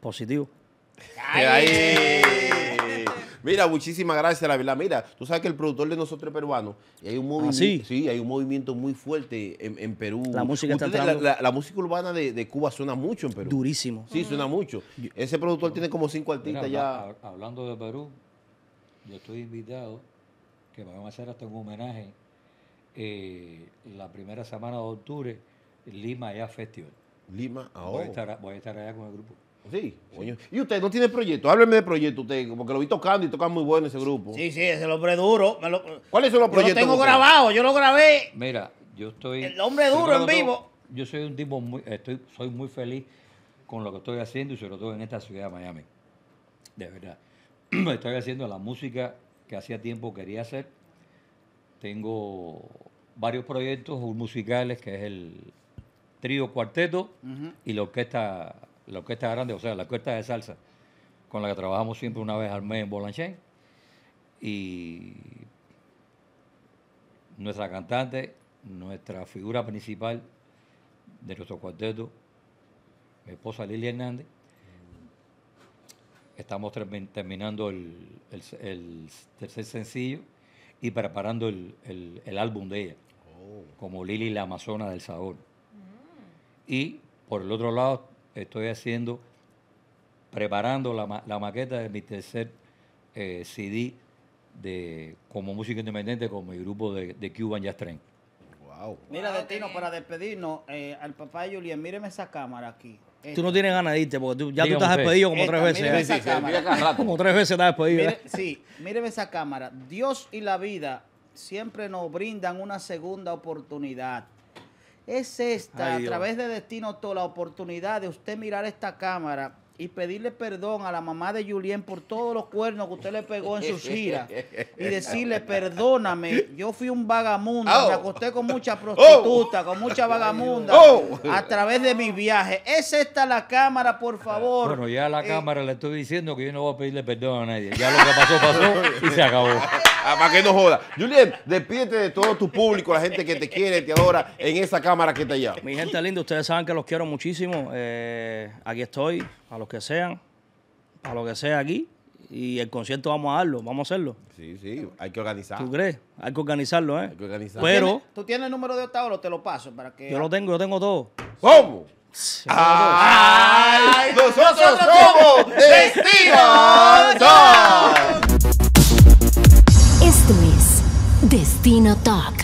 Speaker 2: Positivo. Mira, muchísimas gracias, la verdad. Mira, tú sabes que el productor de nosotros Peruanos Y hay un ah, movimiento, sí? hay un movimiento muy fuerte en, Perú. La música la, música urbana de, Cuba suena mucho en Perú. Durísimo. Sí, suena mucho. Ese productor tiene como cinco artistas ya.
Speaker 5: Hablando de Perú, yo estoy invitado que vamos a hacer hasta un homenaje eh, la primera semana de octubre, Lima Ya Festival. Lima, ahora. Oh. voy a estar allá con el grupo.
Speaker 2: Sí, ¿Y usted no tiene proyecto? Hábleme de proyecto usted, porque lo vi tocando y toca muy bueno ese grupo. Sí, sí,
Speaker 3: el hombre duro. ¿Cuáles son los proyectos? Yo lo tengo grabado, yo lo grabé.
Speaker 5: Mira, yo estoy... El hombre duro en vivo. Yo soy un tipo muy... Estoy, soy muy feliz con lo que estoy haciendo y sobre todo en esta ciudad de Miami. De verdad. Estoy haciendo la música que hacía tiempo quería hacer. Tengo varios proyectos musicales, que es el trío cuarteto y la orquesta la orquesta grande, o sea, la orquesta de salsa, con la que trabajamos siempre una vez al mes en Bolanchén. Y nuestra cantante, nuestra figura principal de nuestro cuarteto, mi esposa Lili Hernández. Estamos terminando el, tercer sencillo y preparando el, álbum de ella, oh. como Lili la Amazona del Sabor. Mm. Y por el otro lado estoy haciendo, preparando la, maqueta de mi tercer eh, CD de, como músico independiente con mi grupo de, Cuban Jazz Train.
Speaker 3: Wow. Mira, Destino, para despedirnos, eh, al papá de Julián, míreme esa cámara aquí. Tú no eh,
Speaker 5: tienes ganas de irte porque
Speaker 1: ya tú estás despedido como tres veces. como tres veces estás despedido.
Speaker 3: sí, míreme esa cámara. Dios y la vida siempre nos brindan una segunda oportunidad es esta, a través de Destino Todo, la oportunidad de usted mirar esta cámara y pedirle perdón a la mamá de Julien por todos los cuernos que usted le pegó en su gira.
Speaker 1: y decirle,
Speaker 3: perdóname, yo fui un vagamundo, me oh. acosté con mucha oh. prostitutas, con mucha vagamundas oh. a través de mi viaje. ¿Es esta la cámara, por ah, favor?
Speaker 5: Bueno, ya a la eh, cámara le estoy diciendo que yo no voy a pedirle perdón a nadie. Ya lo que pasó, pasó y se acabó. para
Speaker 2: ah, que no joda. Julien, despídete de todo tu público, la gente que te quiere, te adora, en esa cámara que te allá.
Speaker 1: Mi gente linda, ustedes saben que los quiero muchísimo. Eh, aquí estoy a los que sean, a lo que sea aquí. Y el concierto vamos a darlo, vamos a hacerlo. Sí, sí, hay que organizarlo. ¿Tú crees? Hay que organizarlo, ¿eh? Hay que organizarlo. Pero.
Speaker 3: ¿Tú tienes, el número de o Te lo paso
Speaker 1: para que. Yo lo tengo, yo tengo todo. ¿Cómo? Ay, nosotros, nosotros somos Destino Talk.
Speaker 3: Esto es Destino Talk.